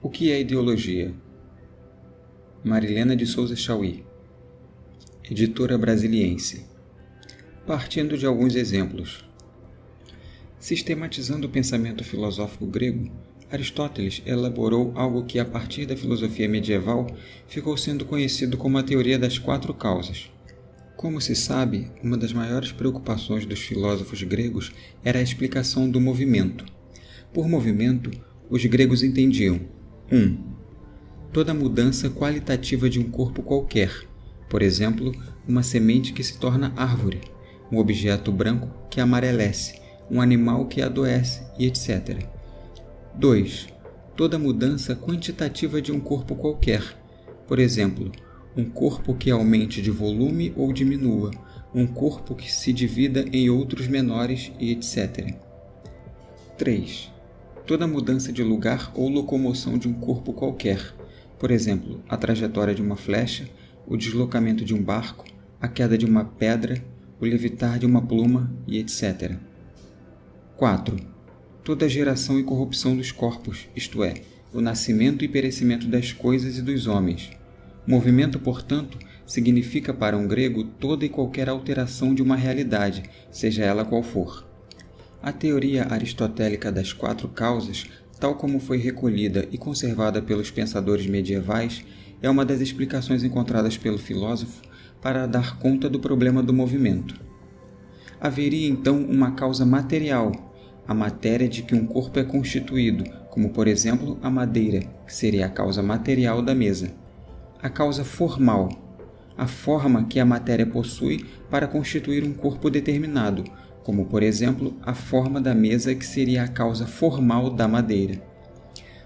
O que é ideologia? Marilena de Souza Chauí, editora brasiliense. Partindo de alguns exemplos. Sistematizando o pensamento filosófico grego, Aristóteles elaborou algo que, a partir da filosofia medieval, ficou sendo conhecido como a teoria das quatro causas. Como se sabe, uma das maiores preocupações dos filósofos gregos era a explicação do movimento. Por movimento, os gregos entendiam 1. Toda mudança qualitativa de um corpo qualquer, por exemplo, uma semente que se torna árvore, um objeto branco que amarelece, um animal que adoece e etc. 2. Toda mudança quantitativa de um corpo qualquer, por exemplo, um corpo que aumente de volume ou diminua, um corpo que se divida em outros menores e etc. 3 toda mudança de lugar ou locomoção de um corpo qualquer, por exemplo, a trajetória de uma flecha, o deslocamento de um barco, a queda de uma pedra, o levitar de uma pluma e etc. 4. Toda a geração e corrupção dos corpos, isto é, o nascimento e perecimento das coisas e dos homens. Movimento, portanto, significa para um grego toda e qualquer alteração de uma realidade, seja ela qual for. A teoria aristotélica das quatro causas, tal como foi recolhida e conservada pelos pensadores medievais, é uma das explicações encontradas pelo filósofo para dar conta do problema do movimento. Haveria então uma causa material, a matéria de que um corpo é constituído, como por exemplo a madeira, que seria a causa material da mesa. A causa formal, a forma que a matéria possui para constituir um corpo determinado, como por exemplo a forma da mesa que seria a causa formal da madeira,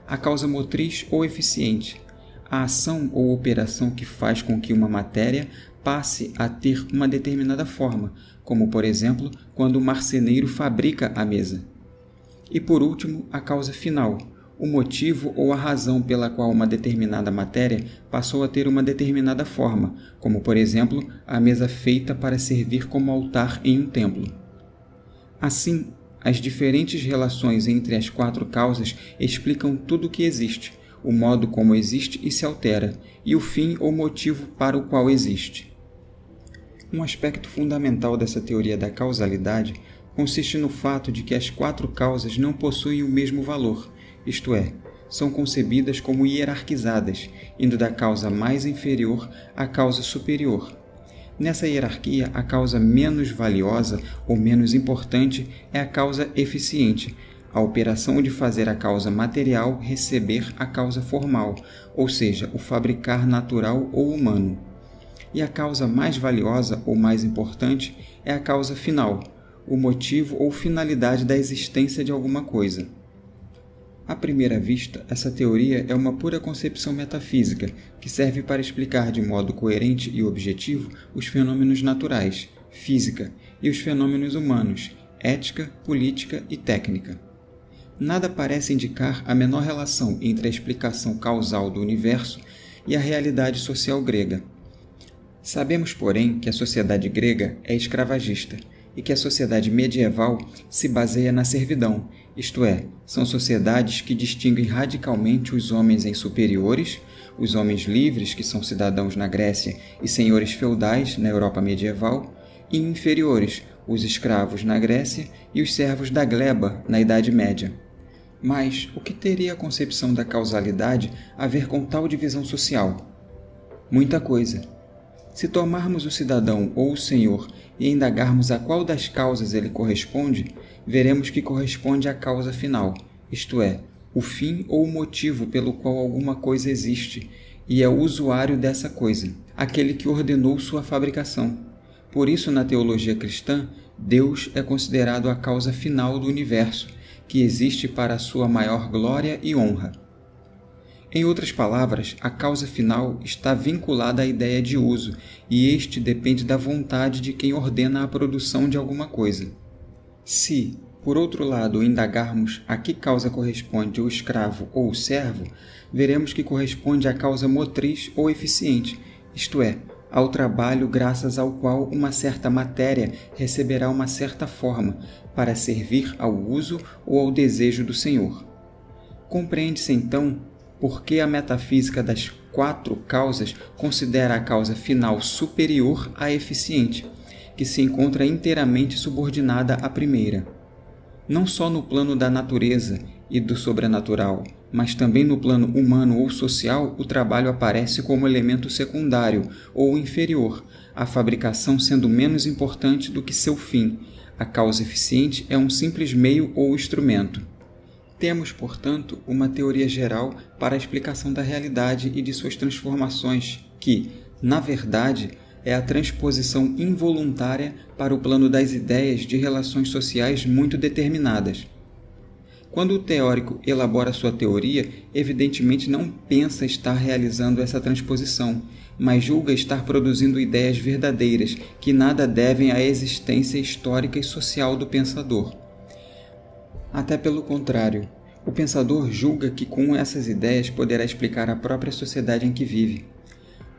a causa motriz ou eficiente, a ação ou operação que faz com que uma matéria passe a ter uma determinada forma, como por exemplo quando o marceneiro fabrica a mesa. E por último, a causa final, o motivo ou a razão pela qual uma determinada matéria passou a ter uma determinada forma, como por exemplo a mesa feita para servir como altar em um templo. Assim, as diferentes relações entre as quatro causas explicam tudo o que existe, o modo como existe e se altera, e o fim ou motivo para o qual existe. Um aspecto fundamental dessa teoria da causalidade consiste no fato de que as quatro causas não possuem o mesmo valor, isto é, são concebidas como hierarquizadas, indo da causa mais inferior à causa superior, Nessa hierarquia, a causa menos valiosa ou menos importante é a causa eficiente, a operação de fazer a causa material receber a causa formal, ou seja, o fabricar natural ou humano. E a causa mais valiosa ou mais importante é a causa final, o motivo ou finalidade da existência de alguma coisa. À primeira vista, essa teoria é uma pura concepção metafísica que serve para explicar de modo coerente e objetivo os fenômenos naturais, física, e os fenômenos humanos, ética, política e técnica. Nada parece indicar a menor relação entre a explicação causal do universo e a realidade social grega. Sabemos, porém, que a sociedade grega é escravagista e que a sociedade medieval se baseia na servidão isto é, são sociedades que distinguem radicalmente os homens em superiores, os homens livres, que são cidadãos na Grécia e senhores feudais na Europa medieval, e inferiores, os escravos na Grécia e os servos da gleba na Idade Média. Mas o que teria a concepção da causalidade a ver com tal divisão social? Muita coisa. Se tomarmos o cidadão ou o senhor e indagarmos a qual das causas ele corresponde, veremos que corresponde à causa final, isto é, o fim ou o motivo pelo qual alguma coisa existe e é o usuário dessa coisa, aquele que ordenou sua fabricação. Por isso, na teologia cristã, Deus é considerado a causa final do universo, que existe para a sua maior glória e honra. Em outras palavras, a causa final está vinculada à ideia de uso, e este depende da vontade de quem ordena a produção de alguma coisa. Se, por outro lado, indagarmos a que causa corresponde o escravo ou o servo, veremos que corresponde à causa motriz ou eficiente, isto é, ao trabalho graças ao qual uma certa matéria receberá uma certa forma, para servir ao uso ou ao desejo do Senhor. Compreende-se então por que a metafísica das quatro causas considera a causa final superior à eficiente que se encontra inteiramente subordinada à primeira. Não só no plano da natureza e do sobrenatural, mas também no plano humano ou social, o trabalho aparece como elemento secundário ou inferior, a fabricação sendo menos importante do que seu fim. A causa eficiente é um simples meio ou instrumento. Temos, portanto, uma teoria geral para a explicação da realidade e de suas transformações, que, na verdade, é a transposição involuntária para o plano das ideias de relações sociais muito determinadas. Quando o teórico elabora sua teoria, evidentemente não pensa estar realizando essa transposição, mas julga estar produzindo ideias verdadeiras que nada devem à existência histórica e social do pensador. Até pelo contrário, o pensador julga que com essas ideias poderá explicar a própria sociedade em que vive.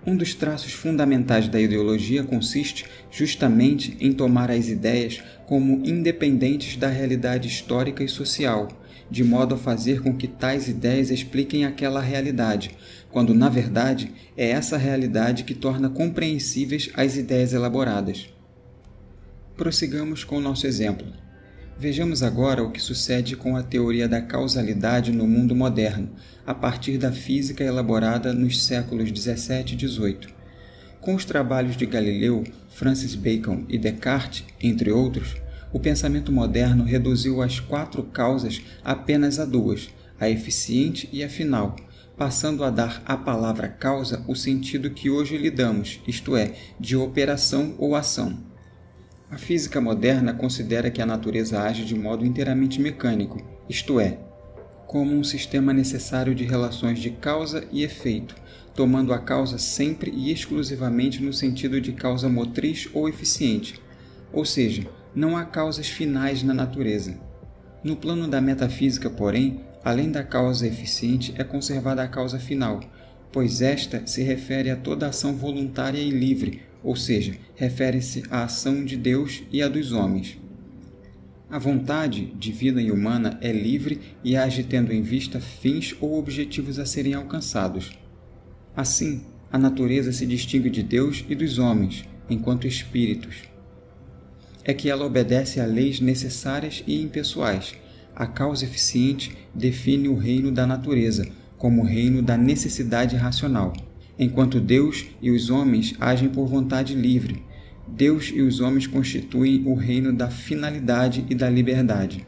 Um dos traços fundamentais da ideologia consiste justamente em tomar as ideias como independentes da realidade histórica e social, de modo a fazer com que tais ideias expliquem aquela realidade, quando na verdade é essa realidade que torna compreensíveis as ideias elaboradas. Prossigamos com o nosso exemplo. Vejamos agora o que sucede com a teoria da causalidade no mundo moderno, a partir da física elaborada nos séculos 17 e 18. Com os trabalhos de Galileu, Francis Bacon e Descartes, entre outros, o pensamento moderno reduziu as quatro causas apenas a duas, a eficiente e a final, passando a dar à palavra causa o sentido que hoje lhe damos, isto é, de operação ou ação. A física moderna considera que a natureza age de modo inteiramente mecânico, isto é, como um sistema necessário de relações de causa e efeito, tomando a causa sempre e exclusivamente no sentido de causa motriz ou eficiente, ou seja, não há causas finais na natureza. No plano da metafísica, porém, além da causa eficiente é conservada a causa final, pois esta se refere a toda ação voluntária e livre, ou seja, refere-se à ação de Deus e à dos homens. A vontade, divina e humana, é livre e age tendo em vista fins ou objetivos a serem alcançados. Assim, a natureza se distingue de Deus e dos homens, enquanto espíritos. É que ela obedece a leis necessárias e impessoais. A causa eficiente define o reino da natureza como o reino da necessidade racional enquanto Deus e os homens agem por vontade livre. Deus e os homens constituem o reino da finalidade e da liberdade.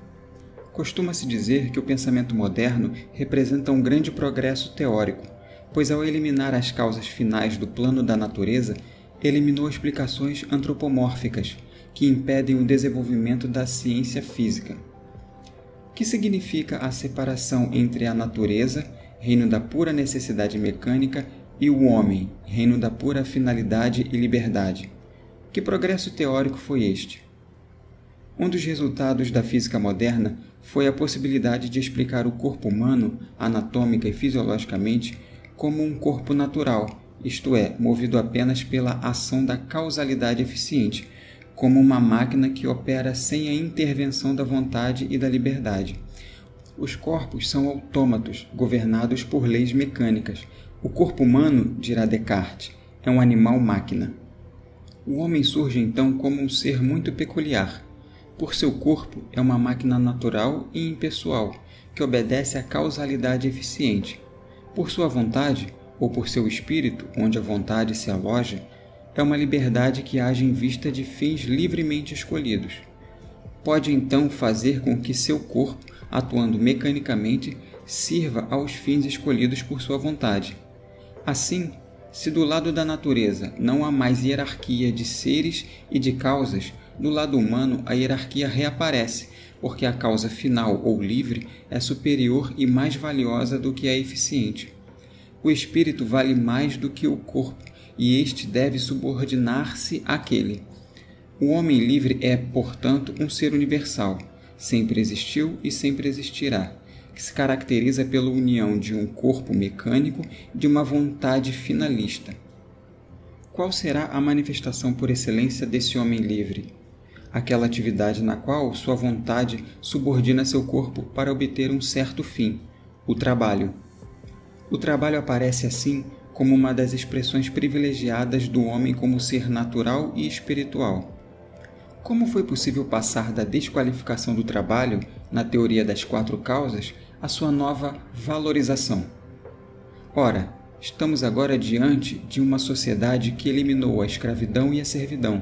Costuma-se dizer que o pensamento moderno representa um grande progresso teórico, pois ao eliminar as causas finais do plano da natureza, eliminou explicações antropomórficas que impedem o desenvolvimento da ciência física. O Que significa a separação entre a natureza, reino da pura necessidade mecânica e o homem, reino da pura finalidade e liberdade. Que progresso teórico foi este? Um dos resultados da física moderna foi a possibilidade de explicar o corpo humano, anatômica e fisiologicamente, como um corpo natural, isto é, movido apenas pela ação da causalidade eficiente, como uma máquina que opera sem a intervenção da vontade e da liberdade. Os corpos são autômatos, governados por leis mecânicas, o corpo humano, dirá Descartes, é um animal máquina. O homem surge então como um ser muito peculiar. Por seu corpo, é uma máquina natural e impessoal, que obedece à causalidade eficiente. Por sua vontade, ou por seu espírito, onde a vontade se aloja, é uma liberdade que age em vista de fins livremente escolhidos. Pode então fazer com que seu corpo, atuando mecanicamente, sirva aos fins escolhidos por sua vontade Assim, se do lado da natureza não há mais hierarquia de seres e de causas, do lado humano a hierarquia reaparece, porque a causa final ou livre é superior e mais valiosa do que a eficiente. O espírito vale mais do que o corpo, e este deve subordinar-se àquele. O homem livre é, portanto, um ser universal. Sempre existiu e sempre existirá que se caracteriza pela união de um corpo mecânico e de uma vontade finalista. Qual será a manifestação por excelência desse homem livre? Aquela atividade na qual sua vontade subordina seu corpo para obter um certo fim, o trabalho. O trabalho aparece assim como uma das expressões privilegiadas do homem como ser natural e espiritual. Como foi possível passar da desqualificação do trabalho, na teoria das quatro causas, a sua nova valorização. Ora, estamos agora diante de uma sociedade que eliminou a escravidão e a servidão,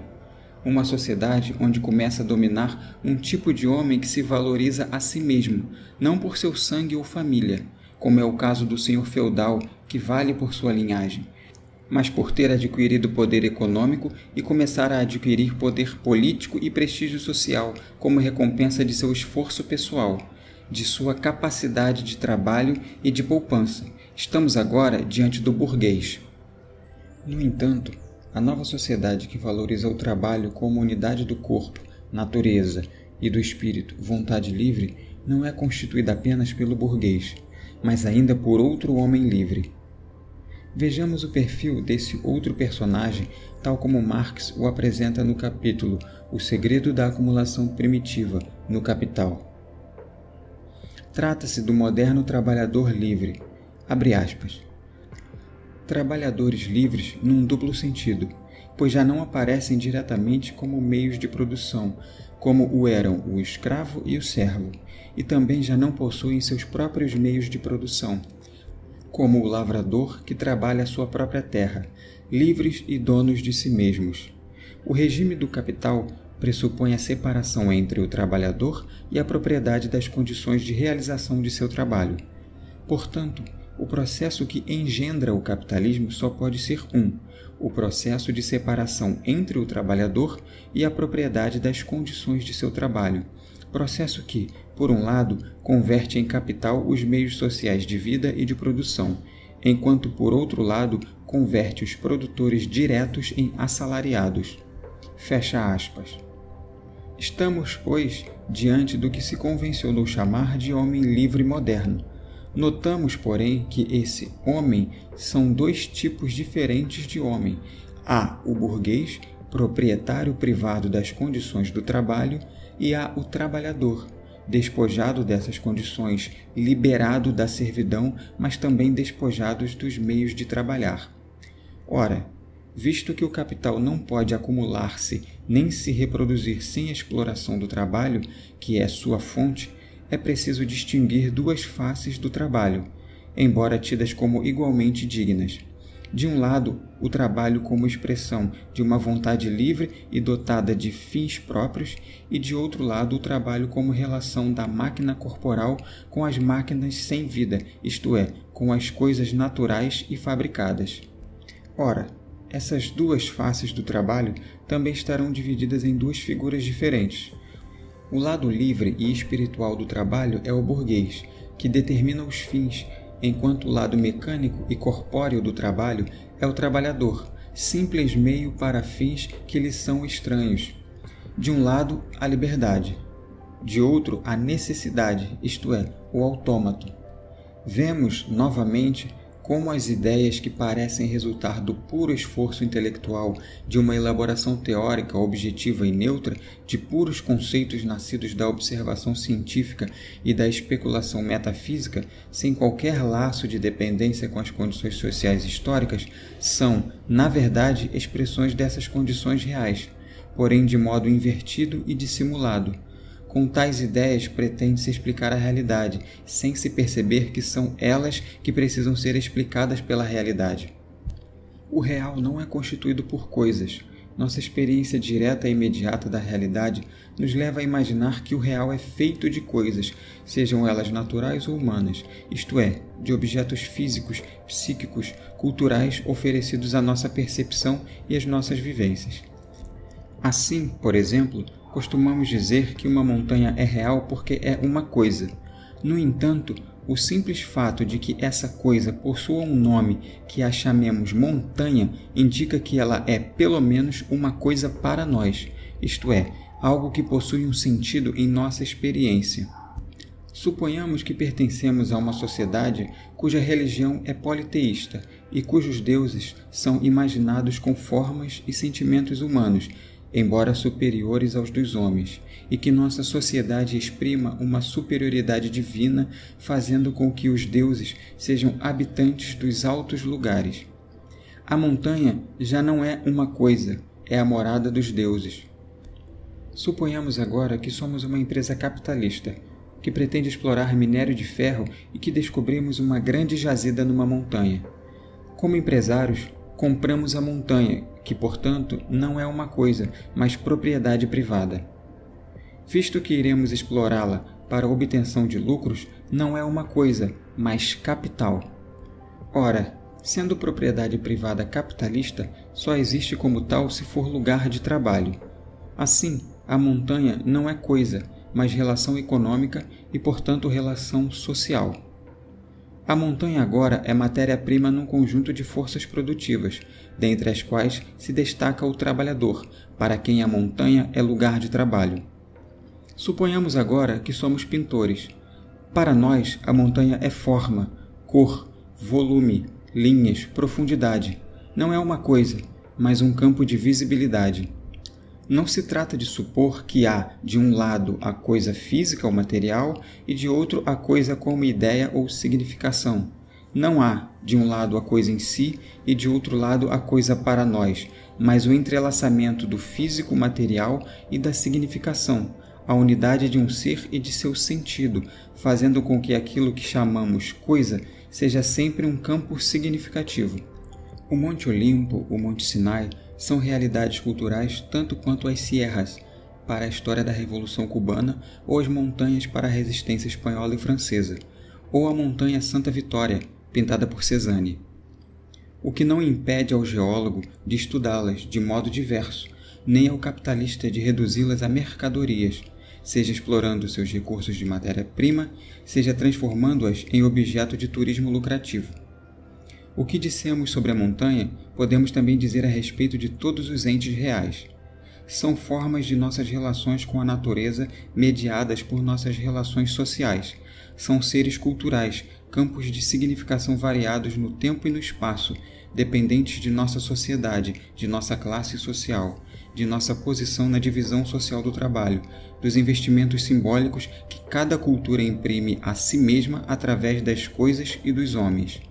uma sociedade onde começa a dominar um tipo de homem que se valoriza a si mesmo, não por seu sangue ou família, como é o caso do senhor feudal que vale por sua linhagem, mas por ter adquirido poder econômico e começar a adquirir poder político e prestígio social como recompensa de seu esforço pessoal de sua capacidade de trabalho e de poupança. Estamos agora diante do burguês. No entanto, a nova sociedade que valoriza o trabalho como unidade do corpo, natureza e do espírito, vontade livre, não é constituída apenas pelo burguês, mas ainda por outro homem livre. Vejamos o perfil desse outro personagem, tal como Marx o apresenta no capítulo O Segredo da Acumulação Primitiva, no Capital. Trata-se do moderno trabalhador livre. Abre aspas. Trabalhadores livres num duplo sentido, pois já não aparecem diretamente como meios de produção, como o eram o escravo e o servo, e também já não possuem seus próprios meios de produção, como o lavrador que trabalha a sua própria terra, livres e donos de si mesmos. O regime do capital pressupõe a separação entre o trabalhador e a propriedade das condições de realização de seu trabalho. Portanto, o processo que engendra o capitalismo só pode ser um: o processo de separação entre o trabalhador e a propriedade das condições de seu trabalho. Processo que, por um lado, converte em capital os meios sociais de vida e de produção, enquanto, por outro lado, converte os produtores diretos em assalariados. Fecha aspas. Estamos, pois, diante do que se convencionou chamar de homem livre moderno. Notamos, porém, que esse homem são dois tipos diferentes de homem. Há o burguês, proprietário privado das condições do trabalho, e há o trabalhador, despojado dessas condições, liberado da servidão, mas também despojados dos meios de trabalhar. Ora, Visto que o capital não pode acumular-se nem se reproduzir sem a exploração do trabalho, que é sua fonte, é preciso distinguir duas faces do trabalho, embora tidas como igualmente dignas. De um lado, o trabalho como expressão de uma vontade livre e dotada de fins próprios, e de outro lado, o trabalho como relação da máquina corporal com as máquinas sem vida, isto é, com as coisas naturais e fabricadas. Ora, essas duas faces do trabalho também estarão divididas em duas figuras diferentes. O lado livre e espiritual do trabalho é o burguês, que determina os fins, enquanto o lado mecânico e corpóreo do trabalho é o trabalhador, simples meio para fins que lhe são estranhos. De um lado, a liberdade, de outro, a necessidade, isto é, o autômato. Vemos, novamente, como as ideias que parecem resultar do puro esforço intelectual de uma elaboração teórica, objetiva e neutra de puros conceitos nascidos da observação científica e da especulação metafísica, sem qualquer laço de dependência com as condições sociais históricas, são, na verdade, expressões dessas condições reais, porém de modo invertido e dissimulado com tais ideias, pretende-se explicar a realidade, sem se perceber que são elas que precisam ser explicadas pela realidade. O real não é constituído por coisas. Nossa experiência direta e imediata da realidade nos leva a imaginar que o real é feito de coisas, sejam elas naturais ou humanas, isto é, de objetos físicos, psíquicos, culturais oferecidos à nossa percepção e às nossas vivências. Assim, por exemplo, Costumamos dizer que uma montanha é real porque é uma coisa. No entanto, o simples fato de que essa coisa possua um nome que a chamemos montanha indica que ela é pelo menos uma coisa para nós, isto é, algo que possui um sentido em nossa experiência. Suponhamos que pertencemos a uma sociedade cuja religião é politeísta e cujos deuses são imaginados com formas e sentimentos humanos, embora superiores aos dos homens, e que nossa sociedade exprima uma superioridade divina, fazendo com que os deuses sejam habitantes dos altos lugares. A montanha já não é uma coisa, é a morada dos deuses. Suponhamos agora que somos uma empresa capitalista, que pretende explorar minério de ferro e que descobrimos uma grande jazida numa montanha. Como empresários, compramos a montanha, que, portanto, não é uma coisa, mas propriedade privada. Visto que iremos explorá-la para obtenção de lucros, não é uma coisa, mas capital. Ora, sendo propriedade privada capitalista, só existe como tal se for lugar de trabalho. Assim, a montanha não é coisa, mas relação econômica e, portanto, relação social. A montanha agora é matéria-prima num conjunto de forças produtivas, dentre as quais se destaca o trabalhador, para quem a montanha é lugar de trabalho. Suponhamos agora que somos pintores. Para nós, a montanha é forma, cor, volume, linhas, profundidade. Não é uma coisa, mas um campo de visibilidade. Não se trata de supor que há, de um lado, a coisa física ou material e de outro, a coisa como ideia ou significação. Não há, de um lado, a coisa em si e de outro lado, a coisa para nós, mas o entrelaçamento do físico-material e da significação, a unidade de um ser e de seu sentido, fazendo com que aquilo que chamamos coisa seja sempre um campo significativo. O Monte Olimpo, o Monte Sinai, são realidades culturais tanto quanto as sierras para a história da Revolução Cubana ou as montanhas para a resistência espanhola e francesa, ou a Montanha Santa Vitória pintada por Cézanne, o que não impede ao geólogo de estudá-las de modo diverso, nem ao capitalista de reduzi-las a mercadorias, seja explorando seus recursos de matéria-prima, seja transformando-as em objeto de turismo lucrativo. O que dissemos sobre a montanha podemos também dizer a respeito de todos os entes reais. São formas de nossas relações com a natureza mediadas por nossas relações sociais. São seres culturais campos de significação variados no tempo e no espaço, dependentes de nossa sociedade, de nossa classe social, de nossa posição na divisão social do trabalho, dos investimentos simbólicos que cada cultura imprime a si mesma através das coisas e dos homens.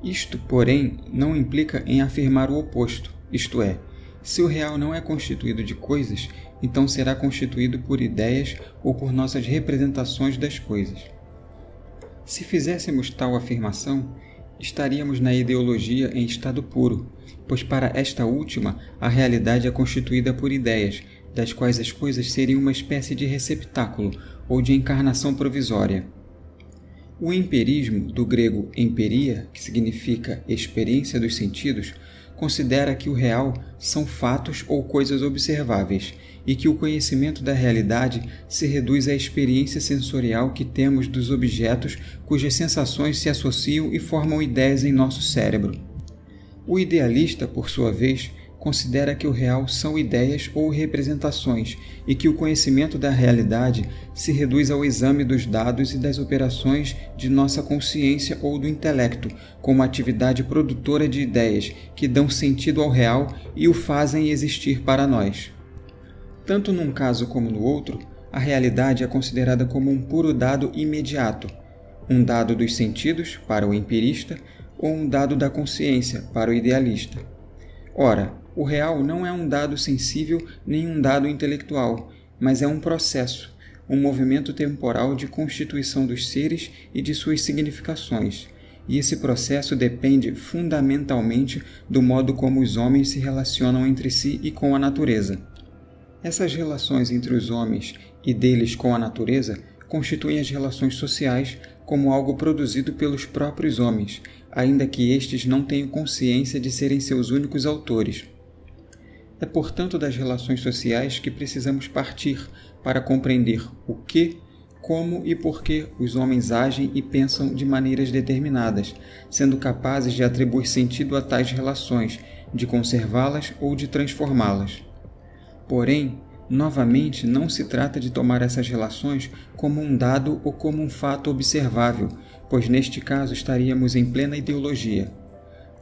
Isto, porém, não implica em afirmar o oposto, isto é, se o real não é constituído de coisas, então será constituído por ideias ou por nossas representações das coisas. Se fizéssemos tal afirmação, estaríamos na ideologia em estado puro, pois para esta última a realidade é constituída por ideias, das quais as coisas seriam uma espécie de receptáculo ou de encarnação provisória. O empirismo, do grego empiria, que significa experiência dos sentidos, considera que o real são fatos ou coisas observáveis e que o conhecimento da realidade se reduz à experiência sensorial que temos dos objetos cujas sensações se associam e formam ideias em nosso cérebro. O idealista, por sua vez, considera que o real são ideias ou representações e que o conhecimento da realidade se reduz ao exame dos dados e das operações de nossa consciência ou do intelecto, como atividade produtora de ideias que dão sentido ao real e o fazem existir para nós. Tanto num caso como no outro, a realidade é considerada como um puro dado imediato, um dado dos sentidos para o empirista ou um dado da consciência para o idealista. Ora, o real não é um dado sensível nem um dado intelectual, mas é um processo, um movimento temporal de constituição dos seres e de suas significações. E esse processo depende fundamentalmente do modo como os homens se relacionam entre si e com a natureza. Essas relações entre os homens e deles com a natureza constituem as relações sociais como algo produzido pelos próprios homens, ainda que estes não tenham consciência de serem seus únicos autores. É, portanto, das relações sociais que precisamos partir para compreender o que, como e por que os homens agem e pensam de maneiras determinadas, sendo capazes de atribuir sentido a tais relações, de conservá-las ou de transformá-las. Porém, novamente, não se trata de tomar essas relações como um dado ou como um fato observável, pois neste caso estaríamos em plena ideologia.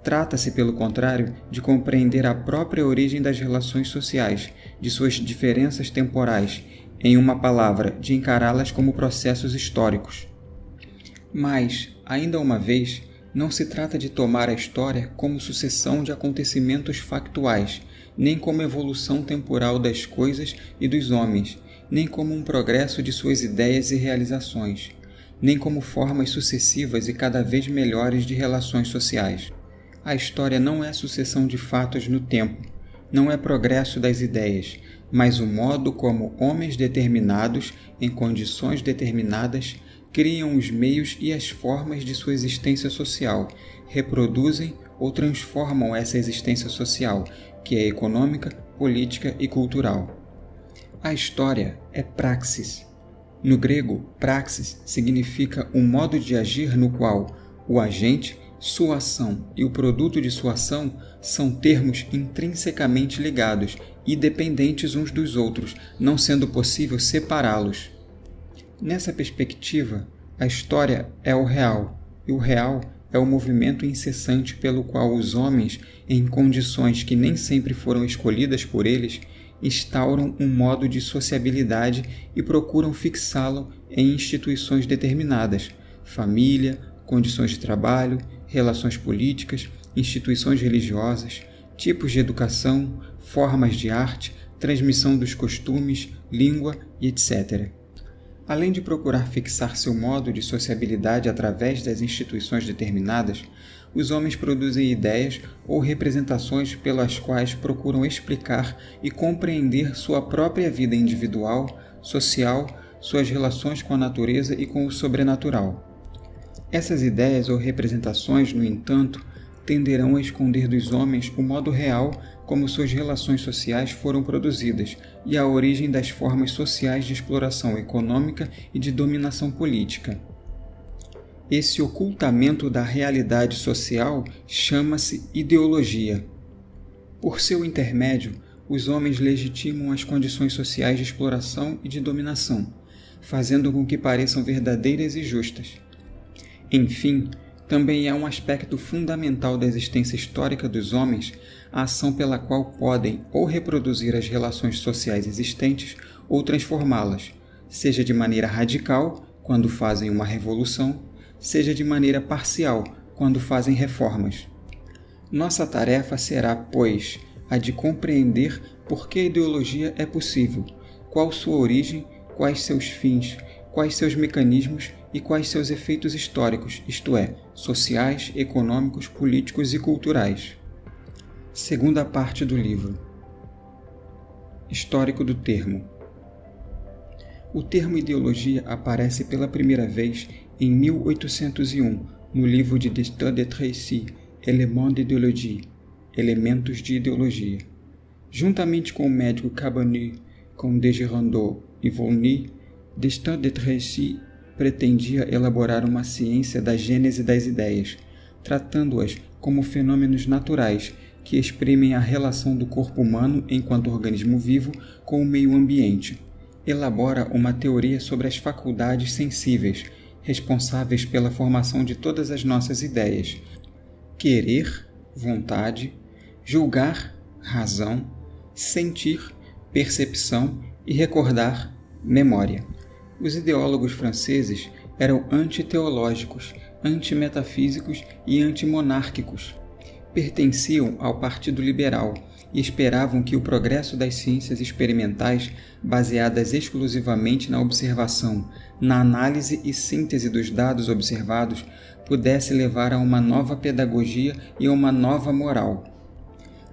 Trata-se, pelo contrário, de compreender a própria origem das relações sociais, de suas diferenças temporais, em uma palavra, de encará-las como processos históricos. Mas, ainda uma vez, não se trata de tomar a história como sucessão de acontecimentos factuais, nem como evolução temporal das coisas e dos homens, nem como um progresso de suas ideias e realizações, nem como formas sucessivas e cada vez melhores de relações sociais. A história não é sucessão de fatos no tempo, não é progresso das ideias, mas o modo como homens determinados, em condições determinadas, criam os meios e as formas de sua existência social, reproduzem ou transformam essa existência social, que é econômica, política e cultural. A história é praxis. No grego, praxis significa um modo de agir no qual o agente, sua ação e o produto de sua ação são termos intrinsecamente ligados e dependentes uns dos outros, não sendo possível separá-los. Nessa perspectiva, a história é o real e o real é o movimento incessante pelo qual os homens, em condições que nem sempre foram escolhidas por eles, instauram um modo de sociabilidade e procuram fixá-lo em instituições determinadas família, condições de trabalho, relações políticas, instituições religiosas, tipos de educação, formas de arte, transmissão dos costumes, língua e etc. Além de procurar fixar seu modo de sociabilidade através das instituições determinadas, os homens produzem ideias ou representações pelas quais procuram explicar e compreender sua própria vida individual, social, suas relações com a natureza e com o sobrenatural. Essas ideias ou representações, no entanto, tenderão a esconder dos homens o modo real como suas relações sociais foram produzidas e a origem das formas sociais de exploração econômica e de dominação política. Esse ocultamento da realidade social chama-se ideologia. Por seu intermédio, os homens legitimam as condições sociais de exploração e de dominação, fazendo com que pareçam verdadeiras e justas. Enfim, também é um aspecto fundamental da existência histórica dos homens a ação pela qual podem ou reproduzir as relações sociais existentes ou transformá-las, seja de maneira radical, quando fazem uma revolução, seja de maneira parcial, quando fazem reformas. Nossa tarefa será, pois, a de compreender por que a ideologia é possível, qual sua origem, quais seus fins, quais seus mecanismos e quais seus efeitos históricos, isto é, sociais, econômicos, políticos e culturais. Segunda parte do livro. Histórico do termo. O termo ideologia aparece pela primeira vez em 1801 no livro de Destin de Tracy, Éléments d'idéologie, Elementos de Ideologia. Juntamente com o médico Cabanis, com Desgerandot e Volney, Destin de Tracy pretendia elaborar uma ciência da gênese das ideias, tratando-as como fenômenos naturais que exprimem a relação do corpo humano enquanto organismo vivo com o meio ambiente. Elabora uma teoria sobre as faculdades sensíveis, responsáveis pela formação de todas as nossas ideias: querer, vontade, julgar, razão, sentir, percepção e recordar, memória. Os ideólogos franceses eram antiteológicos, antimetafísicos e antimonárquicos pertenciam ao Partido Liberal e esperavam que o progresso das ciências experimentais, baseadas exclusivamente na observação, na análise e síntese dos dados observados, pudesse levar a uma nova pedagogia e uma nova moral.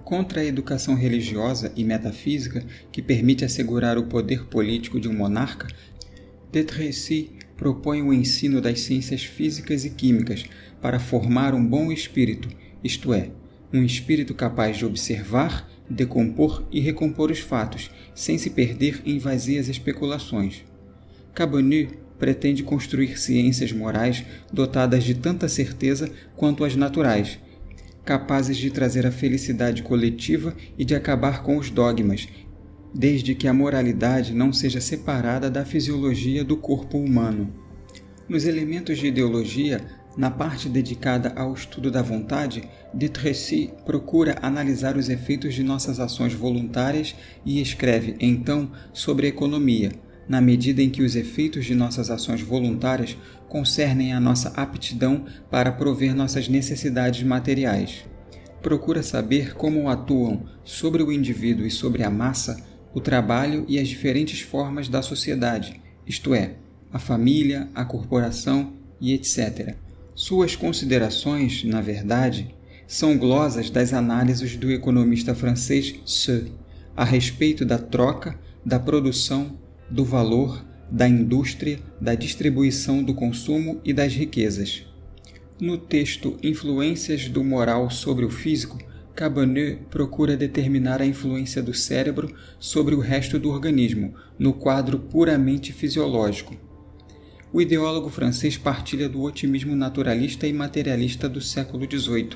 Contra a educação religiosa e metafísica, que permite assegurar o poder político de um monarca, Tracy propõe o ensino das ciências físicas e químicas para formar um bom espírito isto é, um espírito capaz de observar, decompor e recompor os fatos, sem se perder em vazias especulações. Cabaneu pretende construir ciências morais dotadas de tanta certeza quanto as naturais, capazes de trazer a felicidade coletiva e de acabar com os dogmas, desde que a moralidade não seja separada da fisiologia do corpo humano. Nos elementos de ideologia, na parte dedicada ao estudo da vontade, de Tracy procura analisar os efeitos de nossas ações voluntárias e escreve, então, sobre economia, na medida em que os efeitos de nossas ações voluntárias concernem a nossa aptidão para prover nossas necessidades materiais. Procura saber como atuam sobre o indivíduo e sobre a massa o trabalho e as diferentes formas da sociedade, isto é, a família, a corporação e etc suas considerações, na verdade, são glosas das análises do economista francês Seux a respeito da troca, da produção, do valor, da indústria, da distribuição do consumo e das riquezas. No texto Influências do Moral sobre o Físico, Cabanet procura determinar a influência do cérebro sobre o resto do organismo, no quadro puramente fisiológico. O ideólogo francês partilha do otimismo naturalista e materialista do século XVIII,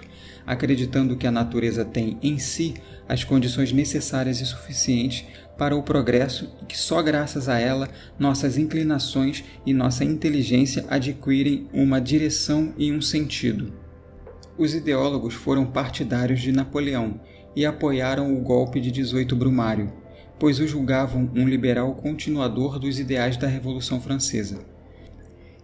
acreditando que a natureza tem em si as condições necessárias e suficientes para o progresso e que só graças a ela nossas inclinações e nossa inteligência adquirem uma direção e um sentido. Os ideólogos foram partidários de Napoleão e apoiaram o golpe de 18 Brumário, pois o julgavam um liberal continuador dos ideais da Revolução Francesa.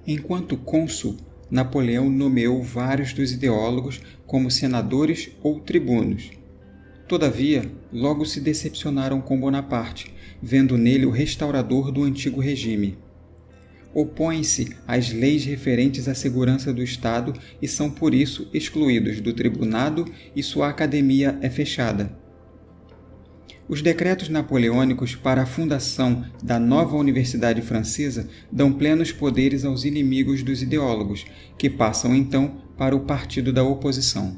Enquanto cônsul, Napoleão nomeou vários dos ideólogos como senadores ou tribunos. Todavia, logo se decepcionaram com Bonaparte, vendo nele o restaurador do antigo regime. Opõem-se às leis referentes à segurança do Estado e são por isso excluídos do tribunado e sua academia é fechada. Os decretos napoleônicos para a fundação da nova Universidade Francesa dão plenos poderes aos inimigos dos ideólogos, que passam então para o partido da oposição.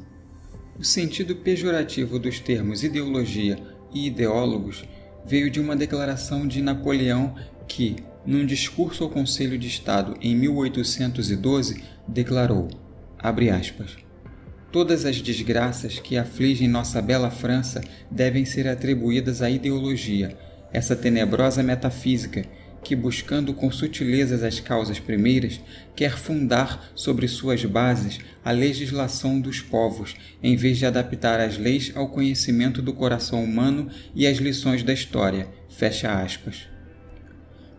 O sentido pejorativo dos termos ideologia e ideólogos veio de uma declaração de Napoleão que, num discurso ao Conselho de Estado em 1812, declarou: abre aspas, Todas as desgraças que afligem nossa bela França devem ser atribuídas à ideologia, essa tenebrosa metafísica que, buscando com sutilezas as causas primeiras, quer fundar sobre suas bases a legislação dos povos, em vez de adaptar as leis ao conhecimento do coração humano e às lições da história. Fecha aspas.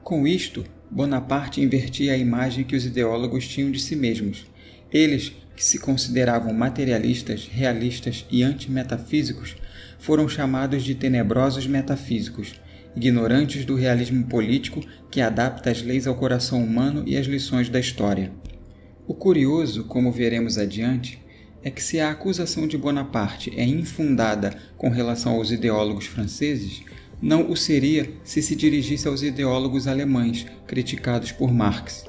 Com isto, Bonaparte invertia a imagem que os ideólogos tinham de si mesmos. Eles que se consideravam materialistas, realistas e antimetafísicos, foram chamados de tenebrosos metafísicos, ignorantes do realismo político que adapta as leis ao coração humano e às lições da história. O curioso, como veremos adiante, é que se a acusação de Bonaparte é infundada com relação aos ideólogos franceses, não o seria se se dirigisse aos ideólogos alemães criticados por Marx.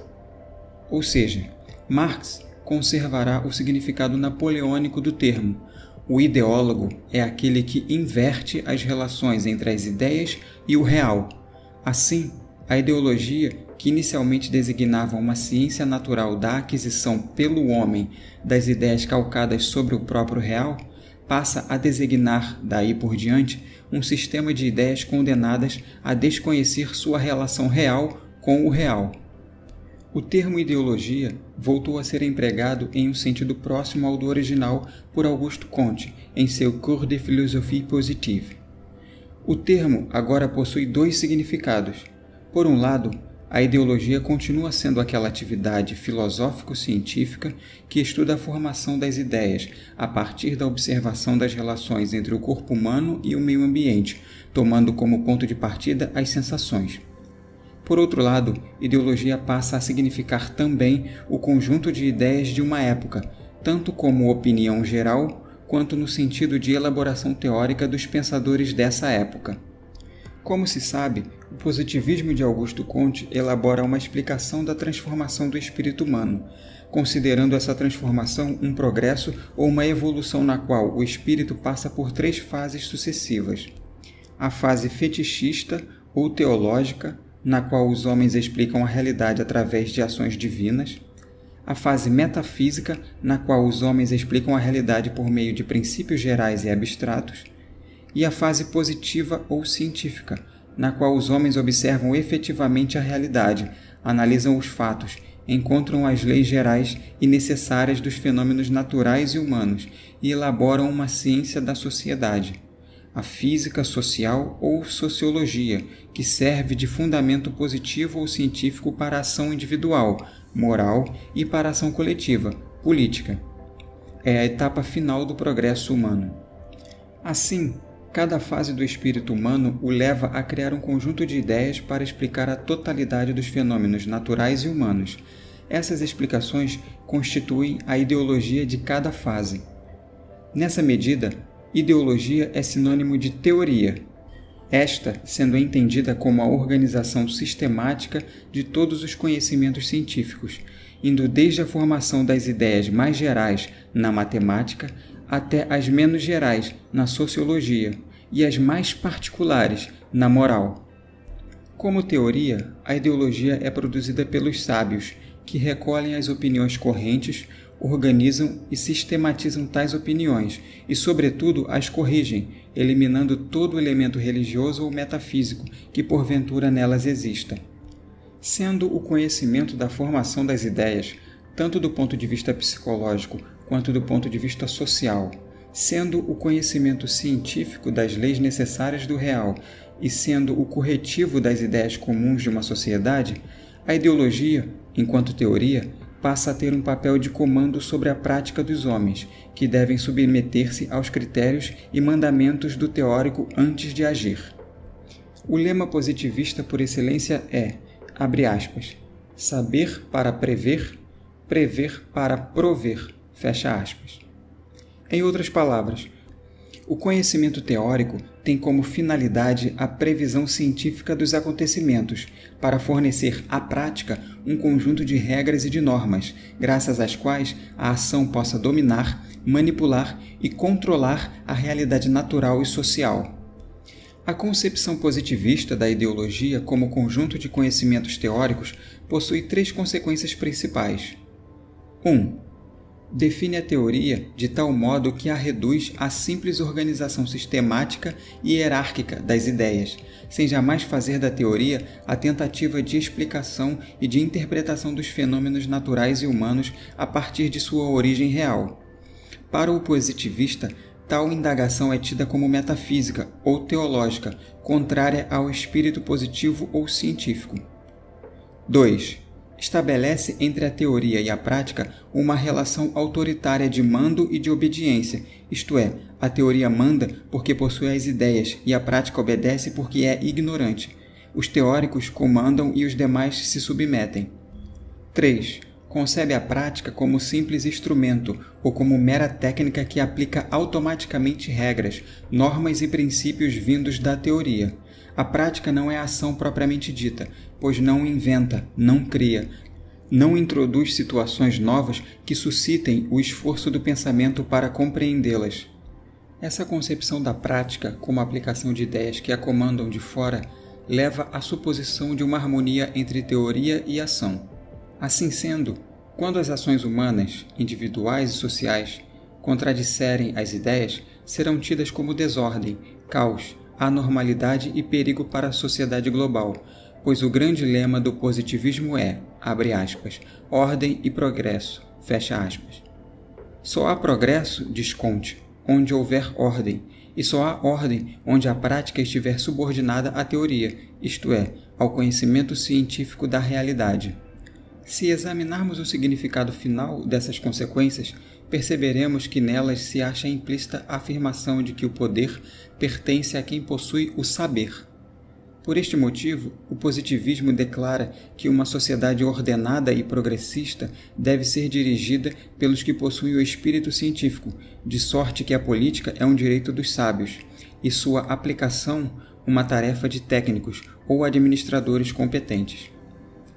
Ou seja, Marx conservará o significado napoleônico do termo. O ideólogo é aquele que inverte as relações entre as ideias e o real. Assim, a ideologia, que inicialmente designava uma ciência natural da aquisição pelo homem das ideias calcadas sobre o próprio real, passa a designar, daí por diante, um sistema de ideias condenadas a desconhecer sua relação real com o real. O termo ideologia voltou a ser empregado em um sentido próximo ao do original por Augusto Comte em seu Cours de Philosophie Positive. O termo agora possui dois significados. Por um lado, a ideologia continua sendo aquela atividade filosófico-científica que estuda a formação das ideias a partir da observação das relações entre o corpo humano e o meio ambiente, tomando como ponto de partida as sensações. Por outro lado, ideologia passa a significar também o conjunto de ideias de uma época, tanto como opinião geral quanto no sentido de elaboração teórica dos pensadores dessa época. Como se sabe, o positivismo de Augusto Comte elabora uma explicação da transformação do espírito humano, considerando essa transformação um progresso ou uma evolução na qual o espírito passa por três fases sucessivas: a fase fetichista ou teológica, na qual os homens explicam a realidade através de ações divinas, a fase metafísica, na qual os homens explicam a realidade por meio de princípios gerais e abstratos, e a fase positiva ou científica, na qual os homens observam efetivamente a realidade, analisam os fatos, encontram as leis gerais e necessárias dos fenômenos naturais e humanos e elaboram uma ciência da sociedade a física social ou sociologia, que serve de fundamento positivo ou científico para a ação individual, moral e para a ação coletiva, política. É a etapa final do progresso humano. Assim, cada fase do espírito humano o leva a criar um conjunto de ideias para explicar a totalidade dos fenômenos naturais e humanos. Essas explicações constituem a ideologia de cada fase. Nessa medida, ideologia é sinônimo de teoria, esta sendo entendida como a organização sistemática de todos os conhecimentos científicos, indo desde a formação das ideias mais gerais na matemática até as menos gerais na sociologia e as mais particulares na moral. Como teoria, a ideologia é produzida pelos sábios, que recolhem as opiniões correntes organizam e sistematizam tais opiniões e, sobretudo, as corrigem, eliminando todo elemento religioso ou metafísico que porventura nelas exista. Sendo o conhecimento da formação das ideias, tanto do ponto de vista psicológico quanto do ponto de vista social, sendo o conhecimento científico das leis necessárias do real e sendo o corretivo das ideias comuns de uma sociedade, a ideologia, enquanto teoria, passa a ter um papel de comando sobre a prática dos homens, que devem submeter-se aos critérios e mandamentos do teórico antes de agir. O lema positivista por excelência é, abre aspas, saber para prever, prever para prover, fecha aspas. Em outras palavras, o conhecimento teórico tem como finalidade a previsão científica dos acontecimentos, para fornecer à prática um conjunto de regras e de normas, graças às quais a ação possa dominar, manipular e controlar a realidade natural e social. A concepção positivista da ideologia como conjunto de conhecimentos teóricos possui três consequências principais. 1. Um, define a teoria de tal modo que a reduz à simples organização sistemática e hierárquica das ideias, sem jamais fazer da teoria a tentativa de explicação e de interpretação dos fenômenos naturais e humanos a partir de sua origem real. Para o positivista, tal indagação é tida como metafísica ou teológica, contrária ao espírito positivo ou científico. 2 estabelece entre a teoria e a prática uma relação autoritária de mando e de obediência, isto é, a teoria manda porque possui as ideias e a prática obedece porque é ignorante. Os teóricos comandam e os demais se submetem. 3. Concebe a prática como simples instrumento ou como mera técnica que aplica automaticamente regras, normas e princípios vindos da teoria. A prática não é a ação propriamente dita, pois não inventa, não cria, não introduz situações novas que suscitem o esforço do pensamento para compreendê-las. Essa concepção da prática como aplicação de ideias que a comandam de fora leva à suposição de uma harmonia entre teoria e ação. Assim sendo, quando as ações humanas, individuais e sociais, contradisserem as ideias, serão tidas como desordem, caos, anormalidade e perigo para a sociedade global, pois o grande lema do positivismo é, abre aspas, ordem e progresso, fecha aspas. Só há progresso, diz Conte, onde houver ordem, e só há ordem onde a prática estiver subordinada à teoria, isto é, ao conhecimento científico da realidade. Se examinarmos o significado final dessas consequências, perceberemos que nelas se acha implícita a afirmação de que o poder pertence a quem possui o saber. Por este motivo, o positivismo declara que uma sociedade ordenada e progressista deve ser dirigida pelos que possuem o espírito científico, de sorte que a política é um direito dos sábios e sua aplicação uma tarefa de técnicos ou administradores competentes.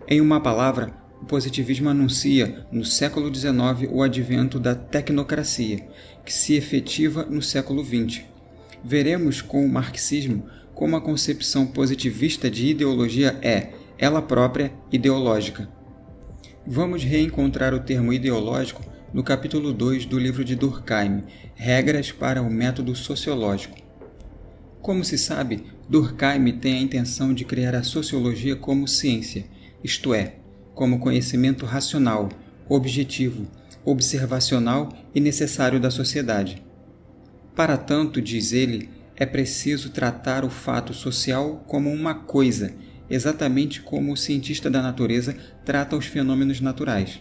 Em uma palavra, o positivismo anuncia, no século XIX, o advento da tecnocracia, que se efetiva no século XX. Veremos com o marxismo como a concepção positivista de ideologia é, ela própria, ideológica. Vamos reencontrar o termo ideológico no capítulo 2 do livro de Durkheim, Regras para o Método Sociológico. Como se sabe, Durkheim tem a intenção de criar a sociologia como ciência, isto é, como conhecimento racional, objetivo, observacional e necessário da sociedade. Para tanto, diz ele, é preciso tratar o fato social como uma coisa, exatamente como o cientista da natureza trata os fenômenos naturais.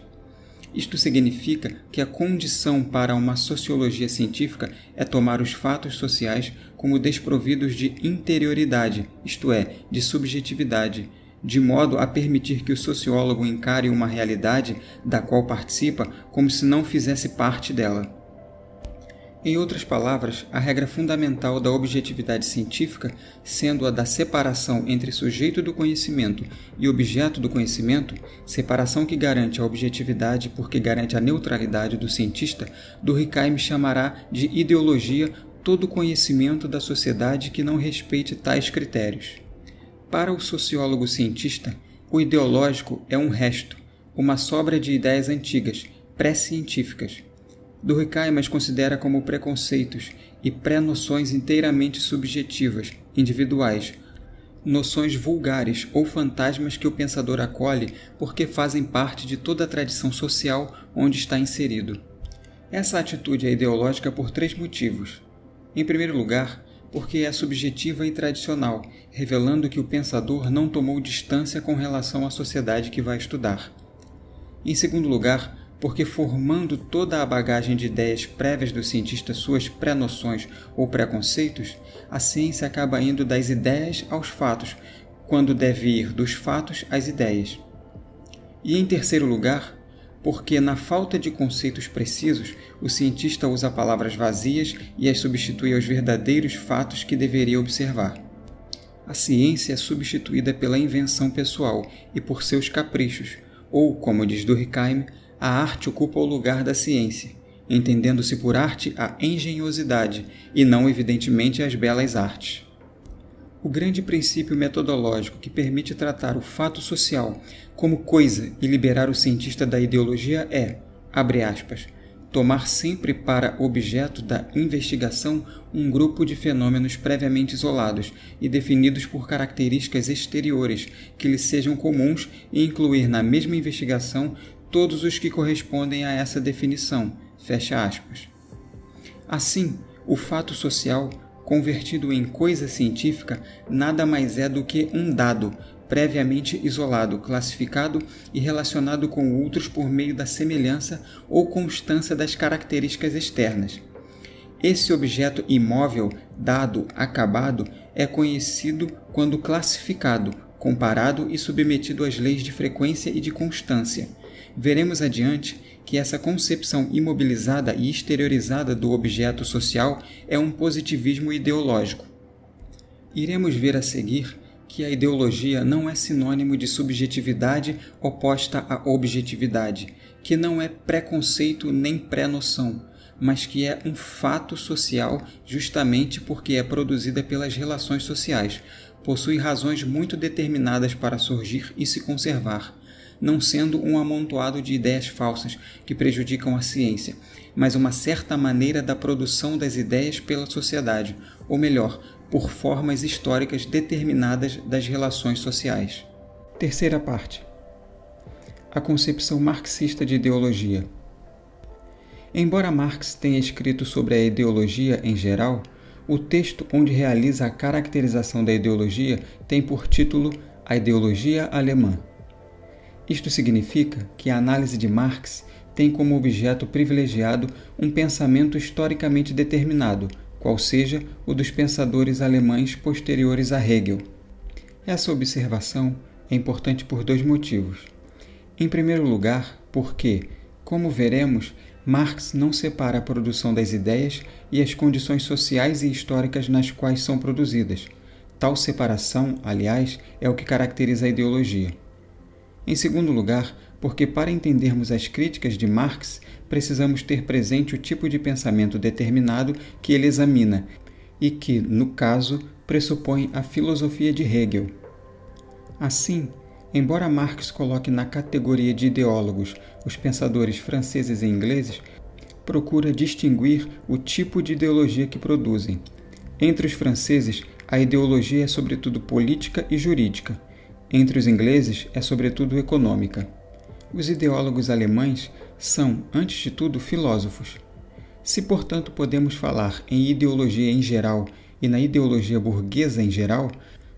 Isto significa que a condição para uma sociologia científica é tomar os fatos sociais como desprovidos de interioridade, isto é, de subjetividade, de modo a permitir que o sociólogo encare uma realidade da qual participa como se não fizesse parte dela. Em outras palavras, a regra fundamental da objetividade científica, sendo a da separação entre sujeito do conhecimento e objeto do conhecimento, separação que garante a objetividade porque garante a neutralidade do cientista, Durkheim chamará de ideologia todo conhecimento da sociedade que não respeite tais critérios. Para o sociólogo cientista, o ideológico é um resto, uma sobra de ideias antigas, pré-científicas, Durkheim as considera como preconceitos e pré-noções inteiramente subjetivas, individuais, noções vulgares ou fantasmas que o pensador acolhe porque fazem parte de toda a tradição social onde está inserido. Essa atitude é ideológica por três motivos. Em primeiro lugar, porque é subjetiva e tradicional, revelando que o pensador não tomou distância com relação à sociedade que vai estudar. Em segundo lugar, porque formando toda a bagagem de ideias prévias do cientista suas pré-noções ou preconceitos, a ciência acaba indo das ideias aos fatos, quando deve ir dos fatos às ideias. E em terceiro lugar, porque na falta de conceitos precisos, o cientista usa palavras vazias e as substitui aos verdadeiros fatos que deveria observar. A ciência é substituída pela invenção pessoal e por seus caprichos, ou, como diz Durkheim, a arte ocupa o lugar da ciência, entendendo-se por arte a engenhosidade e não, evidentemente, as belas artes. O grande princípio metodológico que permite tratar o fato social como coisa e liberar o cientista da ideologia é, abre aspas, tomar sempre para objeto da investigação um grupo de fenômenos previamente isolados e definidos por características exteriores que lhes sejam comuns e incluir na mesma investigação todos os que correspondem a essa definição. Fecha aspas. Assim, o fato social, convertido em coisa científica, nada mais é do que um dado, previamente isolado, classificado e relacionado com outros por meio da semelhança ou constância das características externas. Esse objeto imóvel, dado, acabado, é conhecido quando classificado, comparado e submetido às leis de frequência e de constância veremos adiante que essa concepção imobilizada e exteriorizada do objeto social é um positivismo ideológico. Iremos ver a seguir que a ideologia não é sinônimo de subjetividade oposta à objetividade, que não é preconceito nem pré-noção, mas que é um fato social justamente porque é produzida pelas relações sociais, possui razões muito determinadas para surgir e se conservar não sendo um amontoado de ideias falsas que prejudicam a ciência, mas uma certa maneira da produção das ideias pela sociedade, ou melhor, por formas históricas determinadas das relações sociais. Terceira parte: A concepção marxista de ideologia. Embora Marx tenha escrito sobre a ideologia em geral, o texto onde realiza a caracterização da ideologia tem por título A Ideologia Alemã. Isto significa que a análise de Marx tem como objeto privilegiado um pensamento historicamente determinado, qual seja o dos pensadores alemães posteriores a Hegel. Essa observação é importante por dois motivos. Em primeiro lugar, porque, como veremos, Marx não separa a produção das ideias e as condições sociais e históricas nas quais são produzidas. Tal separação, aliás, é o que caracteriza a ideologia. Em segundo lugar, porque para entendermos as críticas de Marx, precisamos ter presente o tipo de pensamento determinado que ele examina e que, no caso, pressupõe a filosofia de Hegel. Assim, embora Marx coloque na categoria de ideólogos os pensadores franceses e ingleses, procura distinguir o tipo de ideologia que produzem. Entre os franceses, a ideologia é sobretudo política e jurídica, entre os ingleses é sobretudo econômica. Os ideólogos alemães são, antes de tudo, filósofos. Se, portanto, podemos falar em ideologia em geral e na ideologia burguesa em geral,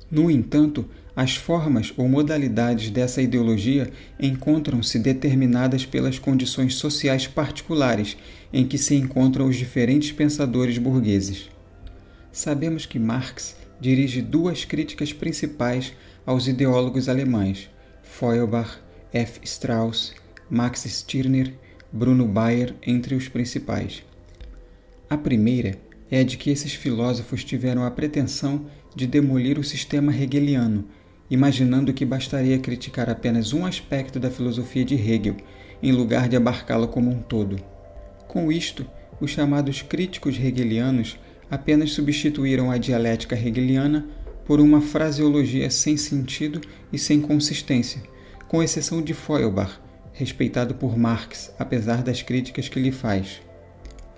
no entanto, as formas ou modalidades dessa ideologia encontram-se determinadas pelas condições sociais particulares em que se encontram os diferentes pensadores burgueses. Sabemos que Marx dirige duas críticas principais aos ideólogos alemães Feuerbach, F. Strauss, Max Stirner, Bruno Bayer entre os principais. A primeira é a de que esses filósofos tiveram a pretensão de demolir o sistema hegeliano, imaginando que bastaria criticar apenas um aspecto da filosofia de Hegel, em lugar de abarcá-la como um todo. Com isto, os chamados críticos hegelianos apenas substituíram a dialética hegeliana por uma fraseologia sem sentido e sem consistência, com exceção de Feuerbach, respeitado por Marx, apesar das críticas que lhe faz.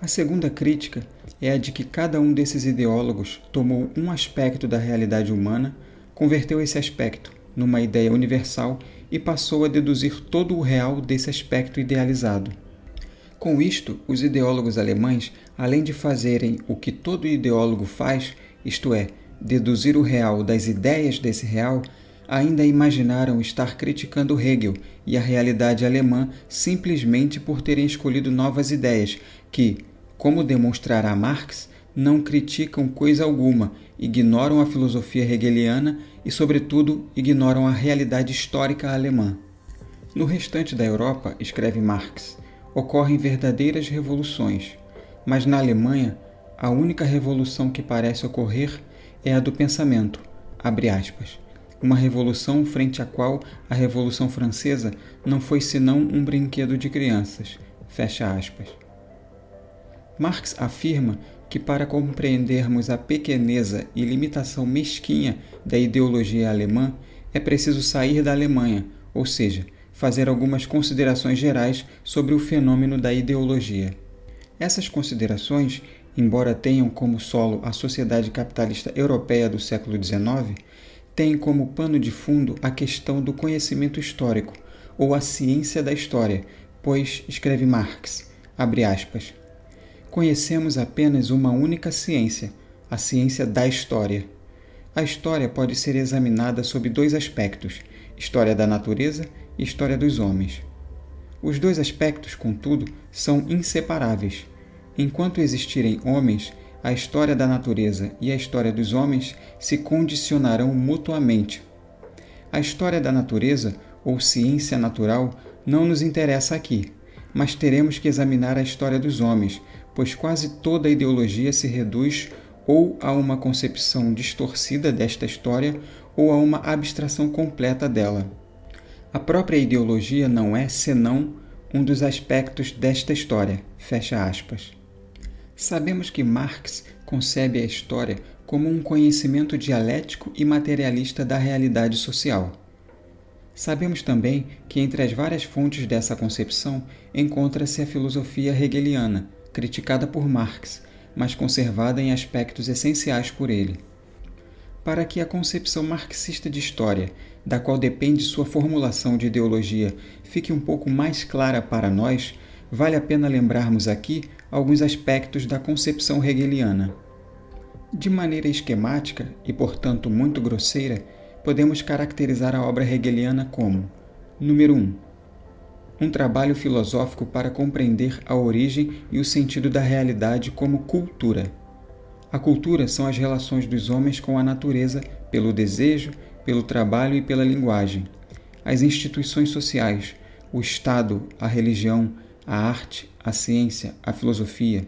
A segunda crítica é a de que cada um desses ideólogos tomou um aspecto da realidade humana, converteu esse aspecto numa ideia universal e passou a deduzir todo o real desse aspecto idealizado. Com isto, os ideólogos alemães, além de fazerem o que todo ideólogo faz, isto é, deduzir o real das ideias desse real, ainda imaginaram estar criticando Hegel e a realidade alemã simplesmente por terem escolhido novas ideias que, como demonstrará Marx, não criticam coisa alguma, ignoram a filosofia hegeliana e, sobretudo, ignoram a realidade histórica alemã. No restante da Europa, escreve Marx, ocorrem verdadeiras revoluções, mas na Alemanha, a única revolução que parece ocorrer é a do pensamento, abre aspas, uma revolução frente à qual a Revolução Francesa não foi senão um brinquedo de crianças, fecha aspas. Marx afirma que para compreendermos a pequeneza e limitação mesquinha da ideologia alemã, é preciso sair da Alemanha, ou seja, fazer algumas considerações gerais sobre o fenômeno da ideologia. Essas considerações embora tenham como solo a sociedade capitalista europeia do século XIX, têm como pano de fundo a questão do conhecimento histórico, ou a ciência da história, pois, escreve Marx, abre aspas, conhecemos apenas uma única ciência, a ciência da história. A história pode ser examinada sob dois aspectos: história da natureza e história dos homens. Os dois aspectos, contudo, são inseparáveis. Enquanto existirem homens, a história da natureza e a história dos homens se condicionarão mutuamente. A história da natureza, ou ciência natural, não nos interessa aqui, mas teremos que examinar a história dos homens, pois quase toda ideologia se reduz ou a uma concepção distorcida desta história ou a uma abstração completa dela. A própria ideologia não é senão um dos aspectos desta história. Fecha aspas. Sabemos que Marx concebe a história como um conhecimento dialético e materialista da realidade social. Sabemos também que entre as várias fontes dessa concepção encontra-se a filosofia hegeliana, criticada por Marx, mas conservada em aspectos essenciais por ele. Para que a concepção marxista de história, da qual depende sua formulação de ideologia, fique um pouco mais clara para nós, vale a pena lembrarmos aqui alguns aspectos da concepção hegeliana. De maneira esquemática e, portanto, muito grosseira, podemos caracterizar a obra hegeliana como: número 1. Um, um trabalho filosófico para compreender a origem e o sentido da realidade como cultura. A cultura são as relações dos homens com a natureza pelo desejo, pelo trabalho e pela linguagem. As instituições sociais, o Estado, a religião, a arte, a ciência, a filosofia.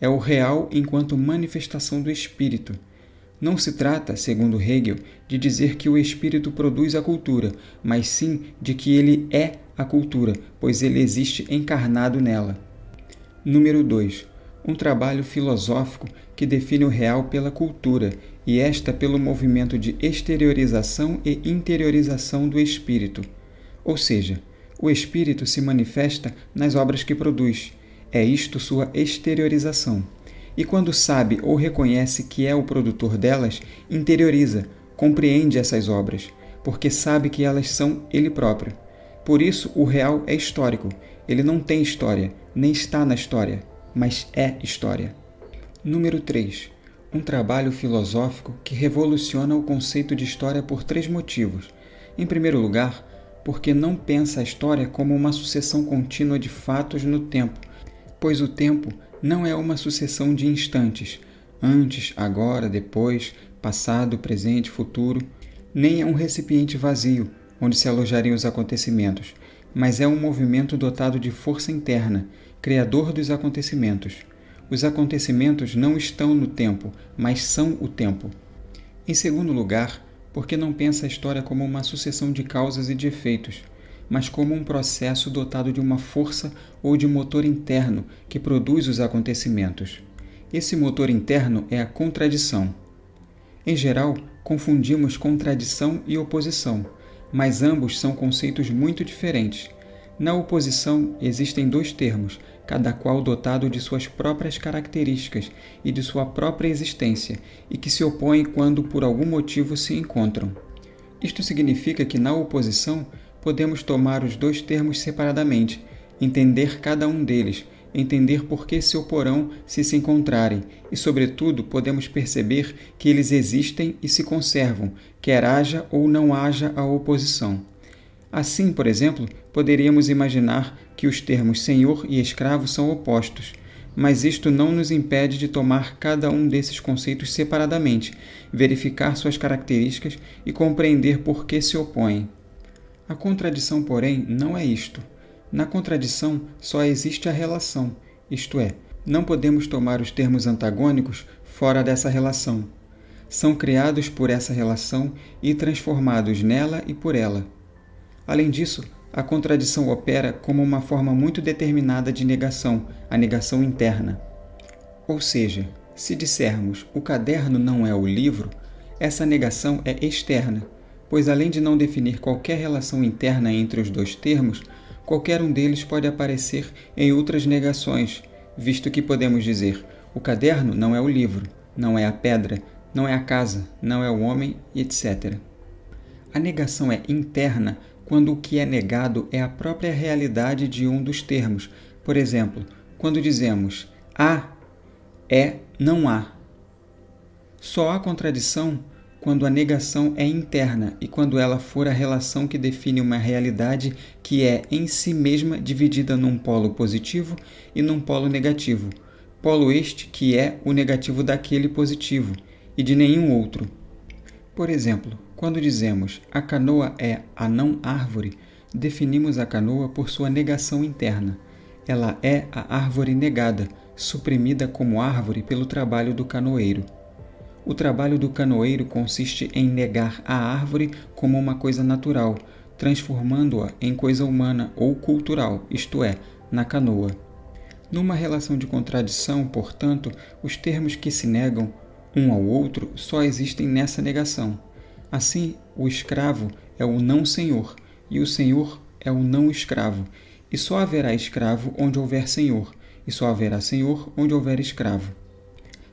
É o real enquanto manifestação do espírito. Não se trata, segundo Hegel, de dizer que o espírito produz a cultura, mas sim de que ele é a cultura, pois ele existe encarnado nela. Número 2. Um trabalho filosófico que define o real pela cultura e esta pelo movimento de exteriorização e interiorização do espírito. Ou seja, o Espírito se manifesta nas obras que produz. É isto sua exteriorização. E quando sabe ou reconhece que é o produtor delas, interioriza, compreende essas obras, porque sabe que elas são ele próprio. Por isso, o real é histórico. Ele não tem história, nem está na história, mas é história. Número 3. Um trabalho filosófico que revoluciona o conceito de história por três motivos. Em primeiro lugar, porque não pensa a história como uma sucessão contínua de fatos no tempo, pois o tempo não é uma sucessão de instantes, antes, agora, depois, passado, presente, futuro, nem é um recipiente vazio onde se alojariam os acontecimentos, mas é um movimento dotado de força interna, criador dos acontecimentos. Os acontecimentos não estão no tempo, mas são o tempo. Em segundo lugar, porque não pensa a história como uma sucessão de causas e de efeitos, mas como um processo dotado de uma força ou de motor interno que produz os acontecimentos. Esse motor interno é a contradição. Em geral, confundimos contradição e oposição, mas ambos são conceitos muito diferentes. Na oposição existem dois termos, cada qual dotado de suas próprias características e de sua própria existência, e que se opõem quando por algum motivo se encontram. Isto significa que, na oposição, podemos tomar os dois termos separadamente, entender cada um deles, entender por que se oporão se se encontrarem, e, sobretudo, podemos perceber que eles existem e se conservam, quer haja ou não haja a oposição. Assim, por exemplo, poderíamos imaginar que os termos senhor e escravo são opostos, mas isto não nos impede de tomar cada um desses conceitos separadamente, verificar suas características e compreender por que se opõem. A contradição, porém, não é isto. Na contradição só existe a relação, isto é, não podemos tomar os termos antagônicos fora dessa relação. São criados por essa relação e transformados nela e por ela. Além disso, a contradição opera como uma forma muito determinada de negação, a negação interna. Ou seja, se dissermos o caderno não é o livro, essa negação é externa, pois além de não definir qualquer relação interna entre os dois termos, qualquer um deles pode aparecer em outras negações, visto que podemos dizer: o caderno não é o livro, não é a pedra, não é a casa, não é o homem, etc. A negação é interna quando o que é negado é a própria realidade de um dos termos. Por exemplo, quando dizemos há, é não há. Só há contradição quando a negação é interna e quando ela for a relação que define uma realidade que é em si mesma dividida num polo positivo e num polo negativo, polo este que é o negativo daquele positivo e de nenhum outro. Por exemplo, quando dizemos a canoa é a não árvore, definimos a canoa por sua negação interna. Ela é a árvore negada, suprimida como árvore pelo trabalho do canoeiro. O trabalho do canoeiro consiste em negar a árvore como uma coisa natural, transformando-a em coisa humana ou cultural, isto é, na canoa. Numa relação de contradição, portanto, os termos que se negam um ao outro só existem nessa negação. Assim, o escravo é o não senhor, e o senhor é o não escravo. E só haverá escravo onde houver senhor, e só haverá senhor onde houver escravo.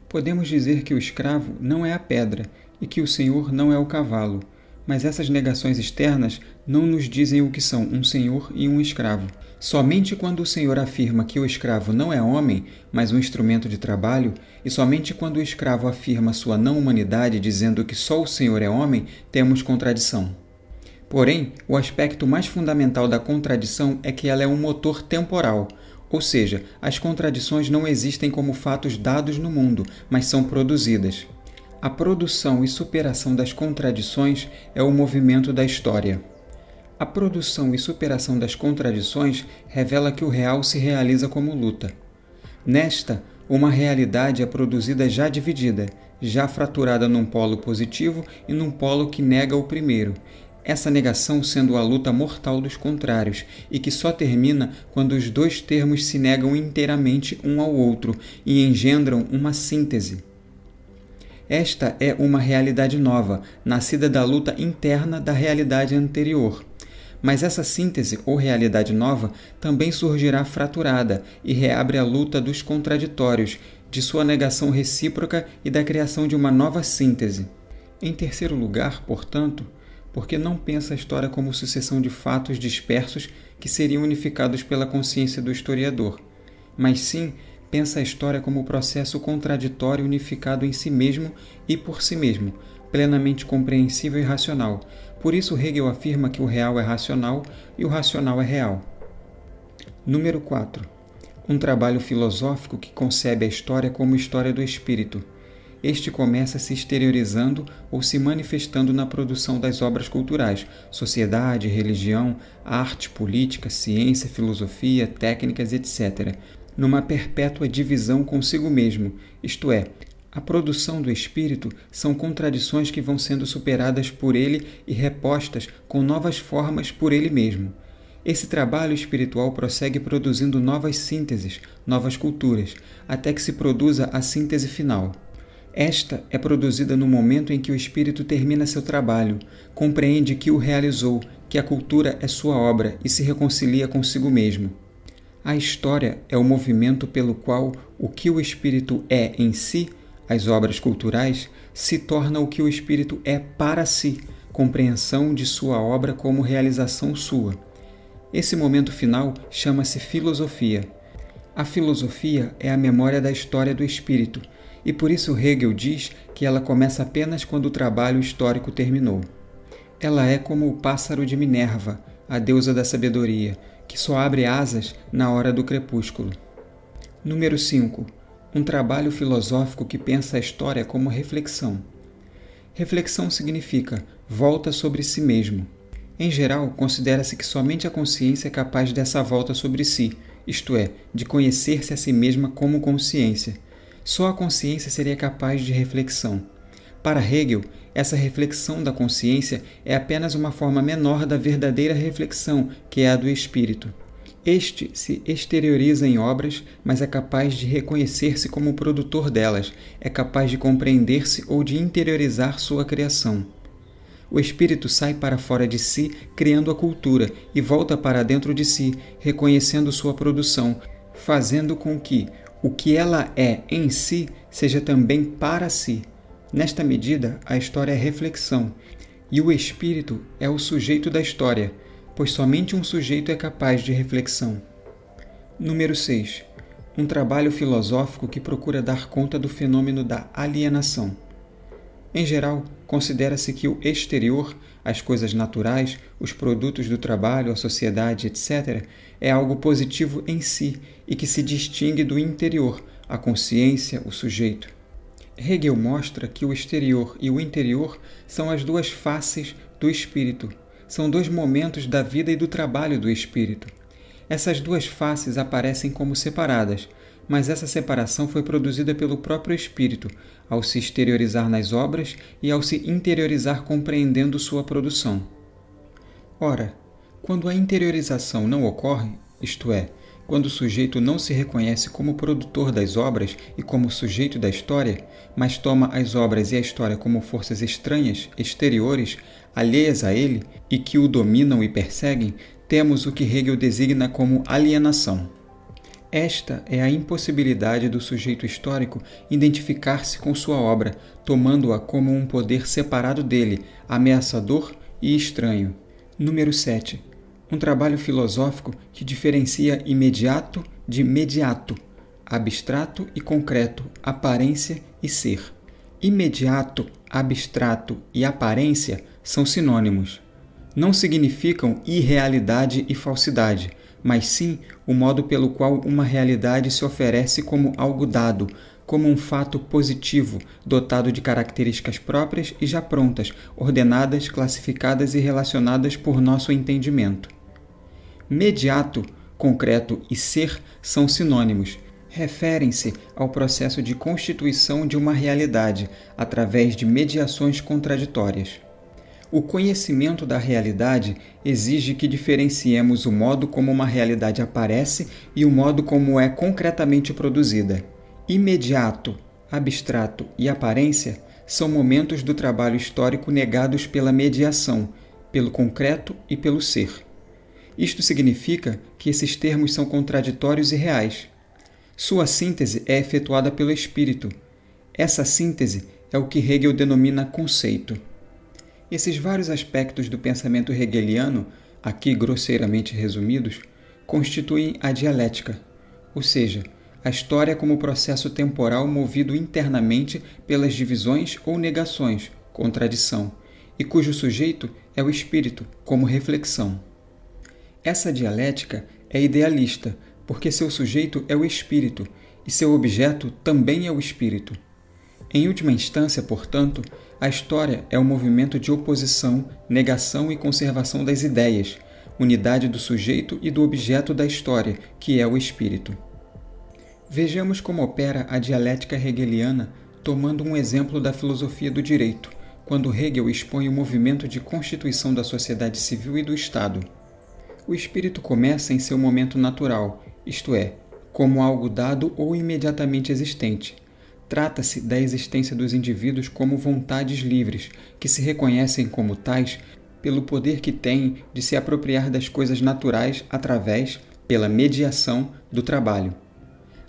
Podemos dizer que o escravo não é a pedra e que o senhor não é o cavalo, mas essas negações externas não nos dizem o que são um senhor e um escravo. Somente quando o Senhor afirma que o escravo não é homem, mas um instrumento de trabalho, e somente quando o escravo afirma sua não humanidade dizendo que só o Senhor é homem, temos contradição. Porém, o aspecto mais fundamental da contradição é que ela é um motor temporal, ou seja, as contradições não existem como fatos dados no mundo, mas são produzidas. A produção e superação das contradições é o movimento da história. A produção e superação das contradições revela que o real se realiza como luta. Nesta, uma realidade é produzida já dividida, já fraturada num polo positivo e num polo que nega o primeiro, essa negação sendo a luta mortal dos contrários, e que só termina quando os dois termos se negam inteiramente um ao outro e engendram uma síntese. Esta é uma realidade nova, nascida da luta interna da realidade anterior. Mas essa síntese ou realidade nova também surgirá fraturada e reabre a luta dos contraditórios, de sua negação recíproca e da criação de uma nova síntese. Em terceiro lugar, portanto, porque não pensa a história como sucessão de fatos dispersos que seriam unificados pela consciência do historiador, mas sim pensa a história como processo contraditório unificado em si mesmo e por si mesmo, plenamente compreensível e racional, por isso, Hegel afirma que o real é racional e o racional é real. Número 4. Um trabalho filosófico que concebe a história como história do espírito. Este começa se exteriorizando ou se manifestando na produção das obras culturais, sociedade, religião, arte, política, ciência, filosofia, técnicas, etc., numa perpétua divisão consigo mesmo, isto é, a produção do espírito são contradições que vão sendo superadas por ele e repostas com novas formas por ele mesmo. Esse trabalho espiritual prossegue produzindo novas sínteses, novas culturas, até que se produza a síntese final. Esta é produzida no momento em que o espírito termina seu trabalho, compreende que o realizou, que a cultura é sua obra e se reconcilia consigo mesmo. A história é o movimento pelo qual o que o espírito é em si as obras culturais se tornam o que o espírito é para si, compreensão de sua obra como realização sua. Esse momento final chama-se filosofia. A filosofia é a memória da história do espírito, e por isso Hegel diz que ela começa apenas quando o trabalho histórico terminou. Ela é como o pássaro de Minerva, a deusa da sabedoria, que só abre asas na hora do crepúsculo. Número 5 um trabalho filosófico que pensa a história como reflexão. Reflexão significa volta sobre si mesmo. Em geral, considera-se que somente a consciência é capaz dessa volta sobre si, isto é, de conhecer-se a si mesma como consciência. Só a consciência seria capaz de reflexão. Para Hegel, essa reflexão da consciência é apenas uma forma menor da verdadeira reflexão, que é a do espírito. Este se exterioriza em obras, mas é capaz de reconhecer-se como produtor delas, é capaz de compreender-se ou de interiorizar sua criação. O espírito sai para fora de si, criando a cultura, e volta para dentro de si, reconhecendo sua produção, fazendo com que o que ela é em si seja também para si. Nesta medida, a história é reflexão, e o espírito é o sujeito da história pois somente um sujeito é capaz de reflexão. Número 6. Um trabalho filosófico que procura dar conta do fenômeno da alienação. Em geral, considera-se que o exterior, as coisas naturais, os produtos do trabalho, a sociedade, etc., é algo positivo em si e que se distingue do interior, a consciência, o sujeito. Hegel mostra que o exterior e o interior são as duas faces do espírito são dois momentos da vida e do trabalho do espírito. Essas duas faces aparecem como separadas, mas essa separação foi produzida pelo próprio espírito, ao se exteriorizar nas obras e ao se interiorizar compreendendo sua produção. Ora, quando a interiorização não ocorre, isto é, quando o sujeito não se reconhece como produtor das obras e como sujeito da história, mas toma as obras e a história como forças estranhas, exteriores, alheias a ele e que o dominam e perseguem, temos o que Hegel designa como alienação. Esta é a impossibilidade do sujeito histórico identificar-se com sua obra, tomando-a como um poder separado dele, ameaçador e estranho. Número 7. Um trabalho filosófico que diferencia imediato de mediato, abstrato e concreto, aparência e ser. Imediato, abstrato e aparência são sinônimos. Não significam irrealidade e falsidade, mas sim o modo pelo qual uma realidade se oferece como algo dado, como um fato positivo, dotado de características próprias e já prontas, ordenadas, classificadas e relacionadas por nosso entendimento. Mediato, concreto e ser são sinônimos. Referem-se ao processo de constituição de uma realidade através de mediações contraditórias. O conhecimento da realidade exige que diferenciemos o modo como uma realidade aparece e o modo como é concretamente produzida. Imediato, abstrato e aparência são momentos do trabalho histórico negados pela mediação, pelo concreto e pelo ser. Isto significa que esses termos são contraditórios e reais. Sua síntese é efetuada pelo espírito. Essa síntese é o que Hegel denomina conceito. Esses vários aspectos do pensamento hegeliano, aqui grosseiramente resumidos, constituem a dialética, ou seja, a história como processo temporal movido internamente pelas divisões ou negações, contradição, e cujo sujeito é o espírito, como reflexão. Essa dialética é idealista, porque seu sujeito é o espírito e seu objeto também é o espírito. Em última instância, portanto, a história é um movimento de oposição, negação e conservação das ideias, unidade do sujeito e do objeto da história, que é o espírito. Vejamos como opera a dialética hegeliana, tomando um exemplo da filosofia do direito, quando Hegel expõe o movimento de constituição da sociedade civil e do Estado. O espírito começa em seu momento natural, isto é, como algo dado ou imediatamente existente, Trata-se da existência dos indivíduos como vontades livres, que se reconhecem como tais pelo poder que têm de se apropriar das coisas naturais através, pela mediação, do trabalho.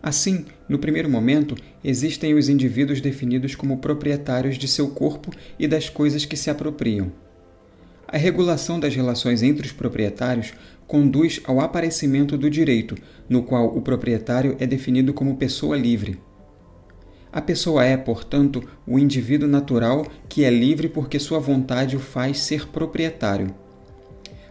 Assim, no primeiro momento, existem os indivíduos definidos como proprietários de seu corpo e das coisas que se apropriam. A regulação das relações entre os proprietários conduz ao aparecimento do direito, no qual o proprietário é definido como pessoa livre. A pessoa é, portanto, o indivíduo natural que é livre porque sua vontade o faz ser proprietário.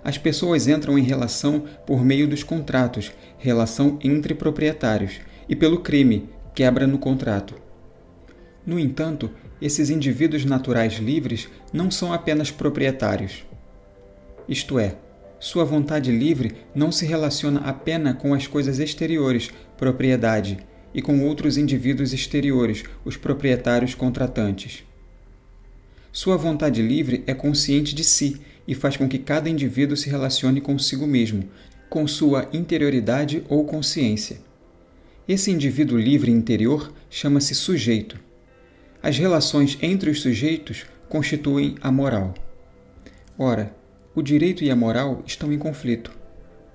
As pessoas entram em relação por meio dos contratos, relação entre proprietários, e pelo crime, quebra no contrato. No entanto, esses indivíduos naturais livres não são apenas proprietários. Isto é, sua vontade livre não se relaciona apenas com as coisas exteriores, propriedade, e com outros indivíduos exteriores, os proprietários contratantes. Sua vontade livre é consciente de si e faz com que cada indivíduo se relacione consigo mesmo, com sua interioridade ou consciência. Esse indivíduo livre interior chama-se sujeito. As relações entre os sujeitos constituem a moral. Ora, o direito e a moral estão em conflito,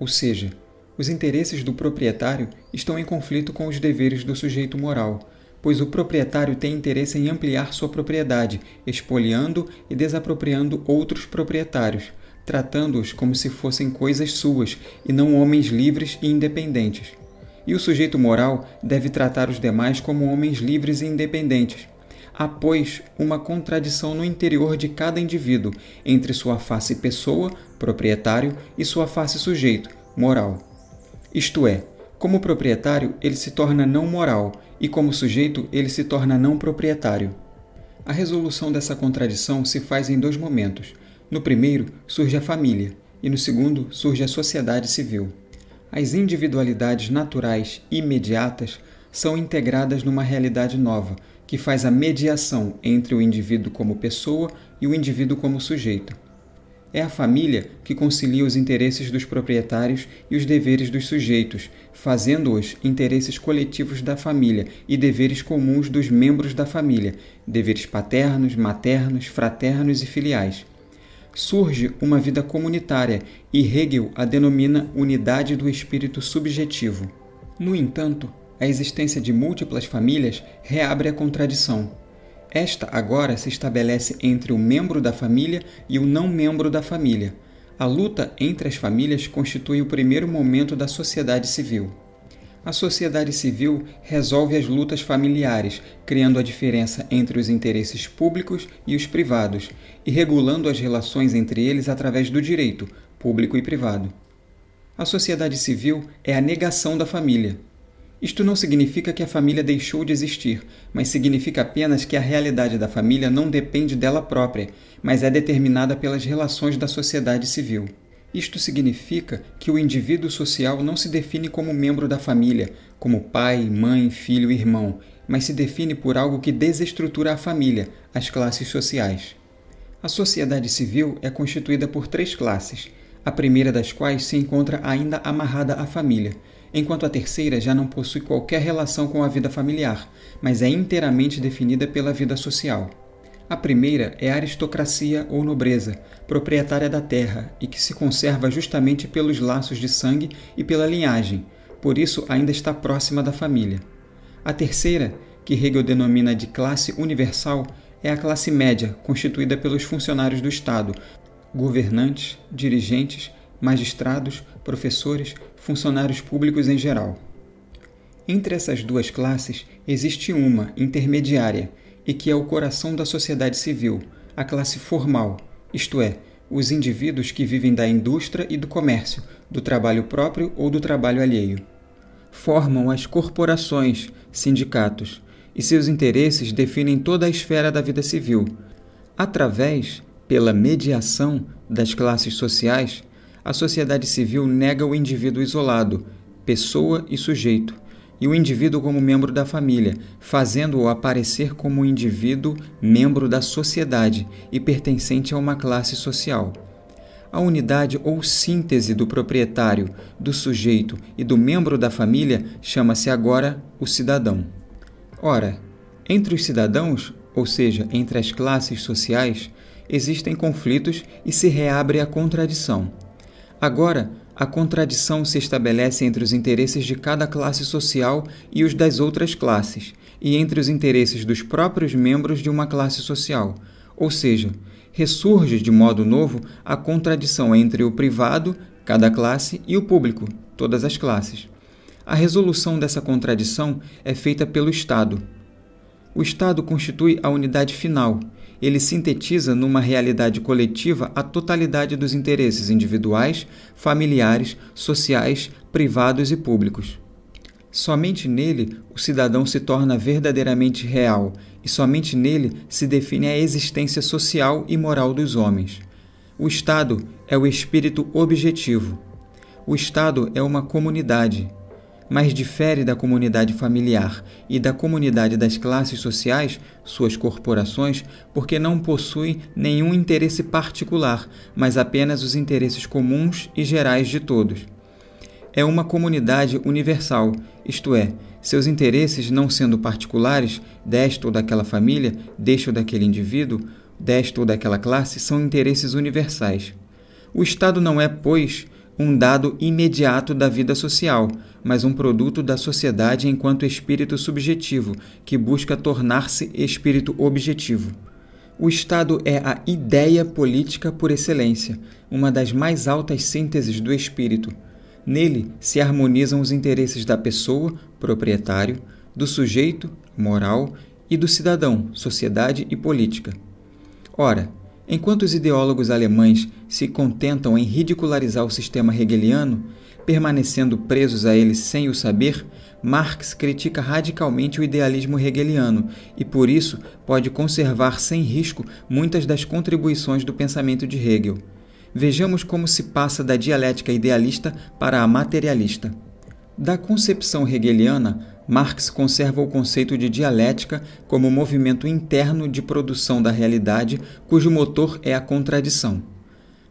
ou seja, os interesses do proprietário estão em conflito com os deveres do sujeito moral, pois o proprietário tem interesse em ampliar sua propriedade, expoliando e desapropriando outros proprietários, tratando-os como se fossem coisas suas e não homens livres e independentes. E o sujeito moral deve tratar os demais como homens livres e independentes. Há, pois, uma contradição no interior de cada indivíduo entre sua face pessoa, proprietário, e sua face sujeito, moral. Isto é, como proprietário, ele se torna não moral e, como sujeito, ele se torna não proprietário. A resolução dessa contradição se faz em dois momentos. No primeiro, surge a família, e no segundo, surge a sociedade civil. As individualidades naturais imediatas são integradas numa realidade nova, que faz a mediação entre o indivíduo como pessoa e o indivíduo como sujeito. É a família que concilia os interesses dos proprietários e os deveres dos sujeitos, fazendo-os interesses coletivos da família e deveres comuns dos membros da família, deveres paternos, maternos, fraternos e filiais. Surge uma vida comunitária e Hegel a denomina unidade do espírito subjetivo. No entanto, a existência de múltiplas famílias reabre a contradição. Esta agora se estabelece entre o membro da família e o não membro da família. A luta entre as famílias constitui o primeiro momento da sociedade civil. A sociedade civil resolve as lutas familiares, criando a diferença entre os interesses públicos e os privados, e regulando as relações entre eles através do direito, público e privado. A sociedade civil é a negação da família. Isto não significa que a família deixou de existir, mas significa apenas que a realidade da família não depende dela própria, mas é determinada pelas relações da sociedade civil. Isto significa que o indivíduo social não se define como membro da família, como pai, mãe, filho irmão, mas se define por algo que desestrutura a família, as classes sociais. A sociedade civil é constituída por três classes, a primeira das quais se encontra ainda amarrada à família, enquanto a terceira já não possui qualquer relação com a vida familiar, mas é inteiramente definida pela vida social. A primeira é a aristocracia ou nobreza, proprietária da terra e que se conserva justamente pelos laços de sangue e pela linhagem, por isso ainda está próxima da família. A terceira, que Hegel denomina de classe universal, é a classe média, constituída pelos funcionários do Estado, governantes, dirigentes, magistrados, professores, funcionários públicos em geral. Entre essas duas classes existe uma, intermediária, e que é o coração da sociedade civil, a classe formal, isto é, os indivíduos que vivem da indústria e do comércio, do trabalho próprio ou do trabalho alheio. Formam as corporações, sindicatos, e seus interesses definem toda a esfera da vida civil, através, pela mediação das classes sociais, a sociedade civil nega o indivíduo isolado, pessoa e sujeito, e o indivíduo como membro da família, fazendo-o aparecer como indivíduo membro da sociedade e pertencente a uma classe social. A unidade ou síntese do proprietário, do sujeito e do membro da família chama-se agora o cidadão. Ora, entre os cidadãos, ou seja, entre as classes sociais, existem conflitos e se reabre a contradição. Agora, a contradição se estabelece entre os interesses de cada classe social e os das outras classes, e entre os interesses dos próprios membros de uma classe social. Ou seja, ressurge de modo novo a contradição entre o privado, cada classe, e o público, todas as classes. A resolução dessa contradição é feita pelo Estado. O Estado constitui a unidade final, ele sintetiza numa realidade coletiva a totalidade dos interesses individuais, familiares, sociais, privados e públicos. Somente nele o cidadão se torna verdadeiramente real, e somente nele se define a existência social e moral dos homens. O Estado é o espírito objetivo. O Estado é uma comunidade, mas difere da comunidade familiar e da comunidade das classes sociais, suas corporações, porque não possui nenhum interesse particular, mas apenas os interesses comuns e gerais de todos. É uma comunidade universal, isto é, seus interesses não sendo particulares desta ou daquela família, deste ou daquele indivíduo, desta ou daquela classe, são interesses universais. O Estado não é, pois, um dado imediato da vida social, mas um produto da sociedade enquanto espírito subjetivo, que busca tornar-se espírito objetivo. O Estado é a ideia política por excelência, uma das mais altas sínteses do espírito. Nele se harmonizam os interesses da pessoa, proprietário, do sujeito, moral, e do cidadão, sociedade e política. Ora, Enquanto os ideólogos alemães se contentam em ridicularizar o sistema hegeliano, permanecendo presos a ele sem o saber, Marx critica radicalmente o idealismo hegeliano e, por isso, pode conservar sem risco muitas das contribuições do pensamento de Hegel. Vejamos como se passa da dialética idealista para a materialista. Da concepção hegeliana, Marx conserva o conceito de dialética como movimento interno de produção da realidade cujo motor é a contradição.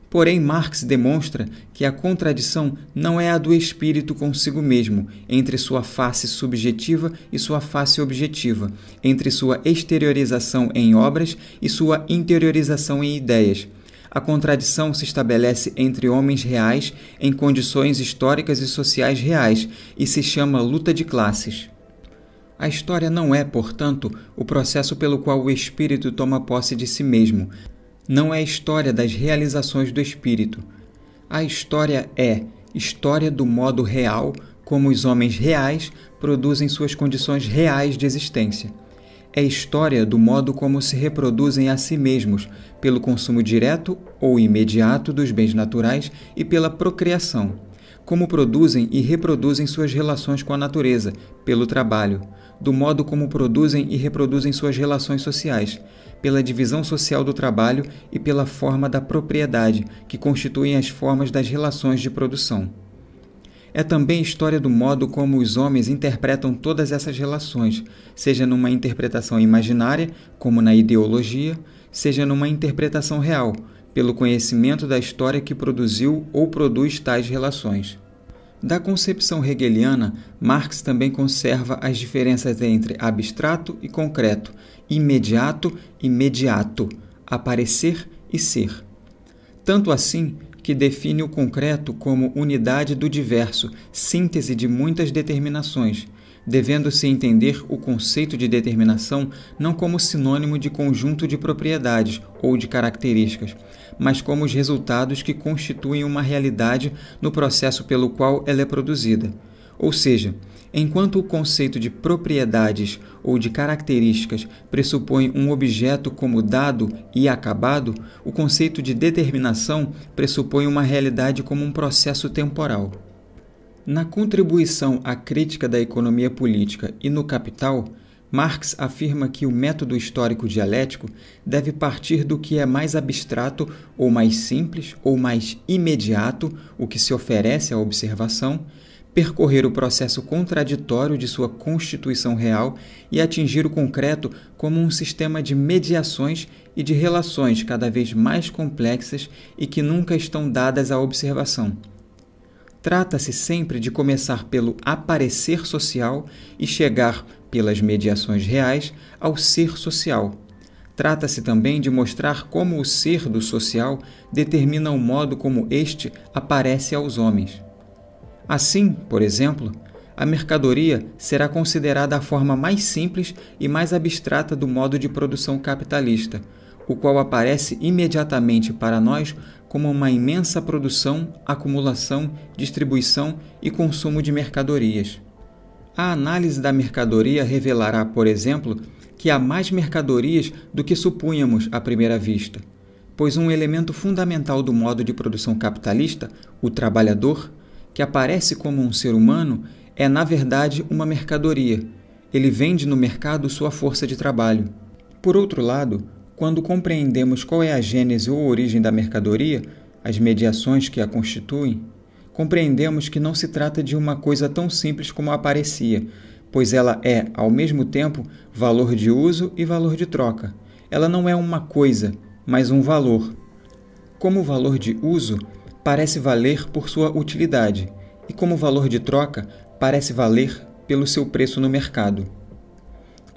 Porém, Marx demonstra que a contradição não é a do espírito consigo mesmo, entre sua face subjetiva e sua face objetiva, entre sua exteriorização em obras e sua interiorização em ideias, a contradição se estabelece entre homens reais em condições históricas e sociais reais e se chama luta de classes. A história não é, portanto, o processo pelo qual o espírito toma posse de si mesmo. Não é história das realizações do espírito. A história é história do modo real como os homens reais produzem suas condições reais de existência é história do modo como se reproduzem a si mesmos, pelo consumo direto ou imediato dos bens naturais e pela procriação, como produzem e reproduzem suas relações com a natureza, pelo trabalho, do modo como produzem e reproduzem suas relações sociais, pela divisão social do trabalho e pela forma da propriedade, que constituem as formas das relações de produção. É também história do modo como os homens interpretam todas essas relações, seja numa interpretação imaginária, como na ideologia, seja numa interpretação real, pelo conhecimento da história que produziu ou produz tais relações. Da concepção hegeliana, Marx também conserva as diferenças entre abstrato e concreto, imediato e mediato, aparecer e ser. Tanto assim que define o concreto como unidade do diverso, síntese de muitas determinações, devendo-se entender o conceito de determinação não como sinônimo de conjunto de propriedades ou de características, mas como os resultados que constituem uma realidade no processo pelo qual ela é produzida. Ou seja, Enquanto o conceito de propriedades ou de características pressupõe um objeto como dado e acabado, o conceito de determinação pressupõe uma realidade como um processo temporal. Na contribuição à crítica da economia política e no Capital, Marx afirma que o método histórico dialético deve partir do que é mais abstrato ou mais simples ou mais imediato, o que se oferece à observação, percorrer o processo contraditório de sua constituição real e atingir o concreto como um sistema de mediações e de relações cada vez mais complexas e que nunca estão dadas à observação. Trata-se sempre de começar pelo aparecer social e chegar, pelas mediações reais, ao ser social. Trata-se também de mostrar como o ser do social determina o modo como este aparece aos homens. Assim, por exemplo, a mercadoria será considerada a forma mais simples e mais abstrata do modo de produção capitalista, o qual aparece imediatamente para nós como uma imensa produção, acumulação, distribuição e consumo de mercadorias. A análise da mercadoria revelará, por exemplo, que há mais mercadorias do que supunhamos à primeira vista, pois um elemento fundamental do modo de produção capitalista, o trabalhador, que aparece como um ser humano, é na verdade uma mercadoria. Ele vende no mercado sua força de trabalho. Por outro lado, quando compreendemos qual é a gênese ou origem da mercadoria, as mediações que a constituem, compreendemos que não se trata de uma coisa tão simples como aparecia, pois ela é, ao mesmo tempo, valor de uso e valor de troca. Ela não é uma coisa, mas um valor. Como valor de uso, parece valer por sua utilidade e, como valor de troca, parece valer pelo seu preço no mercado.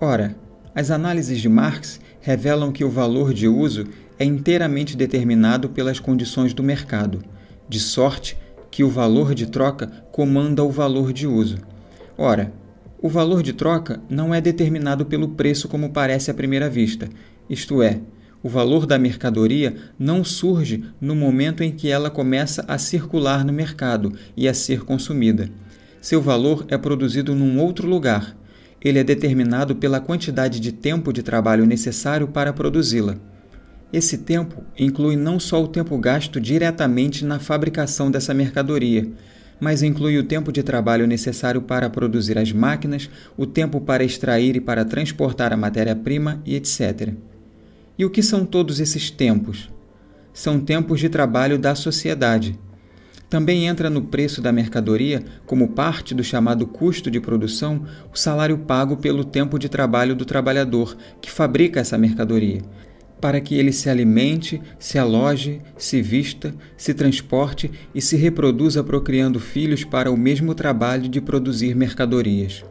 Ora, as análises de Marx revelam que o valor de uso é inteiramente determinado pelas condições do mercado, de sorte que o valor de troca comanda o valor de uso. Ora, o valor de troca não é determinado pelo preço como parece à primeira vista, isto é, o valor da mercadoria não surge no momento em que ela começa a circular no mercado e a ser consumida. Seu valor é produzido num outro lugar. Ele é determinado pela quantidade de tempo de trabalho necessário para produzi-la. Esse tempo inclui não só o tempo gasto diretamente na fabricação dessa mercadoria, mas inclui o tempo de trabalho necessário para produzir as máquinas, o tempo para extrair e para transportar a matéria-prima e etc. E o que são todos esses tempos? São tempos de trabalho da sociedade. Também entra no preço da mercadoria, como parte do chamado custo de produção, o salário pago pelo tempo de trabalho do trabalhador que fabrica essa mercadoria, para que ele se alimente, se aloje, se vista, se transporte e se reproduza procriando filhos para o mesmo trabalho de produzir mercadorias.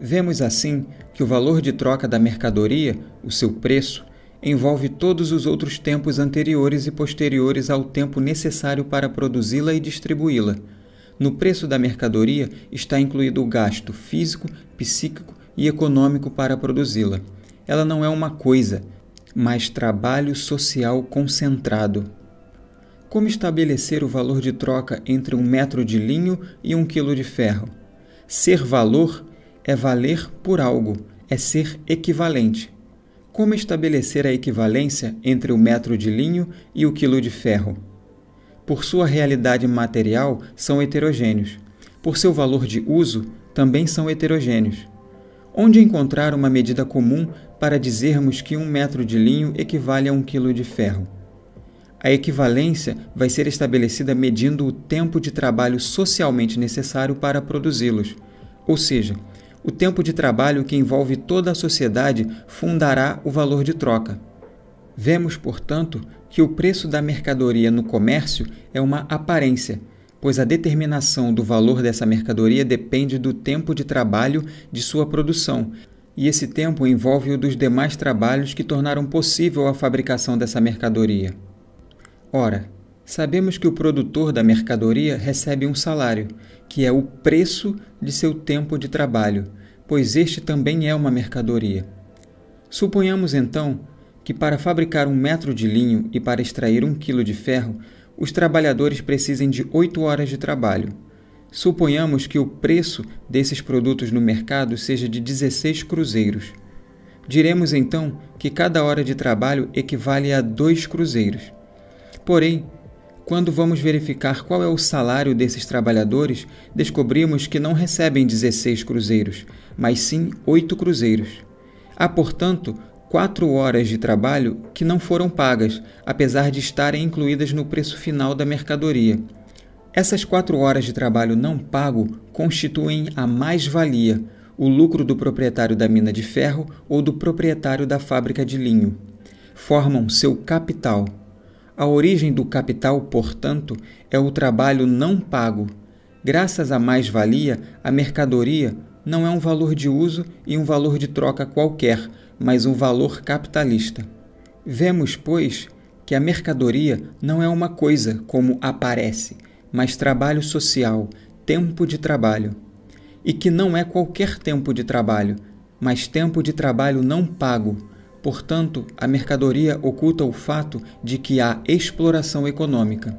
Vemos assim que o valor de troca da mercadoria, o seu preço, envolve todos os outros tempos anteriores e posteriores ao tempo necessário para produzi-la e distribuí-la. No preço da mercadoria está incluído o gasto físico, psíquico e econômico para produzi-la. Ela não é uma coisa, mas trabalho social concentrado. Como estabelecer o valor de troca entre um metro de linho e um quilo de ferro? Ser valor é valer por algo, é ser equivalente como estabelecer a equivalência entre o metro de linho e o quilo de ferro. Por sua realidade material, são heterogêneos. Por seu valor de uso, também são heterogêneos. Onde encontrar uma medida comum para dizermos que um metro de linho equivale a um quilo de ferro? A equivalência vai ser estabelecida medindo o tempo de trabalho socialmente necessário para produzi-los, ou seja, o tempo de trabalho que envolve toda a sociedade fundará o valor de troca. Vemos, portanto, que o preço da mercadoria no comércio é uma aparência, pois a determinação do valor dessa mercadoria depende do tempo de trabalho de sua produção, e esse tempo envolve o dos demais trabalhos que tornaram possível a fabricação dessa mercadoria. Ora, Sabemos que o produtor da mercadoria recebe um salário, que é o preço de seu tempo de trabalho, pois este também é uma mercadoria. Suponhamos então que para fabricar um metro de linho e para extrair um quilo de ferro, os trabalhadores precisem de oito horas de trabalho. Suponhamos que o preço desses produtos no mercado seja de 16 cruzeiros. Diremos então que cada hora de trabalho equivale a dois cruzeiros. Porém, quando vamos verificar qual é o salário desses trabalhadores, descobrimos que não recebem 16 cruzeiros, mas sim 8 cruzeiros. Há, portanto, 4 horas de trabalho que não foram pagas, apesar de estarem incluídas no preço final da mercadoria. Essas 4 horas de trabalho não pago constituem a mais-valia, o lucro do proprietário da mina de ferro ou do proprietário da fábrica de linho. Formam seu capital. A origem do capital, portanto, é o trabalho não pago. Graças à mais-valia, a mercadoria não é um valor de uso e um valor de troca qualquer, mas um valor capitalista. Vemos, pois, que a mercadoria não é uma coisa como aparece, mas trabalho social, tempo de trabalho. E que não é qualquer tempo de trabalho, mas tempo de trabalho não pago Portanto, a mercadoria oculta o fato de que há exploração econômica.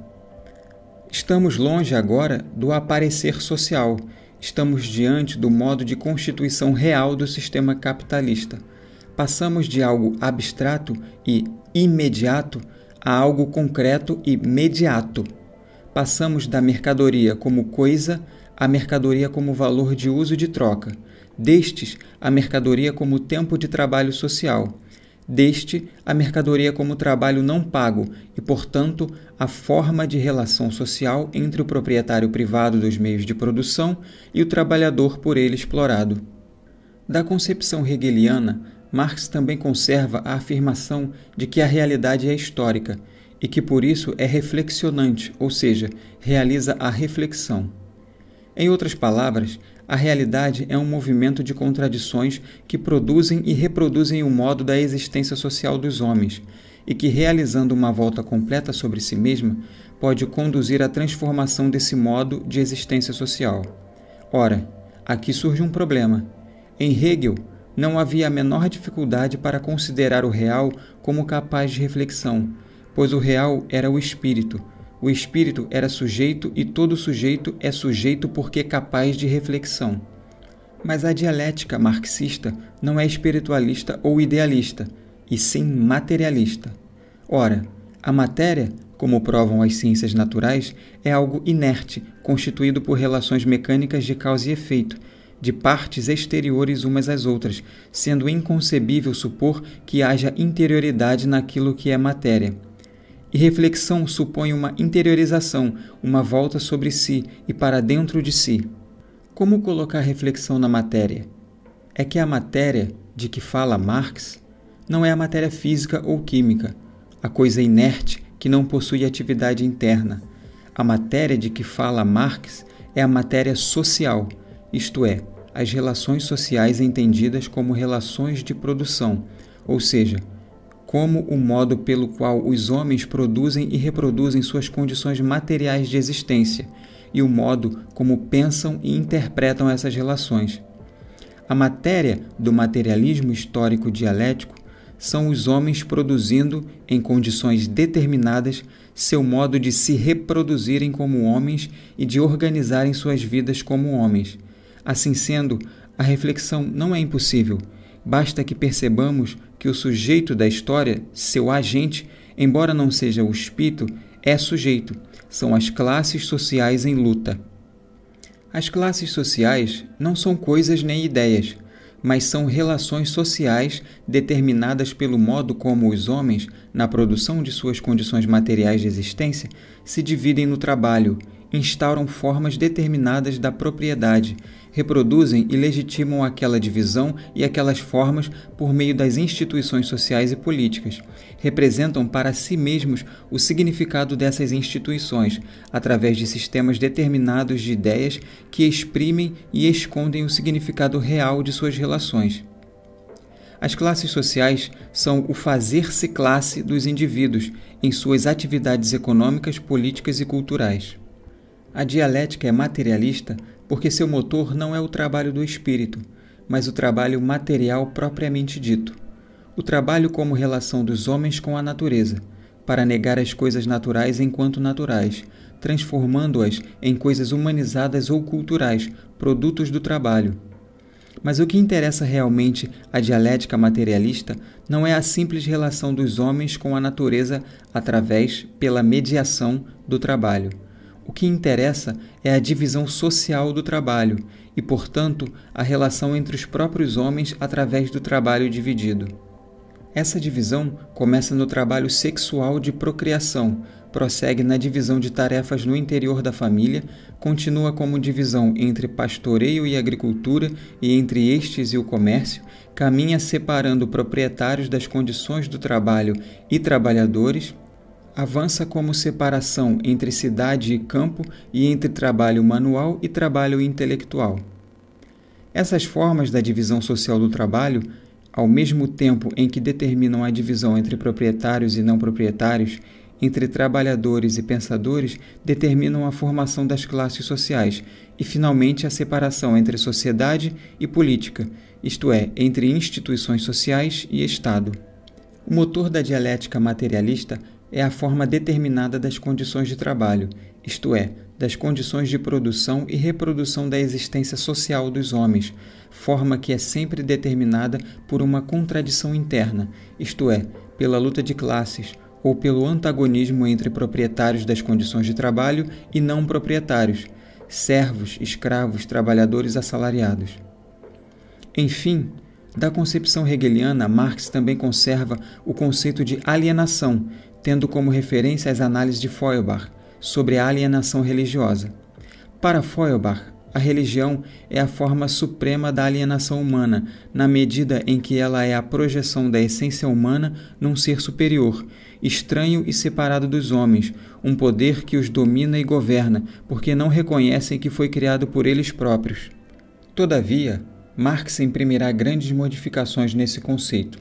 Estamos longe agora do aparecer social, estamos diante do modo de constituição real do sistema capitalista. Passamos de algo abstrato e imediato a algo concreto e mediato. Passamos da mercadoria como coisa à mercadoria como valor de uso de troca, destes, a mercadoria como tempo de trabalho social, deste a mercadoria como trabalho não pago e, portanto, a forma de relação social entre o proprietário privado dos meios de produção e o trabalhador por ele explorado. Da concepção hegeliana, Marx também conserva a afirmação de que a realidade é histórica e que por isso é reflexionante, ou seja, realiza a reflexão. Em outras palavras, a realidade é um movimento de contradições que produzem e reproduzem o modo da existência social dos homens, e que, realizando uma volta completa sobre si mesma, pode conduzir à transformação desse modo de existência social. Ora, aqui surge um problema. Em Hegel, não havia a menor dificuldade para considerar o real como capaz de reflexão, pois o real era o espírito, o espírito era sujeito e todo sujeito é sujeito porque é capaz de reflexão. Mas a dialética marxista não é espiritualista ou idealista, e sim materialista. Ora, a matéria, como provam as ciências naturais, é algo inerte, constituído por relações mecânicas de causa e efeito, de partes exteriores umas às outras, sendo inconcebível supor que haja interioridade naquilo que é matéria. E reflexão supõe uma interiorização, uma volta sobre si e para dentro de si. Como colocar reflexão na matéria? É que a matéria de que fala Marx não é a matéria física ou química, a coisa inerte que não possui atividade interna. A matéria de que fala Marx é a matéria social, isto é, as relações sociais entendidas como relações de produção, ou seja, como o modo pelo qual os homens produzem e reproduzem suas condições materiais de existência e o modo como pensam e interpretam essas relações. A matéria do materialismo histórico dialético são os homens produzindo, em condições determinadas, seu modo de se reproduzirem como homens e de organizarem suas vidas como homens. Assim sendo, a reflexão não é impossível, basta que percebamos que o sujeito da história, seu agente, embora não seja o espírito, é sujeito. São as classes sociais em luta. As classes sociais não são coisas nem ideias, mas são relações sociais determinadas pelo modo como os homens, na produção de suas condições materiais de existência, se dividem no trabalho, instauram formas determinadas da propriedade reproduzem e legitimam aquela divisão e aquelas formas por meio das instituições sociais e políticas, representam para si mesmos o significado dessas instituições, através de sistemas determinados de ideias que exprimem e escondem o significado real de suas relações. As classes sociais são o fazer-se classe dos indivíduos em suas atividades econômicas, políticas e culturais. A dialética é materialista porque seu motor não é o trabalho do espírito, mas o trabalho material propriamente dito. O trabalho como relação dos homens com a natureza, para negar as coisas naturais enquanto naturais, transformando-as em coisas humanizadas ou culturais, produtos do trabalho. Mas o que interessa realmente à dialética materialista não é a simples relação dos homens com a natureza através, pela mediação, do trabalho. O que interessa é a divisão social do trabalho e, portanto, a relação entre os próprios homens através do trabalho dividido. Essa divisão começa no trabalho sexual de procriação, prossegue na divisão de tarefas no interior da família, continua como divisão entre pastoreio e agricultura e entre estes e o comércio, caminha separando proprietários das condições do trabalho e trabalhadores, avança como separação entre cidade e campo e entre trabalho manual e trabalho intelectual. Essas formas da divisão social do trabalho, ao mesmo tempo em que determinam a divisão entre proprietários e não proprietários, entre trabalhadores e pensadores, determinam a formação das classes sociais e, finalmente, a separação entre sociedade e política, isto é, entre instituições sociais e Estado. O motor da dialética materialista é a forma determinada das condições de trabalho, isto é, das condições de produção e reprodução da existência social dos homens, forma que é sempre determinada por uma contradição interna, isto é, pela luta de classes ou pelo antagonismo entre proprietários das condições de trabalho e não proprietários, servos, escravos, trabalhadores assalariados. Enfim, da concepção hegeliana, Marx também conserva o conceito de alienação, tendo como referência as análises de Feuerbach sobre a alienação religiosa. Para Feuerbach, a religião é a forma suprema da alienação humana, na medida em que ela é a projeção da essência humana num ser superior, estranho e separado dos homens, um poder que os domina e governa, porque não reconhecem que foi criado por eles próprios. Todavia, Marx imprimirá grandes modificações nesse conceito.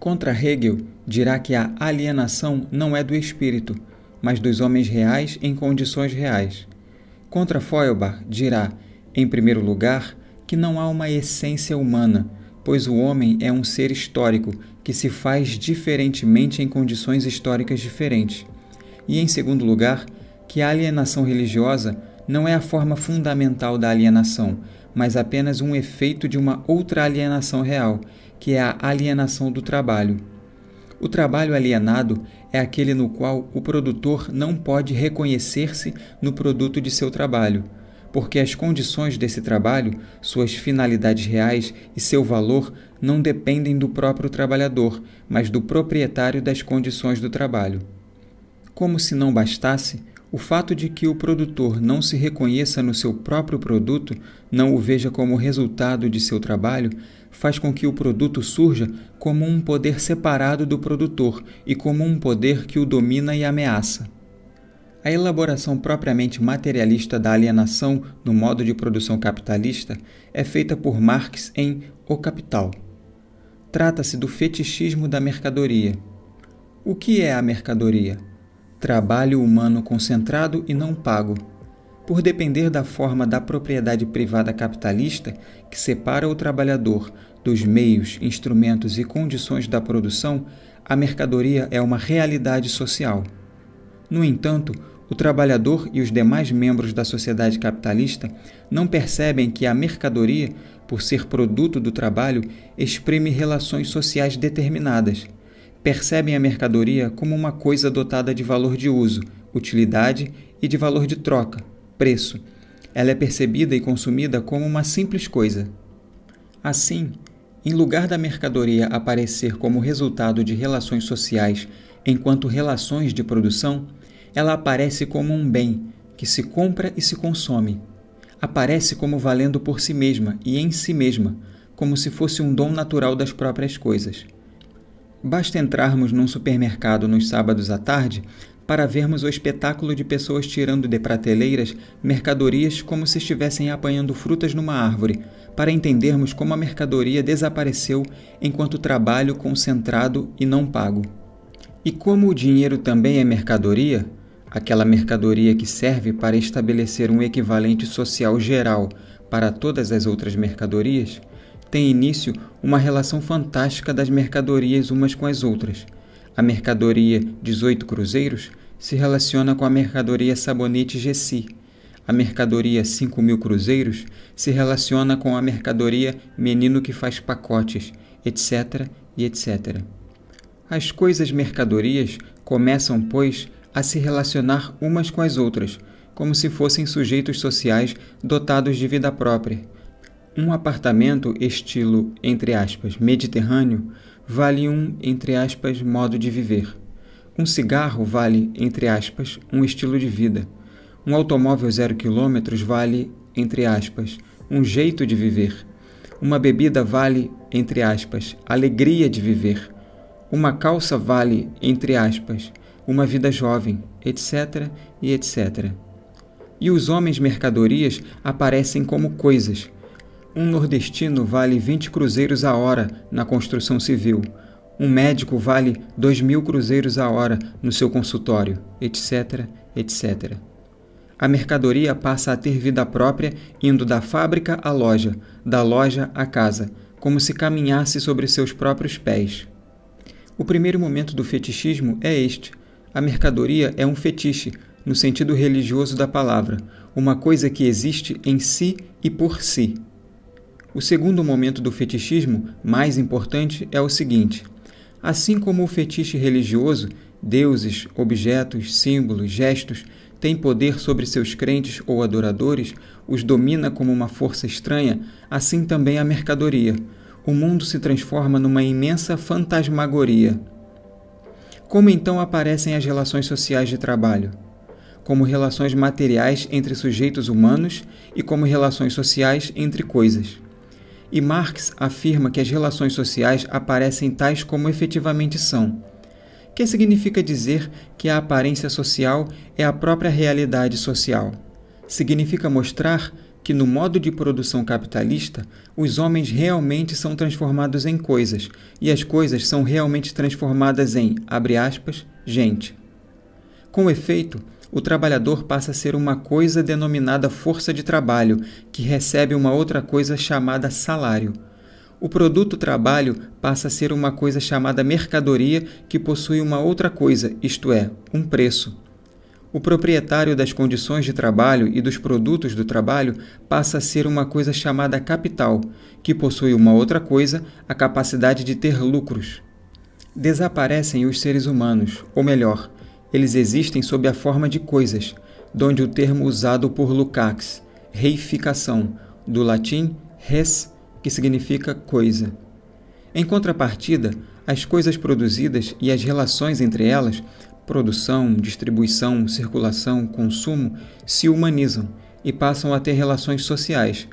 Contra Hegel, dirá que a alienação não é do espírito, mas dos homens reais em condições reais. Contra Feuerbach, dirá, em primeiro lugar, que não há uma essência humana, pois o homem é um ser histórico que se faz diferentemente em condições históricas diferentes. E, em segundo lugar, que a alienação religiosa não é a forma fundamental da alienação, mas apenas um efeito de uma outra alienação real, que é a alienação do trabalho. O trabalho alienado é aquele no qual o produtor não pode reconhecer-se no produto de seu trabalho, porque as condições desse trabalho, suas finalidades reais e seu valor não dependem do próprio trabalhador, mas do proprietário das condições do trabalho. Como se não bastasse, o fato de que o produtor não se reconheça no seu próprio produto, não o veja como resultado de seu trabalho, faz com que o produto surja como um poder separado do produtor e como um poder que o domina e ameaça. A elaboração propriamente materialista da alienação no modo de produção capitalista é feita por Marx em O Capital. Trata-se do fetichismo da mercadoria. O que é a mercadoria? Trabalho humano concentrado e não pago. Por depender da forma da propriedade privada capitalista, que separa o trabalhador dos meios, instrumentos e condições da produção, a mercadoria é uma realidade social. No entanto, o trabalhador e os demais membros da sociedade capitalista não percebem que a mercadoria, por ser produto do trabalho, exprime relações sociais determinadas. Percebem a mercadoria como uma coisa dotada de valor de uso, utilidade e de valor de troca, preço. Ela é percebida e consumida como uma simples coisa. Assim, em lugar da mercadoria aparecer como resultado de relações sociais enquanto relações de produção, ela aparece como um bem que se compra e se consome. Aparece como valendo por si mesma e em si mesma, como se fosse um dom natural das próprias coisas. Basta entrarmos num supermercado nos sábados à tarde para vermos o espetáculo de pessoas tirando de prateleiras mercadorias como se estivessem apanhando frutas numa árvore, para entendermos como a mercadoria desapareceu enquanto trabalho concentrado e não pago. E como o dinheiro também é mercadoria, aquela mercadoria que serve para estabelecer um equivalente social geral para todas as outras mercadorias, tem início uma relação fantástica das mercadorias umas com as outras a mercadoria 18 cruzeiros se relaciona com a mercadoria sabonete Gessi. A mercadoria 5 mil cruzeiros se relaciona com a mercadoria menino que faz pacotes, etc. e etc. As coisas mercadorias começam, pois, a se relacionar umas com as outras, como se fossem sujeitos sociais dotados de vida própria. Um apartamento estilo, entre aspas, mediterrâneo vale um, entre aspas, modo de viver. Um cigarro vale, entre aspas, um estilo de vida. Um automóvel zero quilômetros vale, entre aspas, um jeito de viver. Uma bebida vale, entre aspas, alegria de viver. Uma calça vale, entre aspas, uma vida jovem, etc. e etc. E os homens mercadorias aparecem como coisas um nordestino vale 20 cruzeiros a hora na construção civil. Um médico vale 2 mil cruzeiros a hora no seu consultório, etc, etc. A mercadoria passa a ter vida própria indo da fábrica à loja, da loja à casa, como se caminhasse sobre seus próprios pés. O primeiro momento do fetichismo é este: a mercadoria é um fetiche, no sentido religioso da palavra, uma coisa que existe em si e por si. O segundo momento do fetichismo, mais importante, é o seguinte: assim como o fetiche religioso, deuses, objetos, símbolos, gestos têm poder sobre seus crentes ou adoradores, os domina como uma força estranha, assim também a mercadoria. O mundo se transforma numa imensa fantasmagoria. Como então aparecem as relações sociais de trabalho? Como relações materiais entre sujeitos humanos e como relações sociais entre coisas. E Marx afirma que as relações sociais aparecem tais como efetivamente são, que significa dizer que a aparência social é a própria realidade social. Significa mostrar que, no modo de produção capitalista, os homens realmente são transformados em coisas e as coisas são realmente transformadas em, abre aspas, gente. Com efeito, o trabalhador passa a ser uma coisa denominada força de trabalho, que recebe uma outra coisa chamada salário. O produto trabalho passa a ser uma coisa chamada mercadoria, que possui uma outra coisa, isto é, um preço. O proprietário das condições de trabalho e dos produtos do trabalho passa a ser uma coisa chamada capital, que possui uma outra coisa, a capacidade de ter lucros. Desaparecem os seres humanos, ou melhor, eles existem sob a forma de coisas, donde o termo usado por Lukács, reificação, do latim res, que significa coisa. Em contrapartida, as coisas produzidas e as relações entre elas, produção, distribuição, circulação, consumo, se humanizam e passam a ter relações sociais.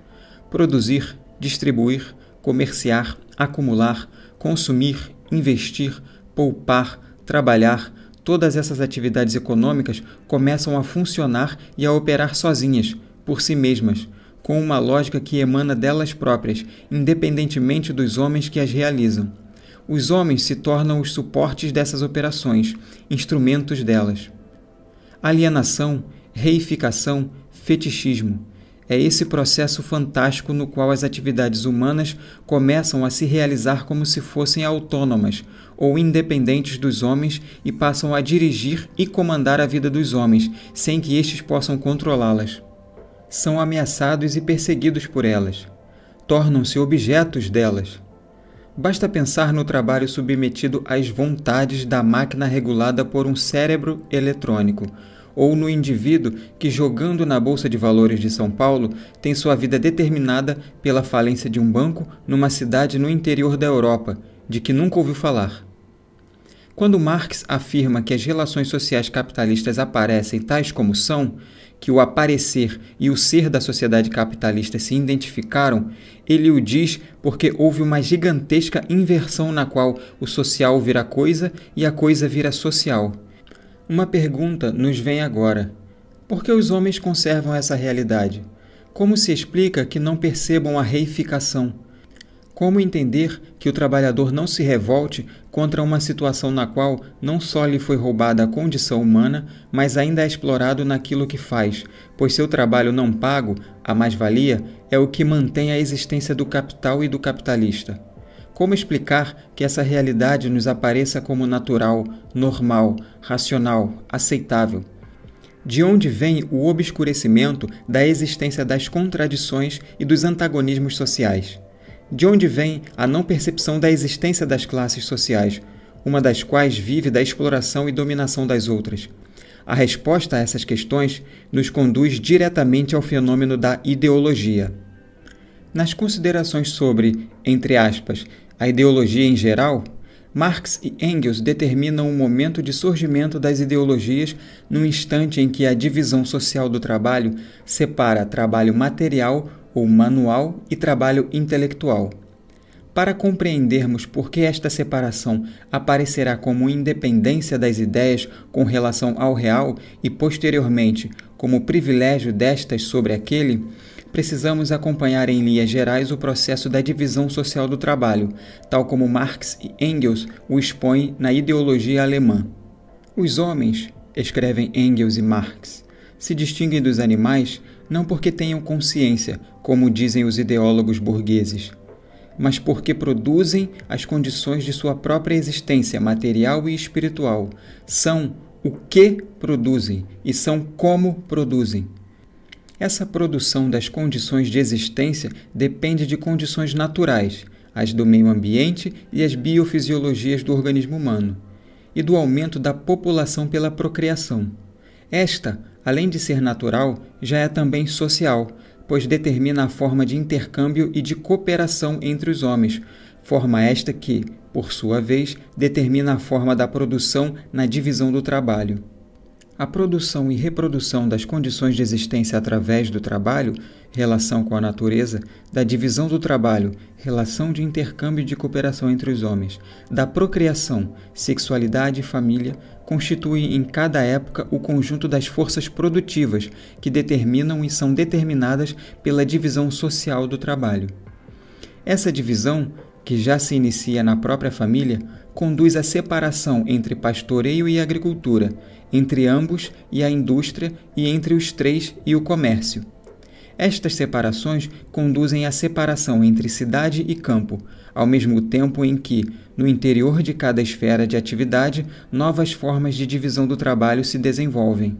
Produzir, distribuir, comerciar, acumular, consumir, investir, poupar, trabalhar, todas essas atividades econômicas começam a funcionar e a operar sozinhas, por si mesmas, com uma lógica que emana delas próprias, independentemente dos homens que as realizam. Os homens se tornam os suportes dessas operações, instrumentos delas. Alienação, reificação, fetichismo. É esse processo fantástico no qual as atividades humanas começam a se realizar como se fossem autônomas, ou independentes dos homens e passam a dirigir e comandar a vida dos homens, sem que estes possam controlá-las. São ameaçados e perseguidos por elas. Tornam-se objetos delas. Basta pensar no trabalho submetido às vontades da máquina regulada por um cérebro eletrônico, ou no indivíduo que, jogando na Bolsa de Valores de São Paulo, tem sua vida determinada pela falência de um banco numa cidade no interior da Europa, de que nunca ouviu falar. Quando Marx afirma que as relações sociais capitalistas aparecem tais como são, que o aparecer e o ser da sociedade capitalista se identificaram, ele o diz porque houve uma gigantesca inversão na qual o social vira coisa e a coisa vira social. Uma pergunta nos vem agora: por que os homens conservam essa realidade? Como se explica que não percebam a reificação? Como entender que o trabalhador não se revolte contra uma situação na qual não só lhe foi roubada a condição humana, mas ainda é explorado naquilo que faz, pois seu trabalho não pago, a mais-valia, é o que mantém a existência do capital e do capitalista? Como explicar que essa realidade nos apareça como natural, normal, racional, aceitável? De onde vem o obscurecimento da existência das contradições e dos antagonismos sociais? De onde vem a não percepção da existência das classes sociais, uma das quais vive da exploração e dominação das outras? A resposta a essas questões nos conduz diretamente ao fenômeno da ideologia. Nas considerações sobre, entre aspas, a ideologia em geral, Marx e Engels determinam o momento de surgimento das ideologias no instante em que a divisão social do trabalho separa trabalho material ou manual e trabalho intelectual. Para compreendermos por que esta separação aparecerá como independência das ideias com relação ao real e, posteriormente, como privilégio destas sobre aquele, precisamos acompanhar em linhas gerais o processo da divisão social do trabalho, tal como Marx e Engels o expõem na ideologia alemã. Os homens, escrevem Engels e Marx, se distinguem dos animais não porque tenham consciência, como dizem os ideólogos burgueses, mas porque produzem as condições de sua própria existência material e espiritual. São o que produzem e são como produzem. Essa produção das condições de existência depende de condições naturais, as do meio ambiente e as biofisiologias do organismo humano, e do aumento da população pela procriação. Esta além de ser natural, já é também social, pois determina a forma de intercâmbio e de cooperação entre os homens, forma esta que, por sua vez, determina a forma da produção na divisão do trabalho. A produção e reprodução das condições de existência através do trabalho, relação com a natureza, da divisão do trabalho, relação de intercâmbio e de cooperação entre os homens, da procriação, sexualidade e família, constitui em cada época o conjunto das forças produtivas que determinam e são determinadas pela divisão social do trabalho. Essa divisão, que já se inicia na própria família, conduz à separação entre pastoreio e agricultura, entre ambos e a indústria e entre os três e o comércio. Estas separações conduzem à separação entre cidade e campo, ao mesmo tempo em que, no interior de cada esfera de atividade, novas formas de divisão do trabalho se desenvolvem.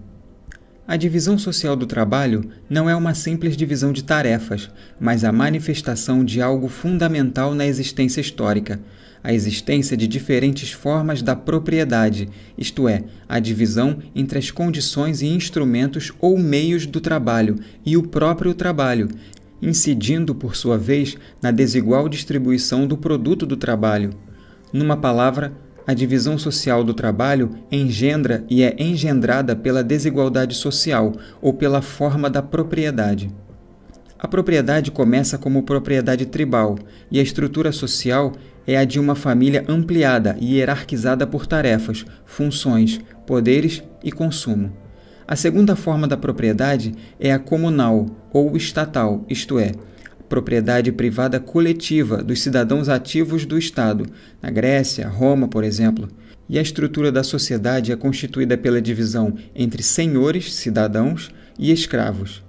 A divisão social do trabalho não é uma simples divisão de tarefas, mas a manifestação de algo fundamental na existência histórica, a existência de diferentes formas da propriedade, isto é, a divisão entre as condições e instrumentos ou meios do trabalho e o próprio trabalho, incidindo, por sua vez, na desigual distribuição do produto do trabalho. Numa palavra, a divisão social do trabalho engendra e é engendrada pela desigualdade social ou pela forma da propriedade. A propriedade começa como propriedade tribal e a estrutura social é a de uma família ampliada e hierarquizada por tarefas, funções, poderes e consumo. A segunda forma da propriedade é a comunal ou estatal, isto é, propriedade privada coletiva dos cidadãos ativos do Estado, na Grécia, Roma, por exemplo. E a estrutura da sociedade é constituída pela divisão entre senhores, cidadãos, e escravos.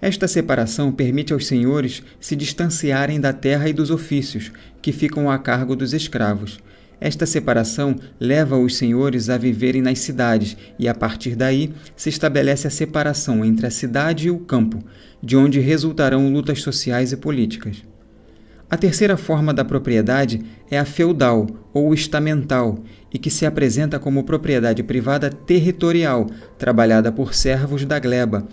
Esta separação permite aos senhores se distanciarem da terra e dos ofícios, que ficam a cargo dos escravos, esta separação leva os senhores a viverem nas cidades, e a partir daí se estabelece a separação entre a cidade e o campo, de onde resultarão lutas sociais e políticas. A terceira forma da propriedade é a feudal ou estamental, e que se apresenta como propriedade privada territorial, trabalhada por servos da gleba,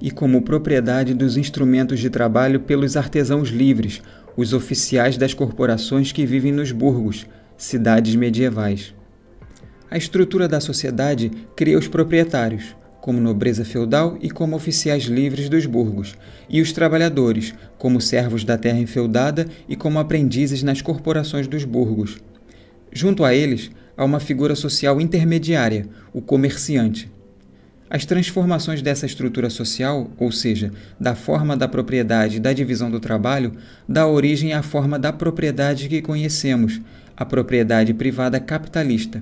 e como propriedade dos instrumentos de trabalho pelos artesãos livres, os oficiais das corporações que vivem nos burgos, cidades medievais. A estrutura da sociedade cria os proprietários, como nobreza feudal e como oficiais livres dos burgos, e os trabalhadores, como servos da terra enfeudada e como aprendizes nas corporações dos burgos. Junto a eles, há uma figura social intermediária, o comerciante. As transformações dessa estrutura social, ou seja, da forma da propriedade e da divisão do trabalho, dá origem à forma da propriedade que conhecemos, a propriedade privada capitalista.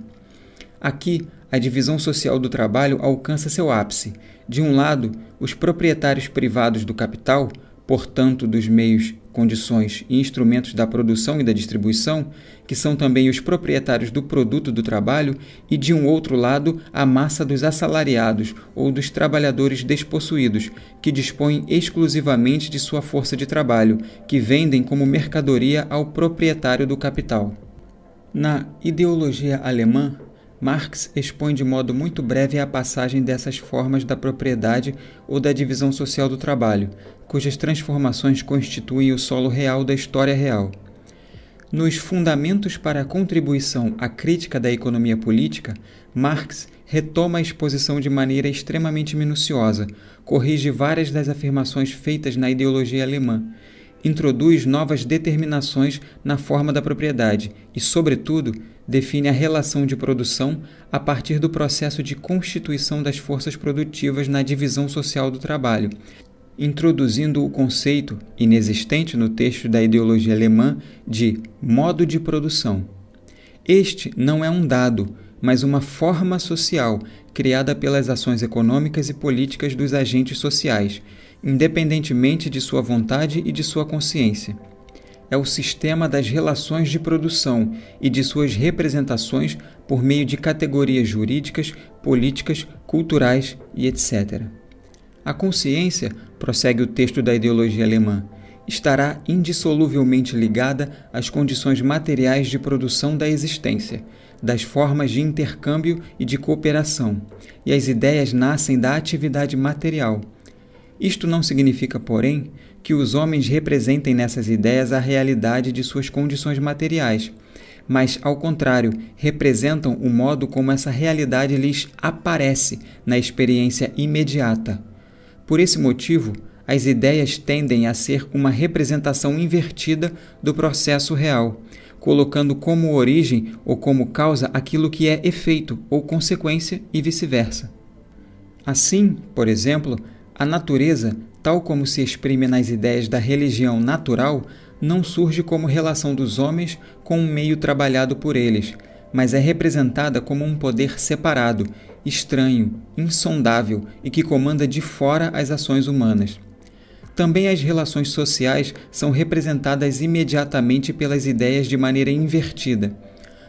Aqui, a divisão social do trabalho alcança seu ápice. De um lado, os proprietários privados do capital, portanto, dos meios, condições e instrumentos da produção e da distribuição, que são também os proprietários do produto do trabalho, e de um outro lado, a massa dos assalariados ou dos trabalhadores despossuídos, que dispõem exclusivamente de sua força de trabalho, que vendem como mercadoria ao proprietário do capital. Na ideologia alemã, Marx expõe de modo muito breve a passagem dessas formas da propriedade ou da divisão social do trabalho, cujas transformações constituem o solo real da história real. Nos Fundamentos para a Contribuição à Crítica da Economia Política, Marx retoma a exposição de maneira extremamente minuciosa, corrige várias das afirmações feitas na ideologia alemã introduz novas determinações na forma da propriedade e, sobretudo, define a relação de produção a partir do processo de constituição das forças produtivas na divisão social do trabalho, introduzindo o conceito, inexistente no texto da ideologia alemã, de modo de produção. Este não é um dado, mas uma forma social criada pelas ações econômicas e políticas dos agentes sociais independentemente de sua vontade e de sua consciência. É o sistema das relações de produção e de suas representações por meio de categorias jurídicas, políticas, culturais e etc. A consciência, prossegue o texto da ideologia alemã, estará indissoluvelmente ligada às condições materiais de produção da existência, das formas de intercâmbio e de cooperação, e as ideias nascem da atividade material isto não significa, porém, que os homens representem nessas ideias a realidade de suas condições materiais, mas, ao contrário, representam o modo como essa realidade lhes aparece na experiência imediata. Por esse motivo, as ideias tendem a ser uma representação invertida do processo real, colocando como origem ou como causa aquilo que é efeito ou consequência e vice-versa. Assim, por exemplo, a natureza, tal como se exprime nas ideias da religião natural, não surge como relação dos homens com um meio trabalhado por eles, mas é representada como um poder separado, estranho, insondável e que comanda de fora as ações humanas. Também as relações sociais são representadas imediatamente pelas ideias de maneira invertida.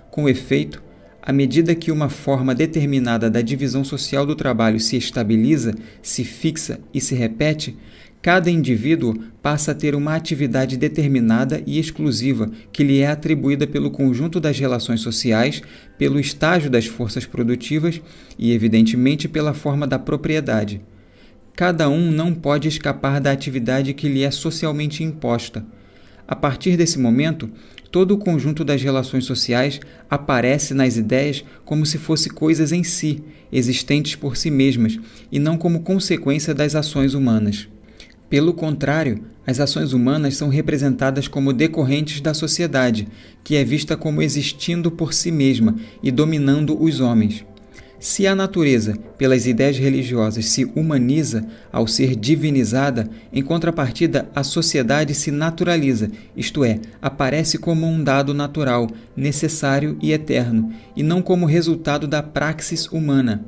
Com efeito, à medida que uma forma determinada da divisão social do trabalho se estabiliza, se fixa e se repete, cada indivíduo passa a ter uma atividade determinada e exclusiva que lhe é atribuída pelo conjunto das relações sociais, pelo estágio das forças produtivas e, evidentemente, pela forma da propriedade. Cada um não pode escapar da atividade que lhe é socialmente imposta. A partir desse momento, todo o conjunto das relações sociais aparece nas ideias como se fosse coisas em si, existentes por si mesmas, e não como consequência das ações humanas. Pelo contrário, as ações humanas são representadas como decorrentes da sociedade, que é vista como existindo por si mesma e dominando os homens. Se a natureza, pelas ideias religiosas, se humaniza ao ser divinizada, em contrapartida, a sociedade se naturaliza, isto é, aparece como um dado natural, necessário e eterno, e não como resultado da praxis humana.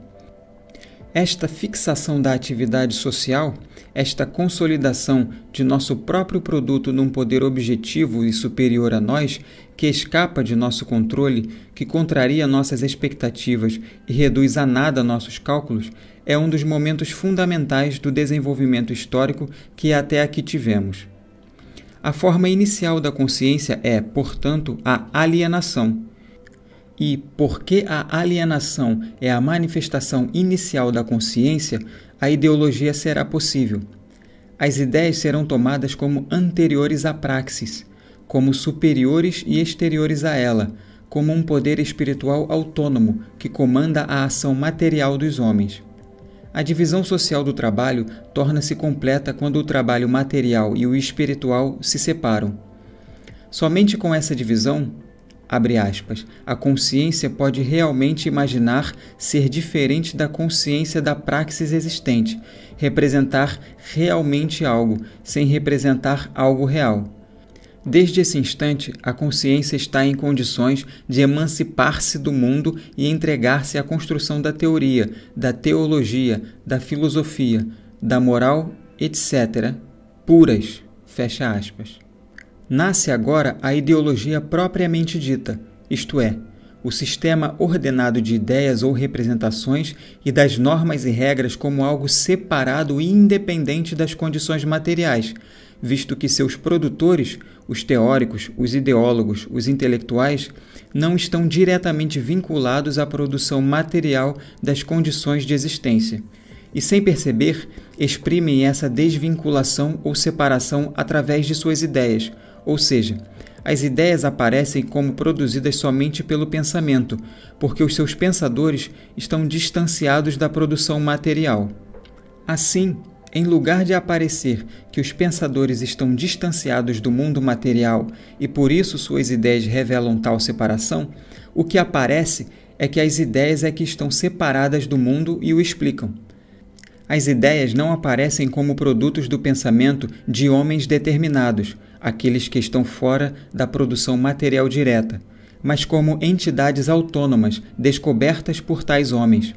Esta fixação da atividade social, esta consolidação de nosso próprio produto num poder objetivo e superior a nós, que escapa de nosso controle, que contraria nossas expectativas e reduz a nada nossos cálculos, é um dos momentos fundamentais do desenvolvimento histórico que até aqui tivemos. A forma inicial da consciência é, portanto, a alienação. E porque a alienação é a manifestação inicial da consciência, a ideologia será possível. As ideias serão tomadas como anteriores à praxis como superiores e exteriores a ela, como um poder espiritual autônomo que comanda a ação material dos homens. A divisão social do trabalho torna-se completa quando o trabalho material e o espiritual se separam. Somente com essa divisão, aspas, a consciência pode realmente imaginar ser diferente da consciência da praxis existente, representar realmente algo, sem representar algo real. Desde esse instante, a consciência está em condições de emancipar-se do mundo e entregar-se à construção da teoria, da teologia, da filosofia, da moral, etc., puras. Fecha aspas. Nasce agora a ideologia propriamente dita, isto é, o sistema ordenado de ideias ou representações e das normas e regras como algo separado e independente das condições materiais visto que seus produtores, os teóricos, os ideólogos, os intelectuais, não estão diretamente vinculados à produção material das condições de existência, e sem perceber, exprimem essa desvinculação ou separação através de suas ideias, ou seja, as ideias aparecem como produzidas somente pelo pensamento, porque os seus pensadores estão distanciados da produção material. Assim, em lugar de aparecer que os pensadores estão distanciados do mundo material e por isso suas ideias revelam tal separação, o que aparece é que as ideias é que estão separadas do mundo e o explicam. As ideias não aparecem como produtos do pensamento de homens determinados, aqueles que estão fora da produção material direta, mas como entidades autônomas descobertas por tais homens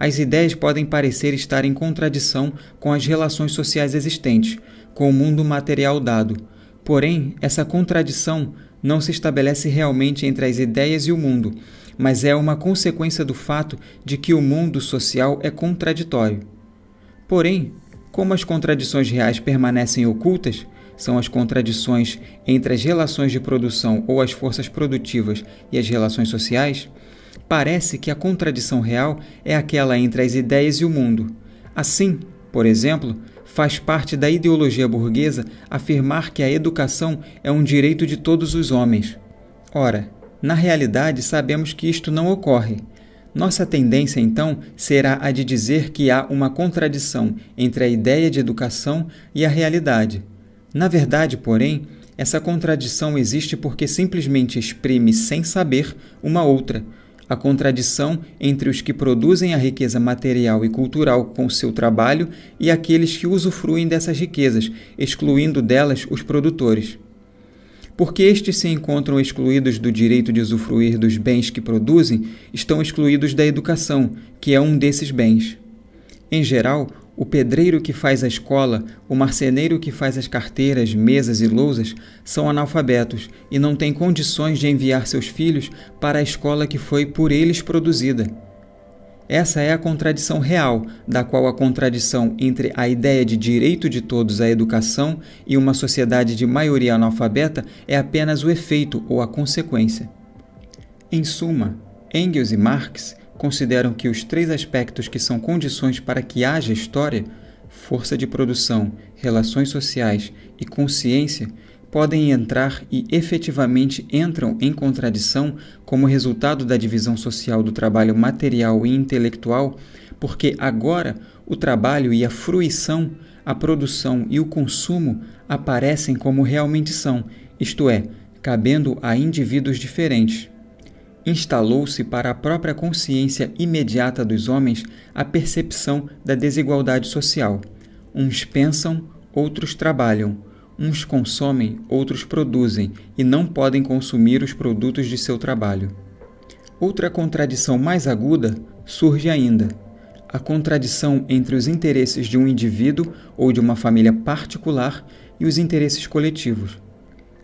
as ideias podem parecer estar em contradição com as relações sociais existentes, com o mundo material dado. Porém, essa contradição não se estabelece realmente entre as ideias e o mundo, mas é uma consequência do fato de que o mundo social é contraditório. Porém, como as contradições reais permanecem ocultas, são as contradições entre as relações de produção ou as forças produtivas e as relações sociais, Parece que a contradição real é aquela entre as ideias e o mundo. Assim, por exemplo, faz parte da ideologia burguesa afirmar que a educação é um direito de todos os homens. Ora, na realidade sabemos que isto não ocorre. Nossa tendência, então, será a de dizer que há uma contradição entre a ideia de educação e a realidade. Na verdade, porém, essa contradição existe porque simplesmente exprime sem saber uma outra, a contradição entre os que produzem a riqueza material e cultural com seu trabalho e aqueles que usufruem dessas riquezas, excluindo delas os produtores. Porque estes se encontram excluídos do direito de usufruir dos bens que produzem, estão excluídos da educação, que é um desses bens. Em geral, o pedreiro que faz a escola, o marceneiro que faz as carteiras, mesas e lousas são analfabetos e não têm condições de enviar seus filhos para a escola que foi por eles produzida. Essa é a contradição real, da qual a contradição entre a ideia de direito de todos à educação e uma sociedade de maioria analfabeta é apenas o efeito ou a consequência. Em suma, Engels e Marx consideram que os três aspectos que são condições para que haja história força de produção, relações sociais e consciência podem entrar e efetivamente entram em contradição como resultado da divisão social do trabalho material e intelectual, porque agora o trabalho e a fruição, a produção e o consumo aparecem como realmente são, isto é, cabendo a indivíduos diferentes instalou-se para a própria consciência imediata dos homens a percepção da desigualdade social. Uns pensam, outros trabalham, uns consomem, outros produzem e não podem consumir os produtos de seu trabalho. Outra contradição mais aguda surge ainda. A contradição entre os interesses de um indivíduo ou de uma família particular e os interesses coletivos.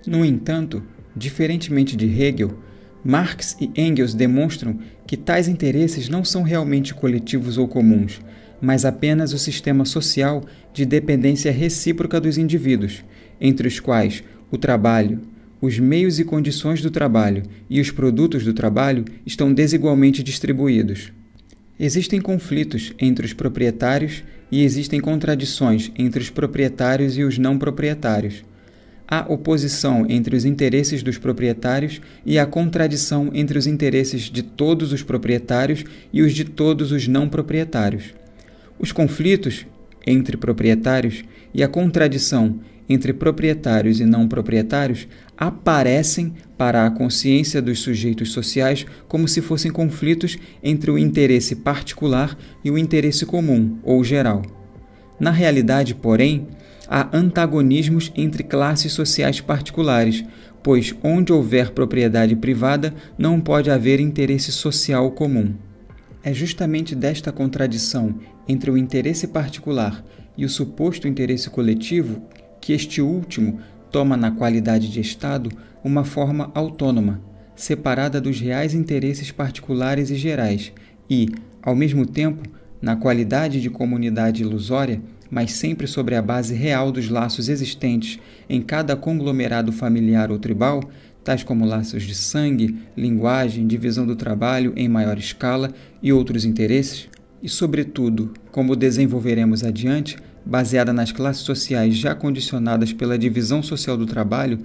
No entanto, diferentemente de Hegel, Marx e Engels demonstram que tais interesses não são realmente coletivos ou comuns, mas apenas o sistema social de dependência recíproca dos indivíduos, entre os quais o trabalho, os meios e condições do trabalho e os produtos do trabalho estão desigualmente distribuídos. Existem conflitos entre os proprietários e existem contradições entre os proprietários e os não proprietários há oposição entre os interesses dos proprietários e a contradição entre os interesses de todos os proprietários e os de todos os não proprietários. Os conflitos entre proprietários e a contradição entre proprietários e não proprietários aparecem para a consciência dos sujeitos sociais como se fossem conflitos entre o interesse particular e o interesse comum ou geral. Na realidade, porém, há antagonismos entre classes sociais particulares, pois onde houver propriedade privada não pode haver interesse social comum. É justamente desta contradição entre o interesse particular e o suposto interesse coletivo que este último toma na qualidade de Estado uma forma autônoma, separada dos reais interesses particulares e gerais, e, ao mesmo tempo, na qualidade de comunidade ilusória, mas sempre sobre a base real dos laços existentes em cada conglomerado familiar ou tribal, tais como laços de sangue, linguagem, divisão do trabalho em maior escala e outros interesses, e, sobretudo, como desenvolveremos adiante, baseada nas classes sociais já condicionadas pela divisão social do trabalho,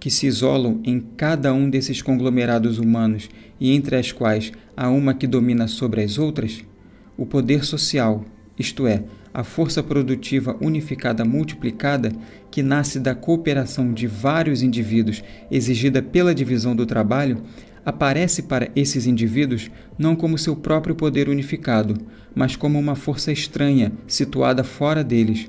que se isolam em cada um desses conglomerados humanos e entre as quais há uma que domina sobre as outras, o poder social, isto é, a força produtiva unificada multiplicada, que nasce da cooperação de vários indivíduos exigida pela divisão do trabalho, aparece para esses indivíduos não como seu próprio poder unificado, mas como uma força estranha situada fora deles,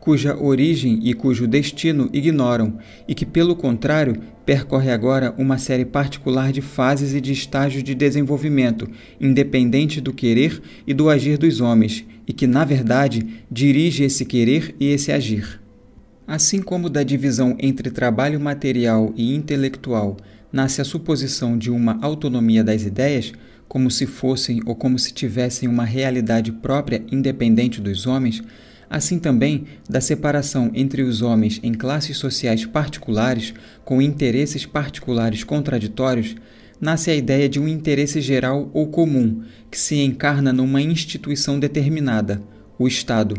cuja origem e cujo destino ignoram, e que, pelo contrário, percorre agora uma série particular de fases e de estágios de desenvolvimento, independente do querer e do agir dos homens, e que, na verdade, dirige esse querer e esse agir. Assim como da divisão entre trabalho material e intelectual nasce a suposição de uma autonomia das ideias, como se fossem ou como se tivessem uma realidade própria independente dos homens, assim também da separação entre os homens em classes sociais particulares com interesses particulares contraditórios, nasce a ideia de um interesse geral ou comum, que se encarna numa instituição determinada, o Estado.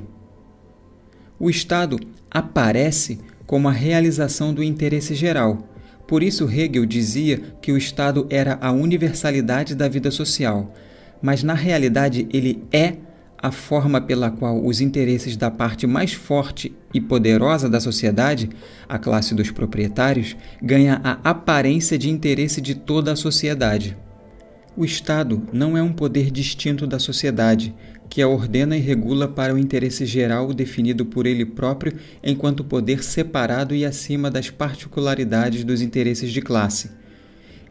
O Estado aparece como a realização do interesse geral. Por isso, Hegel dizia que o Estado era a universalidade da vida social, mas na realidade ele é a forma pela qual os interesses da parte mais forte e poderosa da sociedade, a classe dos proprietários, ganha a aparência de interesse de toda a sociedade. O Estado não é um poder distinto da sociedade, que a ordena e regula para o interesse geral definido por ele próprio, enquanto poder separado e acima das particularidades dos interesses de classe.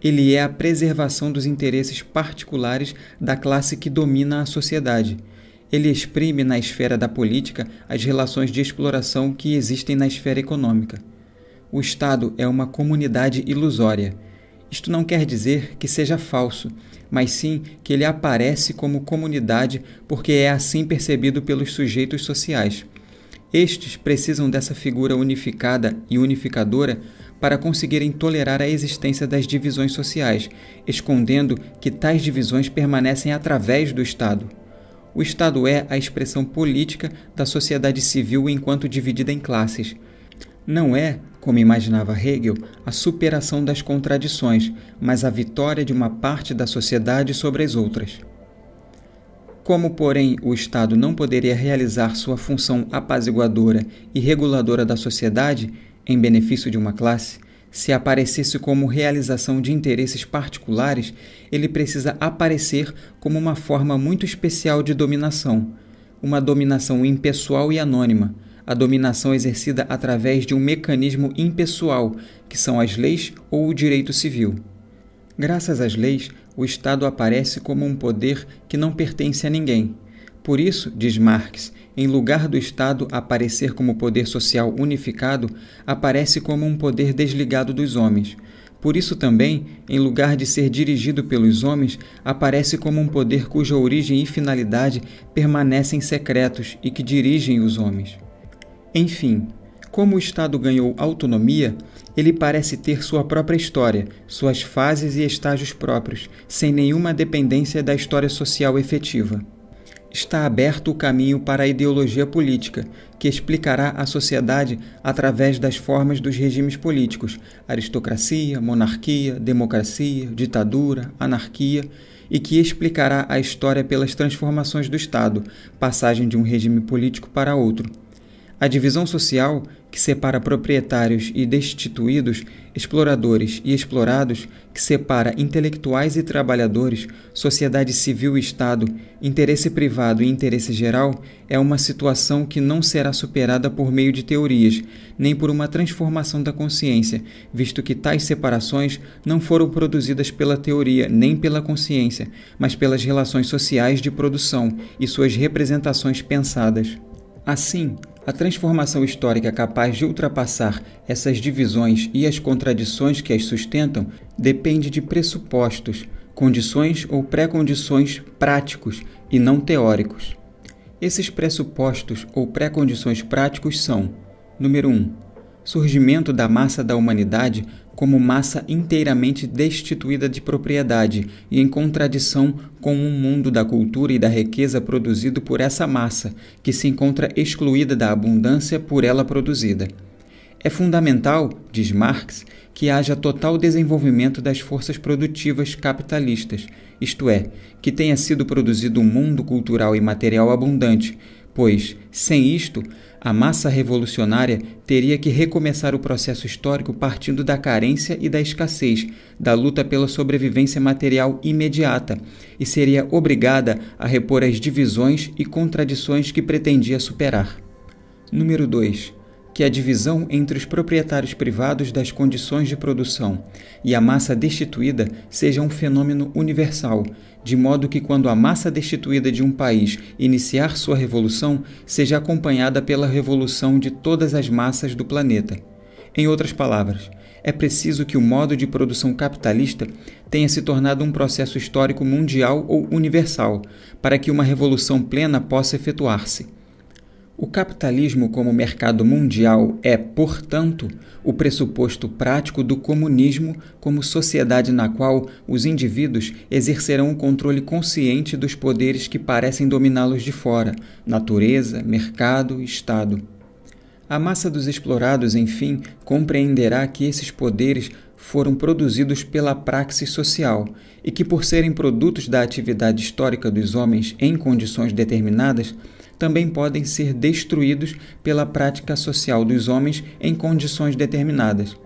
Ele é a preservação dos interesses particulares da classe que domina a sociedade ele exprime na esfera da política as relações de exploração que existem na esfera econômica. O Estado é uma comunidade ilusória. Isto não quer dizer que seja falso, mas sim que ele aparece como comunidade porque é assim percebido pelos sujeitos sociais. Estes precisam dessa figura unificada e unificadora para conseguirem tolerar a existência das divisões sociais, escondendo que tais divisões permanecem através do Estado. O Estado é a expressão política da sociedade civil enquanto dividida em classes. Não é, como imaginava Hegel, a superação das contradições, mas a vitória de uma parte da sociedade sobre as outras. Como, porém, o Estado não poderia realizar sua função apaziguadora e reguladora da sociedade em benefício de uma classe, se aparecesse como realização de interesses particulares, ele precisa aparecer como uma forma muito especial de dominação, uma dominação impessoal e anônima, a dominação exercida através de um mecanismo impessoal, que são as leis ou o direito civil. Graças às leis, o Estado aparece como um poder que não pertence a ninguém. Por isso, diz Marx, em lugar do Estado aparecer como poder social unificado, aparece como um poder desligado dos homens. Por isso também, em lugar de ser dirigido pelos homens, aparece como um poder cuja origem e finalidade permanecem secretos e que dirigem os homens. Enfim, como o Estado ganhou autonomia, ele parece ter sua própria história, suas fases e estágios próprios, sem nenhuma dependência da história social efetiva está aberto o caminho para a ideologia política, que explicará a sociedade através das formas dos regimes políticos aristocracia, monarquia, democracia, ditadura, anarquia e que explicará a história pelas transformações do Estado, passagem de um regime político para outro. A divisão social que separa proprietários e destituídos, exploradores e explorados, que separa intelectuais e trabalhadores, sociedade civil e Estado, interesse privado e interesse geral, é uma situação que não será superada por meio de teorias, nem por uma transformação da consciência, visto que tais separações não foram produzidas pela teoria nem pela consciência, mas pelas relações sociais de produção e suas representações pensadas. Assim, a transformação histórica capaz de ultrapassar essas divisões e as contradições que as sustentam depende de pressupostos, condições ou pré-condições práticos e não teóricos. Esses pressupostos ou pré-condições práticos são: número 1. Um, surgimento da massa da humanidade como massa inteiramente destituída de propriedade e em contradição com o um mundo da cultura e da riqueza produzido por essa massa, que se encontra excluída da abundância por ela produzida. É fundamental, diz Marx, que haja total desenvolvimento das forças produtivas capitalistas, isto é, que tenha sido produzido um mundo cultural e material abundante, pois, sem isto, a massa revolucionária teria que recomeçar o processo histórico partindo da carência e da escassez, da luta pela sobrevivência material imediata, e seria obrigada a repor as divisões e contradições que pretendia superar. Número 2 que a divisão entre os proprietários privados das condições de produção e a massa destituída seja um fenômeno universal de modo que quando a massa destituída de um país iniciar sua revolução, seja acompanhada pela revolução de todas as massas do planeta. Em outras palavras, é preciso que o modo de produção capitalista tenha se tornado um processo histórico mundial ou universal, para que uma revolução plena possa efetuar-se. O capitalismo como mercado mundial é, portanto, o pressuposto prático do comunismo como sociedade na qual os indivíduos exercerão o controle consciente dos poderes que parecem dominá-los de fora natureza, mercado, Estado. A massa dos explorados, enfim, compreenderá que esses poderes foram produzidos pela praxis social e que, por serem produtos da atividade histórica dos homens em condições determinadas, também podem ser destruídos pela prática social dos homens em condições determinadas.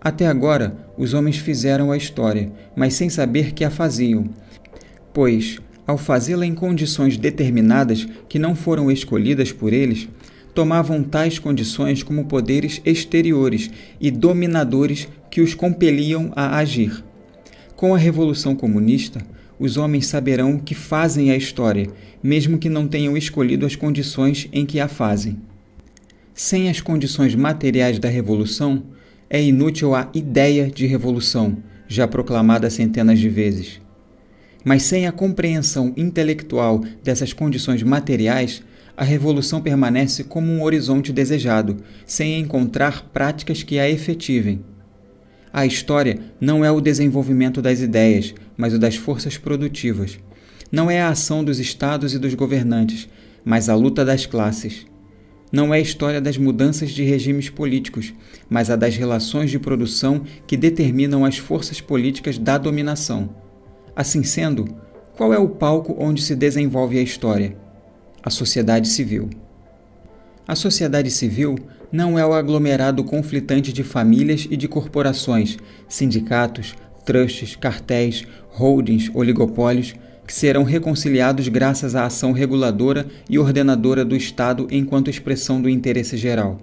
Até agora, os homens fizeram a história, mas sem saber que a faziam, pois, ao fazê-la em condições determinadas que não foram escolhidas por eles, tomavam tais condições como poderes exteriores e dominadores que os compeliam a agir. Com a Revolução Comunista, os homens saberão que fazem a história mesmo que não tenham escolhido as condições em que a fazem. Sem as condições materiais da revolução, é inútil a ideia de revolução, já proclamada centenas de vezes. Mas sem a compreensão intelectual dessas condições materiais, a revolução permanece como um horizonte desejado, sem encontrar práticas que a efetivem. A história não é o desenvolvimento das ideias, mas o das forças produtivas, não é a ação dos estados e dos governantes, mas a luta das classes. Não é a história das mudanças de regimes políticos, mas a das relações de produção que determinam as forças políticas da dominação. Assim sendo, qual é o palco onde se desenvolve a história? A sociedade civil. A sociedade civil não é o aglomerado conflitante de famílias e de corporações, sindicatos, trusts, cartéis, holdings, oligopólios que serão reconciliados graças à ação reguladora e ordenadora do Estado enquanto expressão do interesse geral.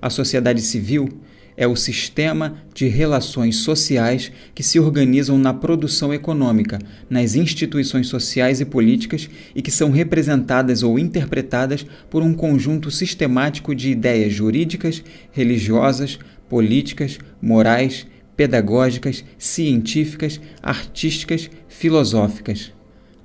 A sociedade civil é o sistema de relações sociais que se organizam na produção econômica, nas instituições sociais e políticas e que são representadas ou interpretadas por um conjunto sistemático de ideias jurídicas, religiosas, políticas, morais, pedagógicas, científicas, artísticas, filosóficas.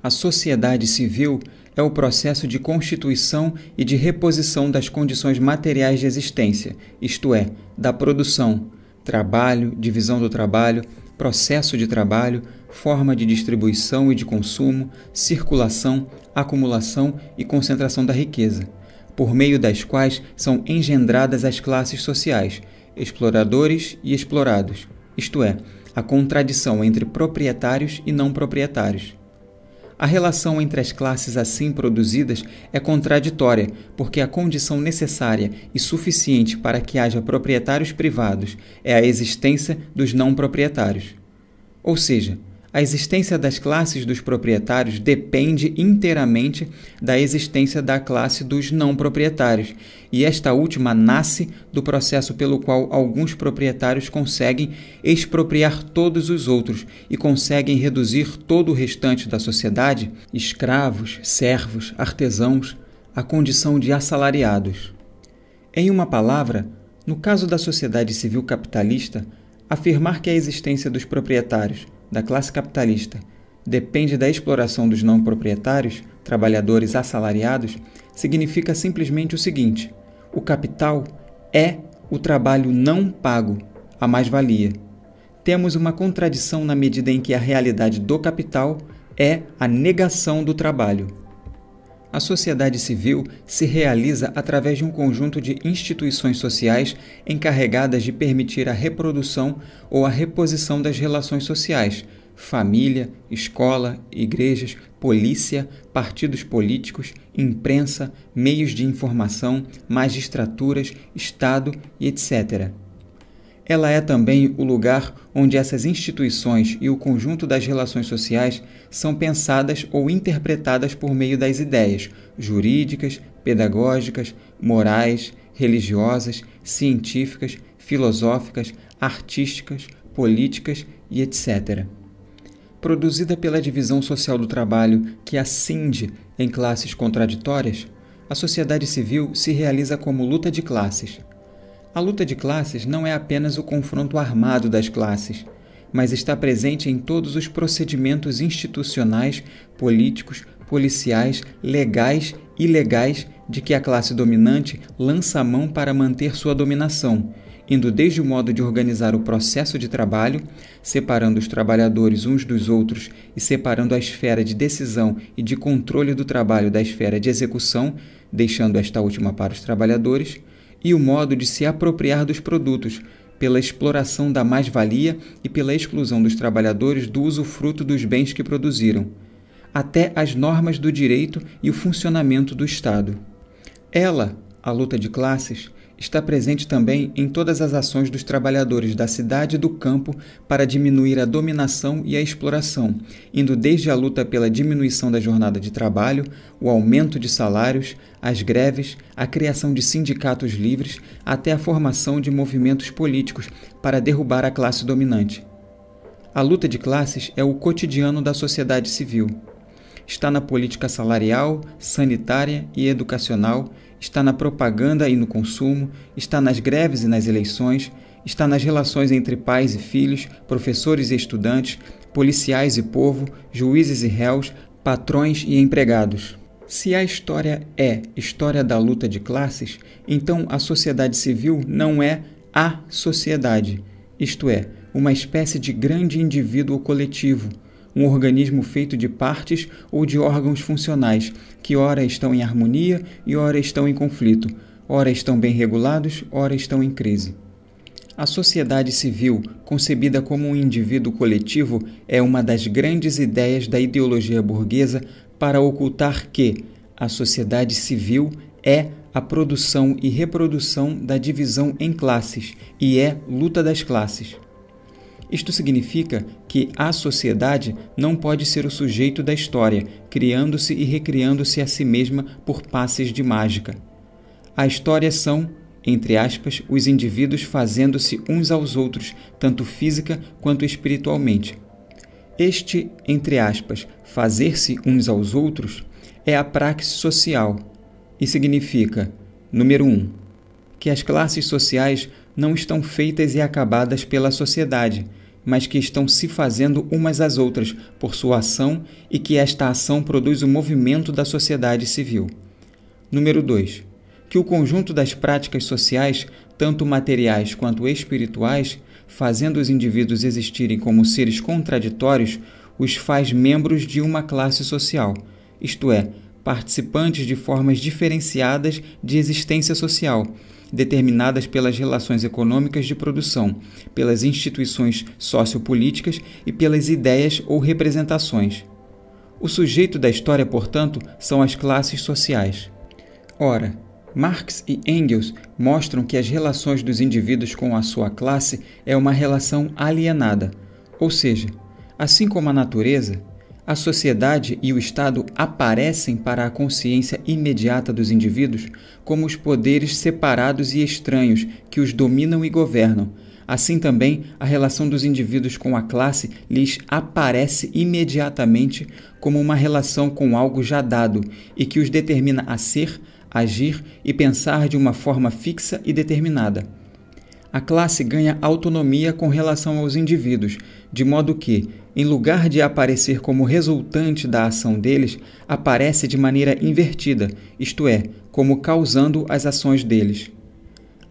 A sociedade civil é o processo de constituição e de reposição das condições materiais de existência, isto é, da produção, trabalho, divisão do trabalho, processo de trabalho, forma de distribuição e de consumo, circulação, acumulação e concentração da riqueza, por meio das quais são engendradas as classes sociais, exploradores e explorados, isto é, a contradição entre proprietários e não proprietários. A relação entre as classes assim produzidas é contraditória, porque a condição necessária e suficiente para que haja proprietários privados é a existência dos não proprietários. Ou seja, a existência das classes dos proprietários depende inteiramente da existência da classe dos não proprietários, e esta última nasce do processo pelo qual alguns proprietários conseguem expropriar todos os outros e conseguem reduzir todo o restante da sociedade, escravos, servos, artesãos, à condição de assalariados. Em uma palavra, no caso da sociedade civil capitalista, afirmar que a existência dos proprietários, da classe capitalista, depende da exploração dos não proprietários, trabalhadores assalariados, significa simplesmente o seguinte: o capital é o trabalho não pago, a mais-valia. Temos uma contradição na medida em que a realidade do capital é a negação do trabalho. A sociedade civil se realiza através de um conjunto de instituições sociais encarregadas de permitir a reprodução ou a reposição das relações sociais, família, escola, igrejas, polícia, partidos políticos, imprensa, meios de informação, magistraturas, Estado e etc. Ela é também o lugar onde essas instituições e o conjunto das relações sociais são pensadas ou interpretadas por meio das ideias jurídicas, pedagógicas, morais, religiosas, científicas, filosóficas, artísticas, políticas e etc produzida pela divisão social do trabalho que ascende em classes contraditórias, a sociedade civil se realiza como luta de classes. A luta de classes não é apenas o confronto armado das classes, mas está presente em todos os procedimentos institucionais, políticos, policiais, legais e ilegais de que a classe dominante lança a mão para manter sua dominação indo desde o modo de organizar o processo de trabalho, separando os trabalhadores uns dos outros e separando a esfera de decisão e de controle do trabalho da esfera de execução, deixando esta última para os trabalhadores, e o modo de se apropriar dos produtos, pela exploração da mais-valia e pela exclusão dos trabalhadores do usufruto dos bens que produziram, até as normas do direito e o funcionamento do Estado. Ela, a luta de classes, está presente também em todas as ações dos trabalhadores da cidade e do campo para diminuir a dominação e a exploração, indo desde a luta pela diminuição da jornada de trabalho, o aumento de salários, as greves, a criação de sindicatos livres, até a formação de movimentos políticos para derrubar a classe dominante. A luta de classes é o cotidiano da sociedade civil. Está na política salarial, sanitária e educacional está na propaganda e no consumo, está nas greves e nas eleições, está nas relações entre pais e filhos, professores e estudantes, policiais e povo, juízes e réus, patrões e empregados. Se a história é história da luta de classes, então a sociedade civil não é a sociedade, isto é, uma espécie de grande indivíduo coletivo um organismo feito de partes ou de órgãos funcionais, que ora estão em harmonia e ora estão em conflito, ora estão bem regulados, ora estão em crise. A sociedade civil, concebida como um indivíduo coletivo, é uma das grandes ideias da ideologia burguesa para ocultar que a sociedade civil é a produção e reprodução da divisão em classes e é luta das classes. Isto significa que a sociedade não pode ser o sujeito da história, criando-se e recriando-se a si mesma por passes de mágica. A história são, entre aspas, os indivíduos fazendo-se uns aos outros, tanto física quanto espiritualmente. Este, entre aspas, fazer-se uns aos outros é a praxe social e significa, número 1, um, que as classes sociais não estão feitas e acabadas pela sociedade, mas que estão se fazendo umas às outras por sua ação e que esta ação produz o movimento da sociedade civil. Número 2. Que o conjunto das práticas sociais, tanto materiais quanto espirituais, fazendo os indivíduos existirem como seres contraditórios, os faz membros de uma classe social, isto é, participantes de formas diferenciadas de existência social determinadas pelas relações econômicas de produção, pelas instituições sociopolíticas e pelas ideias ou representações. O sujeito da história, portanto, são as classes sociais. Ora, Marx e Engels mostram que as relações dos indivíduos com a sua classe é uma relação alienada, ou seja, assim como a natureza, a sociedade e o Estado aparecem para a consciência imediata dos indivíduos como os poderes separados e estranhos que os dominam e governam. Assim também, a relação dos indivíduos com a classe lhes aparece imediatamente como uma relação com algo já dado e que os determina a ser, agir e pensar de uma forma fixa e determinada. A classe ganha autonomia com relação aos indivíduos, de modo que, em lugar de aparecer como resultante da ação deles, aparece de maneira invertida, isto é, como causando as ações deles.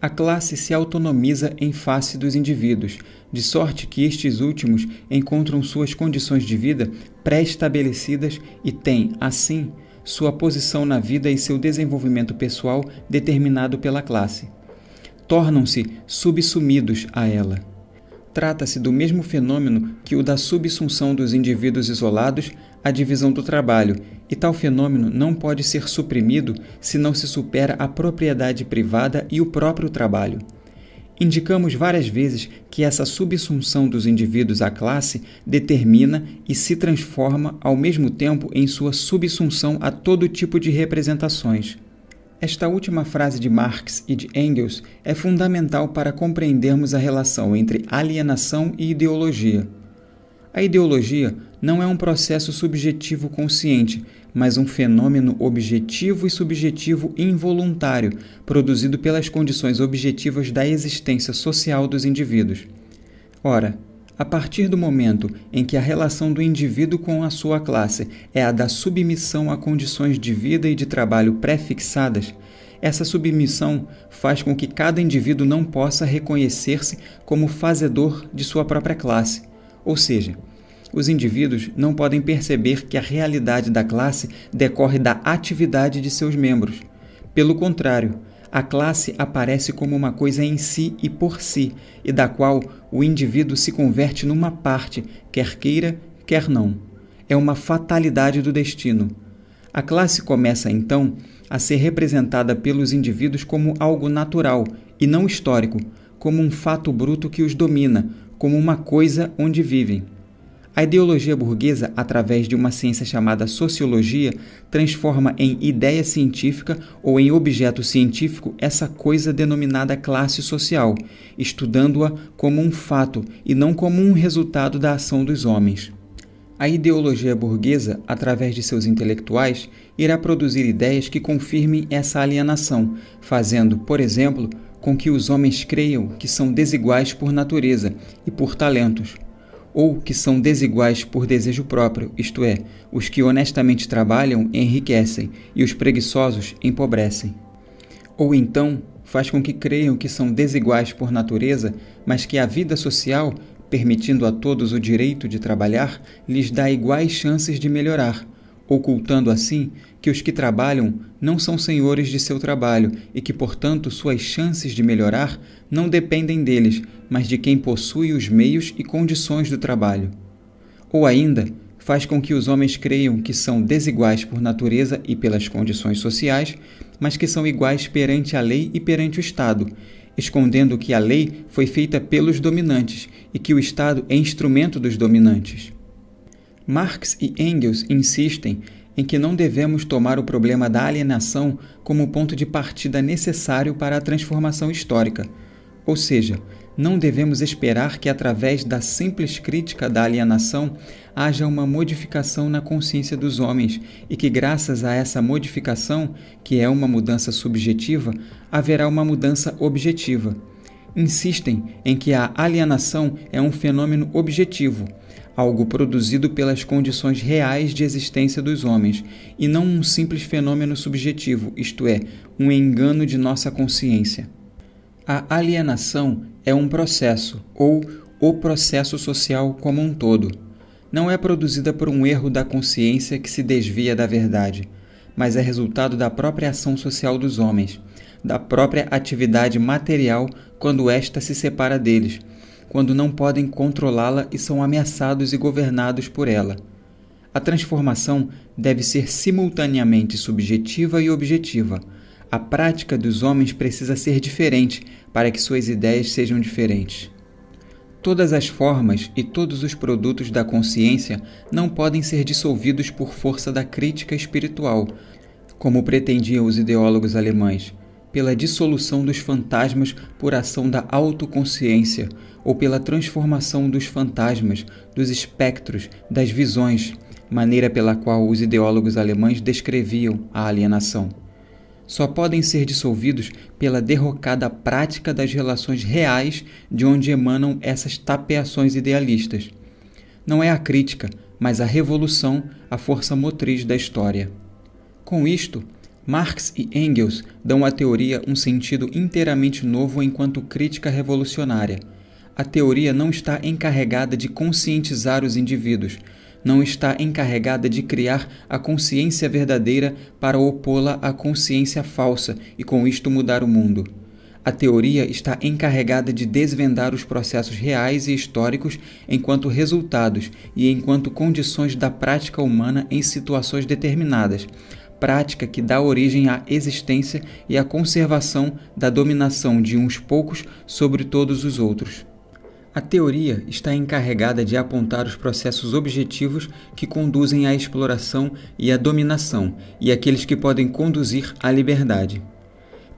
A classe se autonomiza em face dos indivíduos, de sorte que estes últimos encontram suas condições de vida pré-estabelecidas e têm, assim, sua posição na vida e seu desenvolvimento pessoal determinado pela classe. Tornam-se subsumidos a ela. Trata-se do mesmo fenômeno que o da subsunção dos indivíduos isolados à divisão do trabalho, e tal fenômeno não pode ser suprimido se não se supera a propriedade privada e o próprio trabalho. Indicamos várias vezes que essa subsunção dos indivíduos à classe determina e se transforma ao mesmo tempo em sua subsunção a todo tipo de representações. Esta última frase de Marx e de Engels é fundamental para compreendermos a relação entre alienação e ideologia. A ideologia não é um processo subjetivo consciente, mas um fenômeno objetivo e subjetivo involuntário, produzido pelas condições objetivas da existência social dos indivíduos. Ora, a partir do momento em que a relação do indivíduo com a sua classe é a da submissão a condições de vida e de trabalho pré-fixadas, essa submissão faz com que cada indivíduo não possa reconhecer-se como fazedor de sua própria classe, ou seja, os indivíduos não podem perceber que a realidade da classe decorre da atividade de seus membros. Pelo contrário, a classe aparece como uma coisa em si e por si, e da qual o indivíduo se converte numa parte, quer queira, quer não. É uma fatalidade do destino. A classe começa, então, a ser representada pelos indivíduos como algo natural e não histórico, como um fato bruto que os domina, como uma coisa onde vivem. A ideologia burguesa, através de uma ciência chamada sociologia, transforma em ideia científica ou em objeto científico essa coisa denominada classe social, estudando-a como um fato e não como um resultado da ação dos homens. A ideologia burguesa, através de seus intelectuais, irá produzir ideias que confirmem essa alienação, fazendo, por exemplo, com que os homens creiam que são desiguais por natureza e por talentos ou que são desiguais por desejo próprio, isto é, os que honestamente trabalham enriquecem e os preguiçosos empobrecem. Ou então, faz com que creiam que são desiguais por natureza, mas que a vida social, permitindo a todos o direito de trabalhar, lhes dá iguais chances de melhorar, ocultando assim que os que trabalham não são senhores de seu trabalho e que, portanto, suas chances de melhorar não dependem deles, mas de quem possui os meios e condições do trabalho. Ou ainda, faz com que os homens creiam que são desiguais por natureza e pelas condições sociais, mas que são iguais perante a lei e perante o Estado, escondendo que a lei foi feita pelos dominantes e que o Estado é instrumento dos dominantes. Marx e Engels insistem em que não devemos tomar o problema da alienação como ponto de partida necessário para a transformação histórica, ou seja, não devemos esperar que, através da simples crítica da alienação, haja uma modificação na consciência dos homens e que, graças a essa modificação, que é uma mudança subjetiva, haverá uma mudança objetiva. Insistem em que a alienação é um fenômeno objetivo, algo produzido pelas condições reais de existência dos homens, e não um simples fenômeno subjetivo, isto é, um engano de nossa consciência. A alienação é um processo, ou o processo social como um todo. Não é produzida por um erro da consciência que se desvia da verdade, mas é resultado da própria ação social dos homens, da própria atividade material quando esta se separa deles, quando não podem controlá-la e são ameaçados e governados por ela. A transformação deve ser simultaneamente subjetiva e objetiva a prática dos homens precisa ser diferente para que suas ideias sejam diferentes. Todas as formas e todos os produtos da consciência não podem ser dissolvidos por força da crítica espiritual, como pretendiam os ideólogos alemães, pela dissolução dos fantasmas por ação da autoconsciência ou pela transformação dos fantasmas, dos espectros, das visões, maneira pela qual os ideólogos alemães descreviam a alienação só podem ser dissolvidos pela derrocada prática das relações reais de onde emanam essas tapeações idealistas. Não é a crítica, mas a revolução a força motriz da história. Com isto, Marx e Engels dão à teoria um sentido inteiramente novo enquanto crítica revolucionária. A teoria não está encarregada de conscientizar os indivíduos, não está encarregada de criar a consciência verdadeira para opô-la à consciência falsa e com isto mudar o mundo. A teoria está encarregada de desvendar os processos reais e históricos enquanto resultados e enquanto condições da prática humana em situações determinadas, prática que dá origem à existência e à conservação da dominação de uns poucos sobre todos os outros. A teoria está encarregada de apontar os processos objetivos que conduzem à exploração e à dominação e aqueles que podem conduzir à liberdade.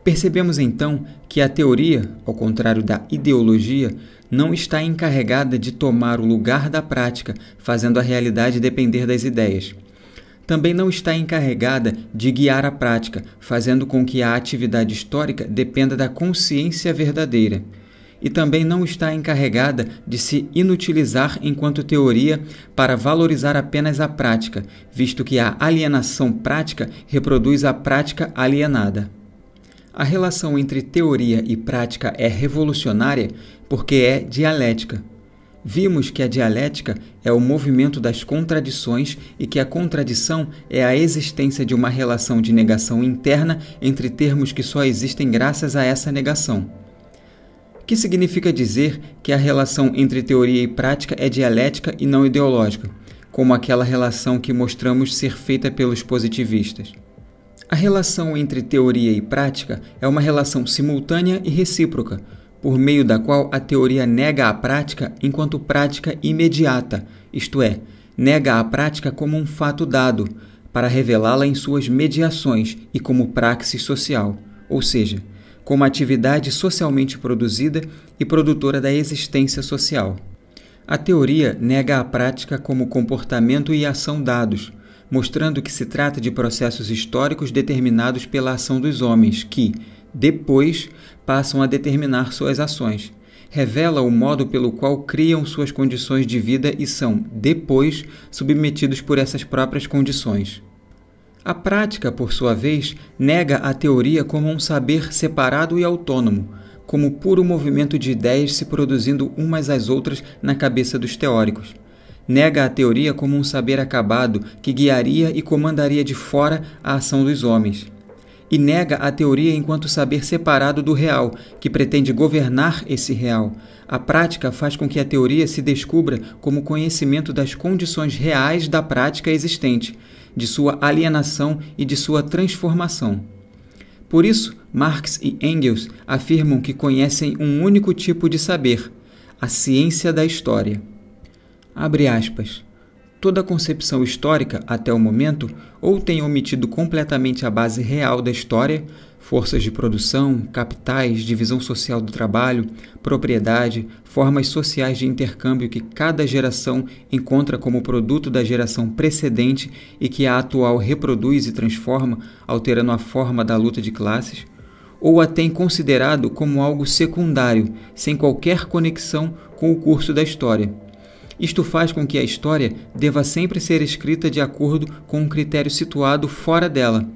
Percebemos então que a teoria, ao contrário da ideologia, não está encarregada de tomar o lugar da prática, fazendo a realidade depender das ideias. Também não está encarregada de guiar a prática, fazendo com que a atividade histórica dependa da consciência verdadeira e também não está encarregada de se inutilizar enquanto teoria para valorizar apenas a prática, visto que a alienação prática reproduz a prática alienada. A relação entre teoria e prática é revolucionária porque é dialética. Vimos que a dialética é o movimento das contradições e que a contradição é a existência de uma relação de negação interna entre termos que só existem graças a essa negação que significa dizer que a relação entre teoria e prática é dialética e não ideológica, como aquela relação que mostramos ser feita pelos positivistas. A relação entre teoria e prática é uma relação simultânea e recíproca, por meio da qual a teoria nega a prática enquanto prática imediata, isto é, nega a prática como um fato dado, para revelá-la em suas mediações e como praxis social, ou seja, como atividade socialmente produzida e produtora da existência social. A teoria nega a prática como comportamento e ação dados, mostrando que se trata de processos históricos determinados pela ação dos homens, que, depois, passam a determinar suas ações. Revela o modo pelo qual criam suas condições de vida e são, depois, submetidos por essas próprias condições. A prática, por sua vez, nega a teoria como um saber separado e autônomo, como puro movimento de ideias se produzindo umas às outras na cabeça dos teóricos. Nega a teoria como um saber acabado que guiaria e comandaria de fora a ação dos homens. E nega a teoria enquanto saber separado do real, que pretende governar esse real. A prática faz com que a teoria se descubra como conhecimento das condições reais da prática existente de sua alienação e de sua transformação. Por isso, Marx e Engels afirmam que conhecem um único tipo de saber, a ciência da história. Abre aspas. Toda concepção histórica, até o momento, ou tem omitido completamente a base real da história, forças de produção, capitais, divisão social do trabalho, propriedade, formas sociais de intercâmbio que cada geração encontra como produto da geração precedente e que a atual reproduz e transforma, alterando a forma da luta de classes, ou a tem considerado como algo secundário, sem qualquer conexão com o curso da história. Isto faz com que a história deva sempre ser escrita de acordo com um critério situado fora dela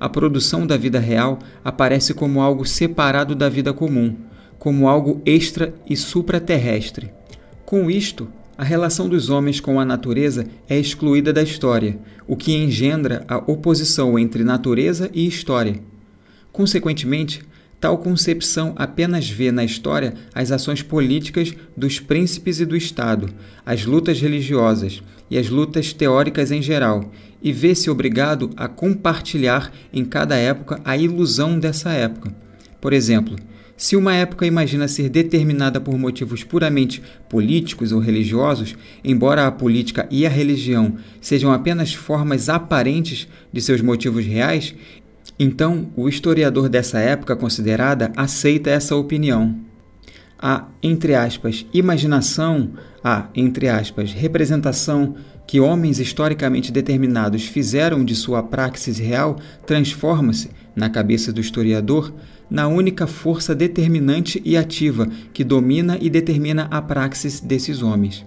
a produção da vida real aparece como algo separado da vida comum, como algo extra e supraterrestre. Com isto, a relação dos homens com a natureza é excluída da história, o que engendra a oposição entre natureza e história. Consequentemente, tal concepção apenas vê na história as ações políticas dos príncipes e do Estado, as lutas religiosas e as lutas teóricas em geral, e vê-se obrigado a compartilhar em cada época a ilusão dessa época. Por exemplo, se uma época imagina ser determinada por motivos puramente políticos ou religiosos, embora a política e a religião sejam apenas formas aparentes de seus motivos reais, então o historiador dessa época considerada aceita essa opinião. A, entre aspas, imaginação a, entre aspas, representação que homens historicamente determinados fizeram de sua praxis real transforma-se, na cabeça do historiador, na única força determinante e ativa que domina e determina a praxis desses homens.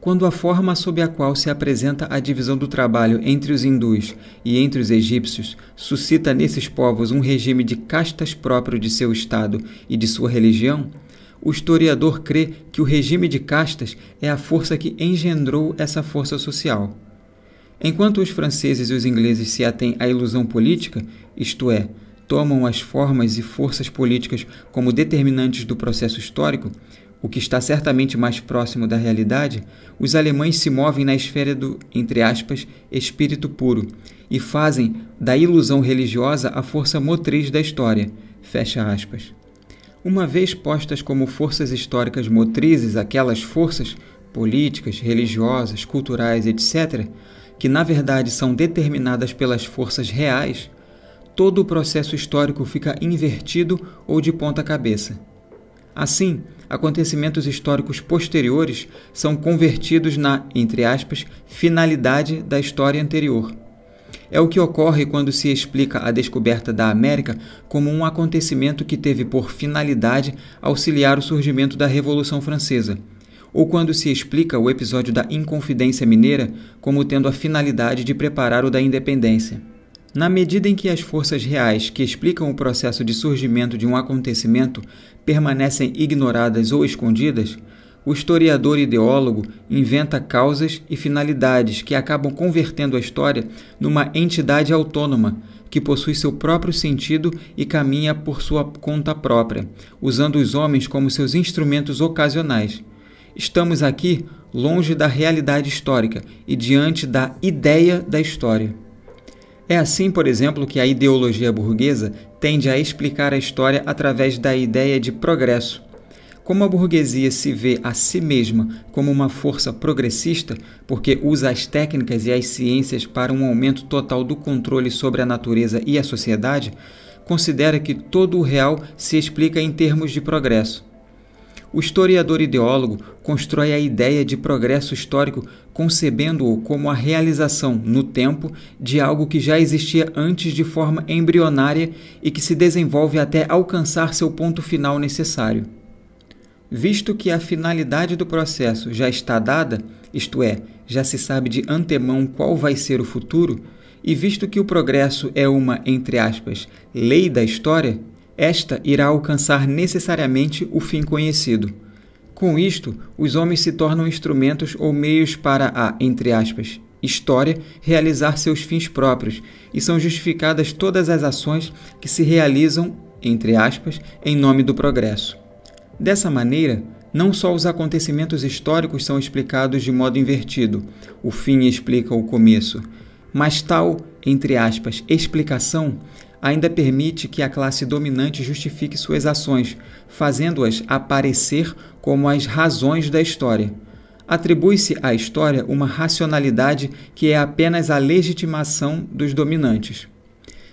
Quando a forma sob a qual se apresenta a divisão do trabalho entre os hindus e entre os egípcios suscita nesses povos um regime de castas próprio de seu estado e de sua religião, o historiador crê que o regime de castas é a força que engendrou essa força social. Enquanto os franceses e os ingleses se atêm à ilusão política, isto é, tomam as formas e forças políticas como determinantes do processo histórico, o que está certamente mais próximo da realidade, os alemães se movem na esfera do, entre aspas, espírito puro e fazem da ilusão religiosa a força motriz da história, fecha aspas. Uma vez postas como forças históricas motrizes aquelas forças políticas, religiosas, culturais, etc., que na verdade são determinadas pelas forças reais, todo o processo histórico fica invertido ou de ponta cabeça. Assim, acontecimentos históricos posteriores são convertidos na, entre aspas, finalidade da história anterior. É o que ocorre quando se explica a descoberta da América como um acontecimento que teve por finalidade auxiliar o surgimento da Revolução Francesa, ou quando se explica o episódio da Inconfidência Mineira como tendo a finalidade de preparar o da independência. Na medida em que as forças reais que explicam o processo de surgimento de um acontecimento permanecem ignoradas ou escondidas, o historiador ideólogo inventa causas e finalidades que acabam convertendo a história numa entidade autônoma, que possui seu próprio sentido e caminha por sua conta própria, usando os homens como seus instrumentos ocasionais. Estamos aqui longe da realidade histórica e diante da ideia da história. É assim, por exemplo, que a ideologia burguesa tende a explicar a história através da ideia de progresso como a burguesia se vê a si mesma como uma força progressista, porque usa as técnicas e as ciências para um aumento total do controle sobre a natureza e a sociedade, considera que todo o real se explica em termos de progresso. O historiador ideólogo constrói a ideia de progresso histórico concebendo-o como a realização, no tempo, de algo que já existia antes de forma embrionária e que se desenvolve até alcançar seu ponto final necessário. Visto que a finalidade do processo já está dada, isto é, já se sabe de antemão qual vai ser o futuro, e visto que o progresso é uma, entre aspas, lei da história, esta irá alcançar necessariamente o fim conhecido. Com isto, os homens se tornam instrumentos ou meios para a, entre aspas, história realizar seus fins próprios, e são justificadas todas as ações que se realizam, entre aspas, em nome do progresso. Dessa maneira, não só os acontecimentos históricos são explicados de modo invertido, o fim explica o começo, mas tal, entre aspas, explicação ainda permite que a classe dominante justifique suas ações, fazendo-as aparecer como as razões da história. Atribui-se à história uma racionalidade que é apenas a legitimação dos dominantes.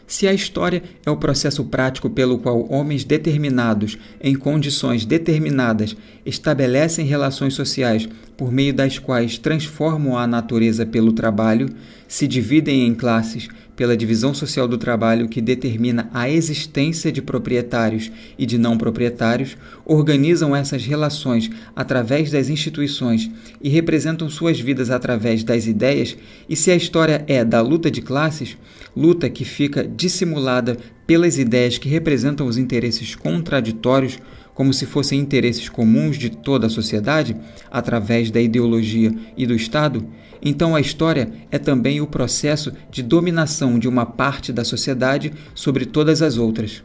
Se a história é o processo prático pelo qual homens determinados, em condições determinadas, estabelecem relações sociais por meio das quais transformam a natureza pelo trabalho, se dividem em classes, pela divisão social do trabalho que determina a existência de proprietários e de não proprietários, organizam essas relações através das instituições e representam suas vidas através das ideias, e se a história é da luta de classes, luta que fica dissimulada pelas ideias que representam os interesses contraditórios como se fossem interesses comuns de toda a sociedade, através da ideologia e do Estado, então a história é também o processo de dominação de uma parte da sociedade sobre todas as outras.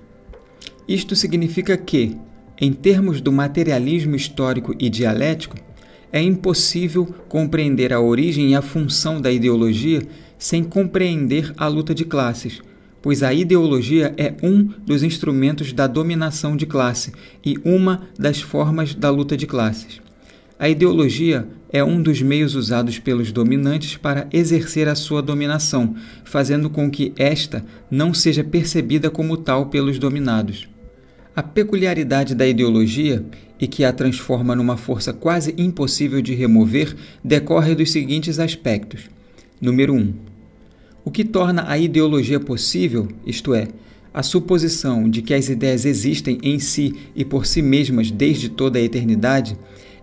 Isto significa que, em termos do materialismo histórico e dialético, é impossível compreender a origem e a função da ideologia sem compreender a luta de classes pois a ideologia é um dos instrumentos da dominação de classe e uma das formas da luta de classes. A ideologia é um dos meios usados pelos dominantes para exercer a sua dominação, fazendo com que esta não seja percebida como tal pelos dominados. A peculiaridade da ideologia, e que a transforma numa força quase impossível de remover, decorre dos seguintes aspectos: número 1. Um, o que torna a ideologia possível, isto é, a suposição de que as ideias existem em si e por si mesmas desde toda a eternidade,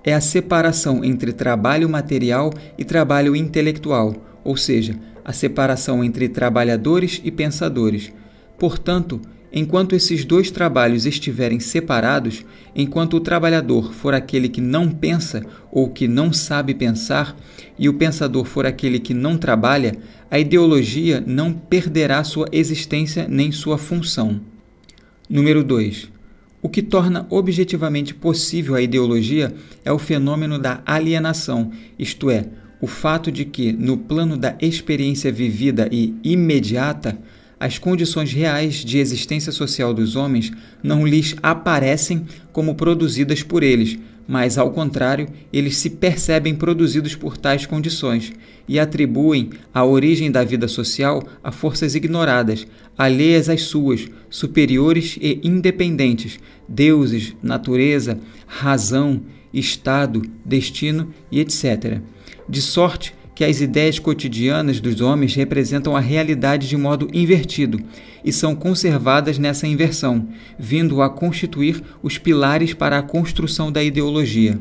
é a separação entre trabalho material e trabalho intelectual, ou seja, a separação entre trabalhadores e pensadores. Portanto, Enquanto esses dois trabalhos estiverem separados, enquanto o trabalhador for aquele que não pensa ou que não sabe pensar, e o pensador for aquele que não trabalha, a ideologia não perderá sua existência nem sua função. Número 2. O que torna objetivamente possível a ideologia é o fenômeno da alienação, isto é, o fato de que, no plano da experiência vivida e imediata, as condições reais de existência social dos homens não lhes aparecem como produzidas por eles, mas, ao contrário, eles se percebem produzidos por tais condições e atribuem a origem da vida social a forças ignoradas, alheias às suas, superiores e independentes, deuses, natureza, razão, estado, destino e etc. De sorte que as ideias cotidianas dos homens representam a realidade de modo invertido e são conservadas nessa inversão, vindo a constituir os pilares para a construção da ideologia.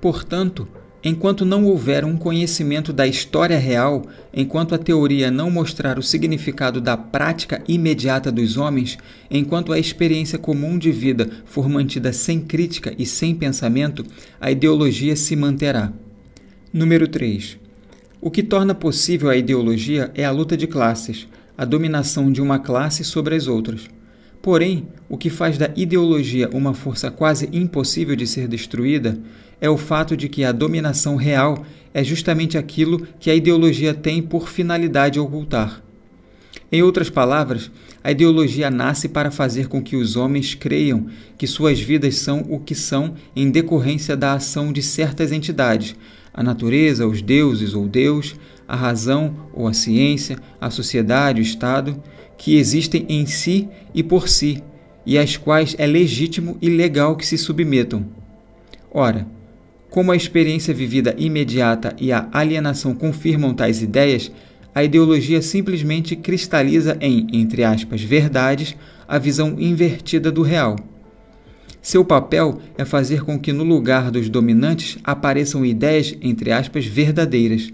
Portanto, enquanto não houver um conhecimento da história real, enquanto a teoria não mostrar o significado da prática imediata dos homens, enquanto a experiência comum de vida for mantida sem crítica e sem pensamento, a ideologia se manterá. Número 3. O que torna possível a ideologia é a luta de classes, a dominação de uma classe sobre as outras. Porém, o que faz da ideologia uma força quase impossível de ser destruída é o fato de que a dominação real é justamente aquilo que a ideologia tem por finalidade ocultar. Em outras palavras, a ideologia nasce para fazer com que os homens creiam que suas vidas são o que são em decorrência da ação de certas entidades, a natureza, os deuses ou Deus, a razão ou a ciência, a sociedade, o Estado, que existem em si e por si, e às quais é legítimo e legal que se submetam. Ora, como a experiência vivida imediata e a alienação confirmam tais ideias, a ideologia simplesmente cristaliza em, entre aspas, verdades, a visão invertida do real. Seu papel é fazer com que no lugar dos dominantes apareçam ideias, entre aspas, verdadeiras.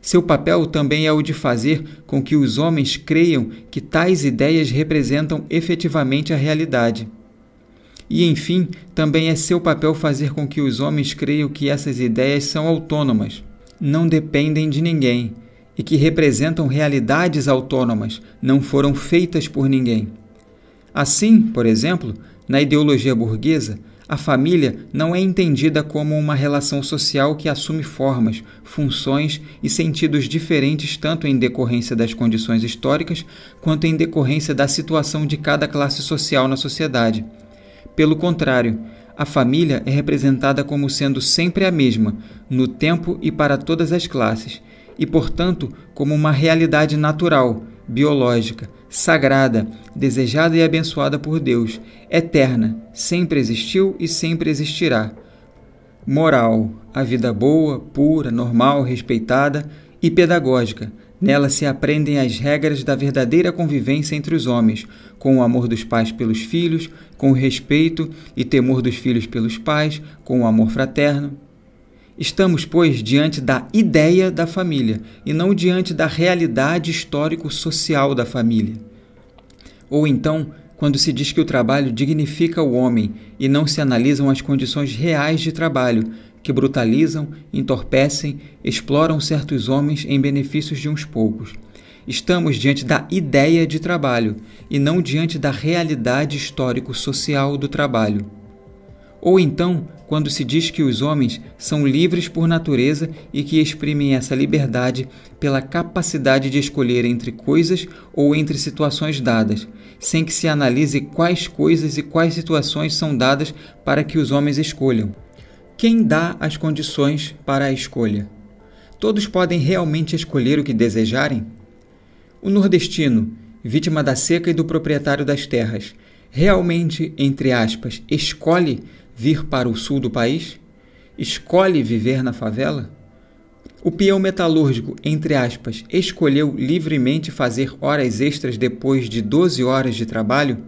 Seu papel também é o de fazer com que os homens creiam que tais ideias representam efetivamente a realidade. E, enfim, também é seu papel fazer com que os homens creiam que essas ideias são autônomas, não dependem de ninguém e que representam realidades autônomas, não foram feitas por ninguém. Assim, por exemplo, na ideologia burguesa, a família não é entendida como uma relação social que assume formas, funções e sentidos diferentes tanto em decorrência das condições históricas quanto em decorrência da situação de cada classe social na sociedade. Pelo contrário, a família é representada como sendo sempre a mesma, no tempo e para todas as classes, e, portanto, como uma realidade natural, biológica, sagrada, desejada e abençoada por Deus, eterna, sempre existiu e sempre existirá. Moral, a vida boa, pura, normal, respeitada e pedagógica. Nela se aprendem as regras da verdadeira convivência entre os homens, com o amor dos pais pelos filhos, com o respeito e temor dos filhos pelos pais, com o amor fraterno, Estamos, pois, diante da ideia da família e não diante da realidade histórico-social da família. Ou então, quando se diz que o trabalho dignifica o homem e não se analisam as condições reais de trabalho, que brutalizam, entorpecem, exploram certos homens em benefícios de uns poucos. Estamos diante da ideia de trabalho e não diante da realidade histórico-social do trabalho. Ou então, quando se diz que os homens são livres por natureza e que exprimem essa liberdade pela capacidade de escolher entre coisas ou entre situações dadas, sem que se analise quais coisas e quais situações são dadas para que os homens escolham. Quem dá as condições para a escolha? Todos podem realmente escolher o que desejarem? O nordestino, vítima da seca e do proprietário das terras, realmente, entre aspas, escolhe vir para o sul do país? Escolhe viver na favela? O peão metalúrgico, entre aspas, escolheu livremente fazer horas extras depois de 12 horas de trabalho?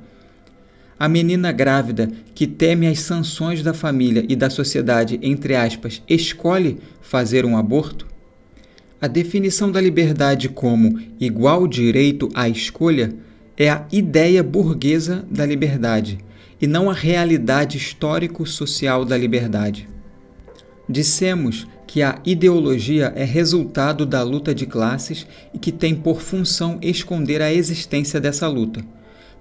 A menina grávida, que teme as sanções da família e da sociedade, entre aspas, escolhe fazer um aborto? A definição da liberdade como igual direito à escolha é a ideia burguesa da liberdade e não a realidade histórico-social da liberdade. Dissemos que a ideologia é resultado da luta de classes e que tem por função esconder a existência dessa luta.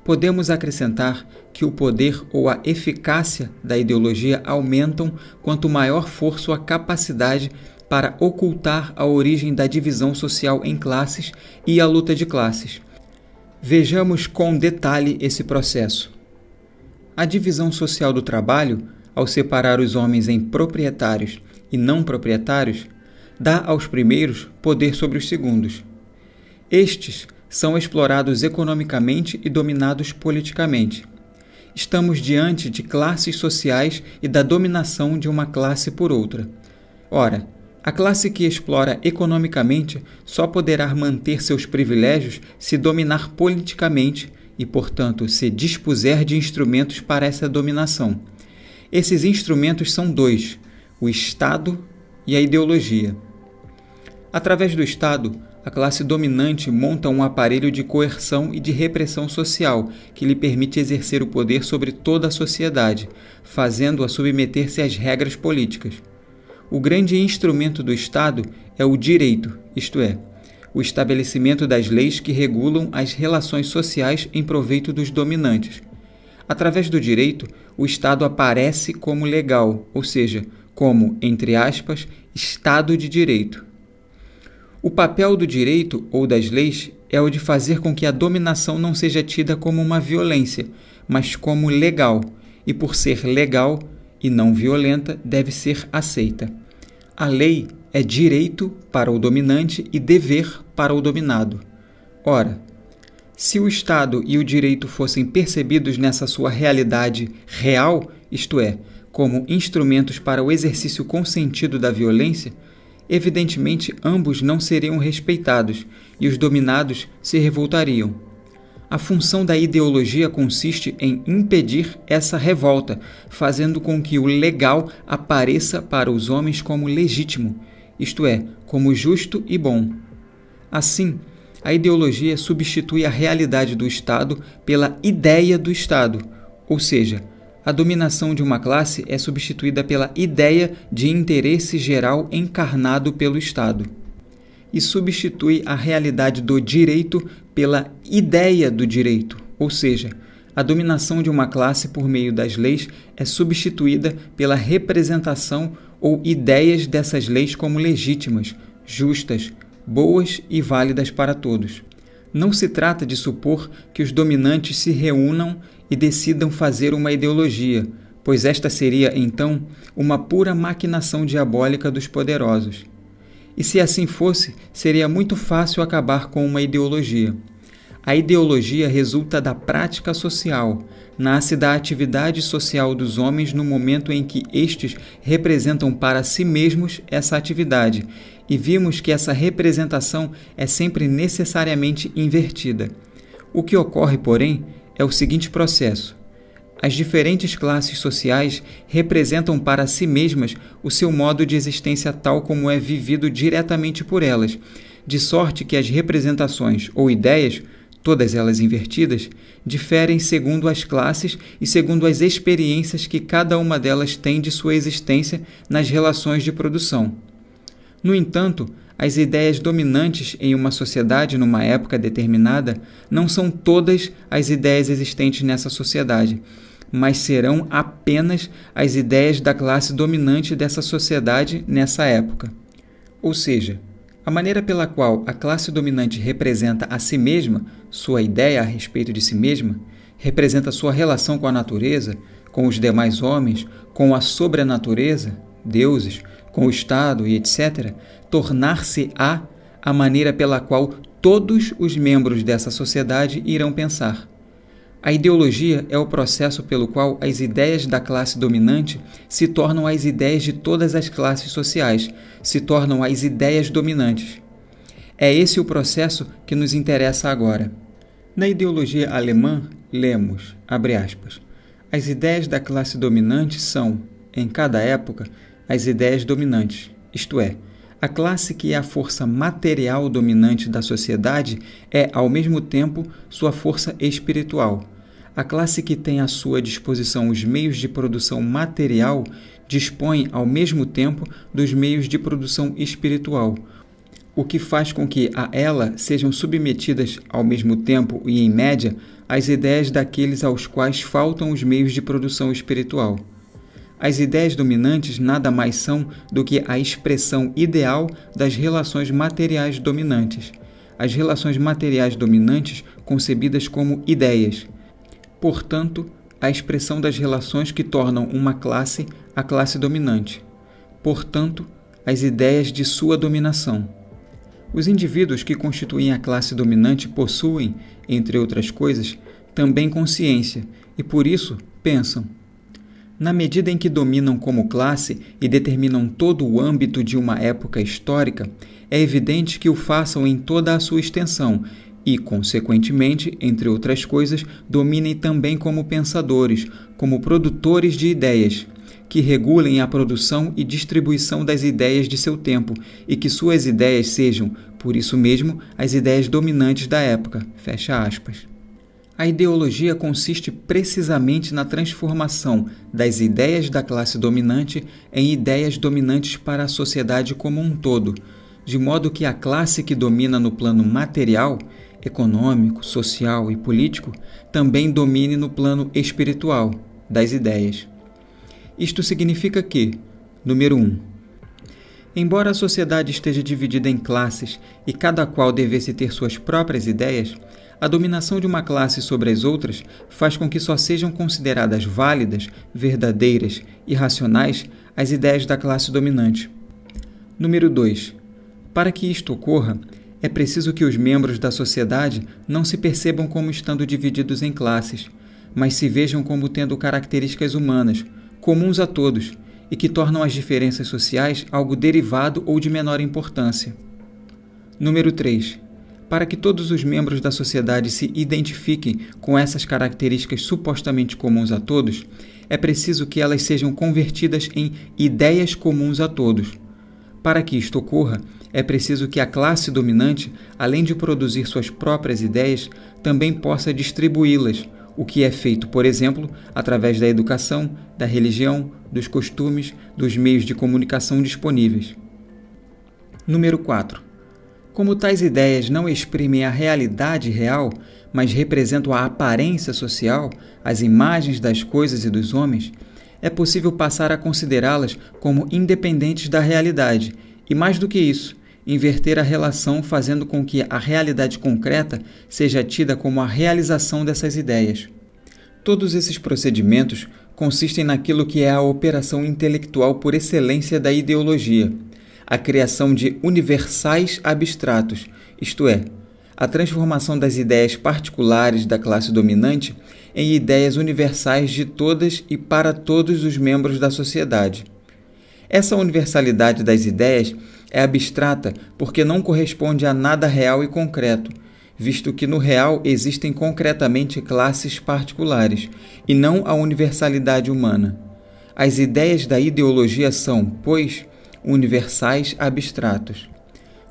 Podemos acrescentar que o poder ou a eficácia da ideologia aumentam quanto maior for sua capacidade para ocultar a origem da divisão social em classes e a luta de classes. Vejamos com detalhe esse processo. A divisão social do trabalho, ao separar os homens em proprietários e não proprietários, dá aos primeiros poder sobre os segundos. Estes são explorados economicamente e dominados politicamente. Estamos diante de classes sociais e da dominação de uma classe por outra. Ora, a classe que explora economicamente só poderá manter seus privilégios se dominar politicamente e, portanto, se dispuser de instrumentos para essa dominação. Esses instrumentos são dois: o Estado e a ideologia. Através do Estado, a classe dominante monta um aparelho de coerção e de repressão social que lhe permite exercer o poder sobre toda a sociedade, fazendo-a submeter-se às regras políticas. O grande instrumento do Estado é o direito, isto é, o estabelecimento das leis que regulam as relações sociais em proveito dos dominantes. Através do direito, o Estado aparece como legal, ou seja, como, entre aspas, Estado de direito. O papel do direito ou das leis é o de fazer com que a dominação não seja tida como uma violência, mas como legal, e por ser legal e não violenta, deve ser aceita. A lei é direito para o dominante e dever para o dominado. Ora, se o Estado e o direito fossem percebidos nessa sua realidade real, isto é, como instrumentos para o exercício consentido da violência, evidentemente ambos não seriam respeitados e os dominados se revoltariam. A função da ideologia consiste em impedir essa revolta, fazendo com que o legal apareça para os homens como legítimo, isto é, como justo e bom. Assim, a ideologia substitui a realidade do Estado pela ideia do Estado, ou seja, a dominação de uma classe é substituída pela ideia de interesse geral encarnado pelo Estado. E substitui a realidade do direito pela ideia do direito, ou seja, a dominação de uma classe por meio das leis é substituída pela representação ou ideias dessas leis como legítimas, justas, boas e válidas para todos. Não se trata de supor que os dominantes se reúnam e decidam fazer uma ideologia, pois esta seria, então, uma pura maquinação diabólica dos poderosos. E se assim fosse, seria muito fácil acabar com uma ideologia. A ideologia resulta da prática social, nasce da atividade social dos homens no momento em que estes representam para si mesmos essa atividade e vimos que essa representação é sempre necessariamente invertida. O que ocorre, porém, é o seguinte processo: as diferentes classes sociais representam para si mesmas o seu modo de existência tal como é vivido diretamente por elas, de sorte que as representações ou ideias, todas elas invertidas, diferem segundo as classes e segundo as experiências que cada uma delas tem de sua existência nas relações de produção. No entanto, as ideias dominantes em uma sociedade numa época determinada não são todas as ideias existentes nessa sociedade, mas serão apenas as ideias da classe dominante dessa sociedade nessa época. Ou seja, a maneira pela qual a classe dominante representa a si mesma, sua ideia a respeito de si mesma, representa sua relação com a natureza, com os demais homens, com a sobrenatureza, deuses, com o Estado e etc., tornar-se-á a maneira pela qual todos os membros dessa sociedade irão pensar. A ideologia é o processo pelo qual as ideias da classe dominante se tornam as ideias de todas as classes sociais, se tornam as ideias dominantes. É esse o processo que nos interessa agora. Na ideologia alemã, lemos, abre aspas, as ideias da classe dominante são, em cada época, as ideias dominantes, isto é, a classe que é a força material dominante da sociedade é, ao mesmo tempo, sua força espiritual. A classe que tem à sua disposição os meios de produção material dispõe, ao mesmo tempo, dos meios de produção espiritual, o que faz com que a ela sejam submetidas, ao mesmo tempo e em média, as ideias daqueles aos quais faltam os meios de produção espiritual. As ideias dominantes nada mais são do que a expressão ideal das relações materiais dominantes. As relações materiais dominantes concebidas como ideias. Portanto, a expressão das relações que tornam uma classe a classe dominante. Portanto, as ideias de sua dominação. Os indivíduos que constituem a classe dominante possuem, entre outras coisas, também consciência e por isso pensam. Na medida em que dominam como classe e determinam todo o âmbito de uma época histórica, é evidente que o façam em toda a sua extensão e, consequentemente, entre outras coisas, dominem também como pensadores, como produtores de ideias, que regulem a produção e distribuição das ideias de seu tempo e que suas ideias sejam, por isso mesmo, as ideias dominantes da época. Fecha aspas. A ideologia consiste precisamente na transformação das ideias da classe dominante em ideias dominantes para a sociedade como um todo, de modo que a classe que domina no plano material, econômico, social e político também domine no plano espiritual, das ideias. Isto significa que, número 1. Um, embora a sociedade esteja dividida em classes e cada qual devesse ter suas próprias ideias, a dominação de uma classe sobre as outras faz com que só sejam consideradas válidas, verdadeiras e racionais as ideias da classe dominante. Número 2. Para que isto ocorra, é preciso que os membros da sociedade não se percebam como estando divididos em classes, mas se vejam como tendo características humanas, comuns a todos, e que tornam as diferenças sociais algo derivado ou de menor importância. Número 3 para que todos os membros da sociedade se identifiquem com essas características supostamente comuns a todos, é preciso que elas sejam convertidas em ideias comuns a todos. Para que isto ocorra, é preciso que a classe dominante, além de produzir suas próprias ideias, também possa distribuí-las, o que é feito, por exemplo, através da educação, da religião, dos costumes, dos meios de comunicação disponíveis. Número 4. Como tais ideias não exprimem a realidade real, mas representam a aparência social, as imagens das coisas e dos homens, é possível passar a considerá-las como independentes da realidade e, mais do que isso, inverter a relação fazendo com que a realidade concreta seja tida como a realização dessas ideias. Todos esses procedimentos consistem naquilo que é a operação intelectual por excelência da ideologia a criação de universais abstratos, isto é, a transformação das ideias particulares da classe dominante em ideias universais de todas e para todos os membros da sociedade. Essa universalidade das ideias é abstrata porque não corresponde a nada real e concreto, visto que no real existem concretamente classes particulares e não a universalidade humana. As ideias da ideologia são, pois, universais abstratos.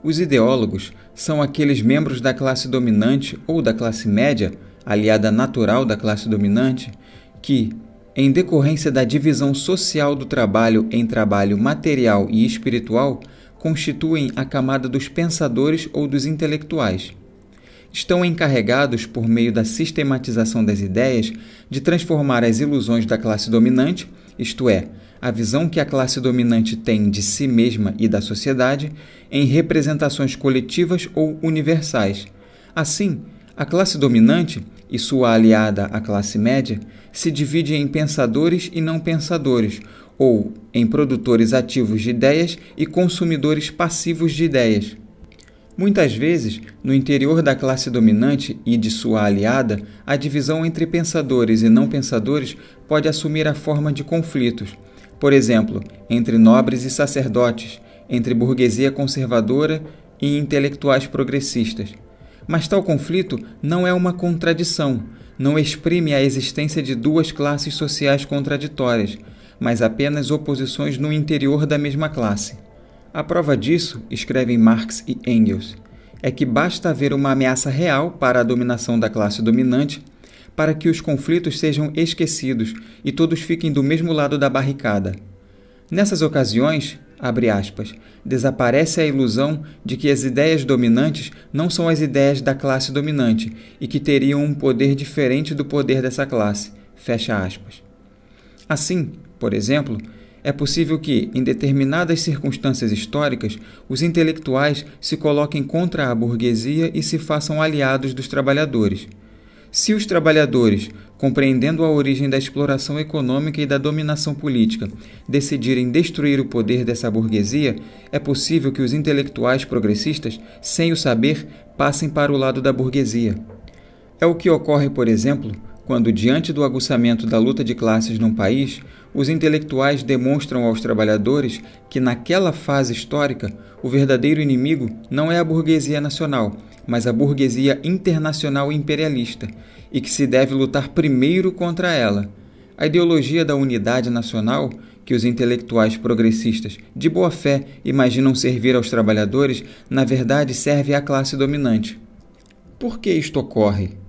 Os ideólogos são aqueles membros da classe dominante ou da classe média, aliada natural da classe dominante, que, em decorrência da divisão social do trabalho em trabalho material e espiritual, constituem a camada dos pensadores ou dos intelectuais estão encarregados, por meio da sistematização das ideias, de transformar as ilusões da classe dominante, isto é, a visão que a classe dominante tem de si mesma e da sociedade, em representações coletivas ou universais. Assim, a classe dominante e sua aliada, a classe média, se divide em pensadores e não pensadores, ou em produtores ativos de ideias e consumidores passivos de ideias. Muitas vezes, no interior da classe dominante e de sua aliada, a divisão entre pensadores e não pensadores pode assumir a forma de conflitos, por exemplo, entre nobres e sacerdotes, entre burguesia conservadora e intelectuais progressistas. Mas tal conflito não é uma contradição, não exprime a existência de duas classes sociais contraditórias, mas apenas oposições no interior da mesma classe. A prova disso, escrevem Marx e Engels, é que basta haver uma ameaça real para a dominação da classe dominante para que os conflitos sejam esquecidos e todos fiquem do mesmo lado da barricada. Nessas ocasiões, abre aspas, desaparece a ilusão de que as ideias dominantes não são as ideias da classe dominante e que teriam um poder diferente do poder dessa classe. Fecha aspas. Assim, por exemplo, é possível que, em determinadas circunstâncias históricas, os intelectuais se coloquem contra a burguesia e se façam aliados dos trabalhadores. Se os trabalhadores, compreendendo a origem da exploração econômica e da dominação política, decidirem destruir o poder dessa burguesia, é possível que os intelectuais progressistas, sem o saber, passem para o lado da burguesia. É o que ocorre, por exemplo, quando, diante do aguçamento da luta de classes num país, os intelectuais demonstram aos trabalhadores que, naquela fase histórica, o verdadeiro inimigo não é a burguesia nacional, mas a burguesia internacional imperialista, e que se deve lutar primeiro contra ela. A ideologia da unidade nacional, que os intelectuais progressistas de boa fé imaginam servir aos trabalhadores, na verdade serve à classe dominante. Por que isto ocorre?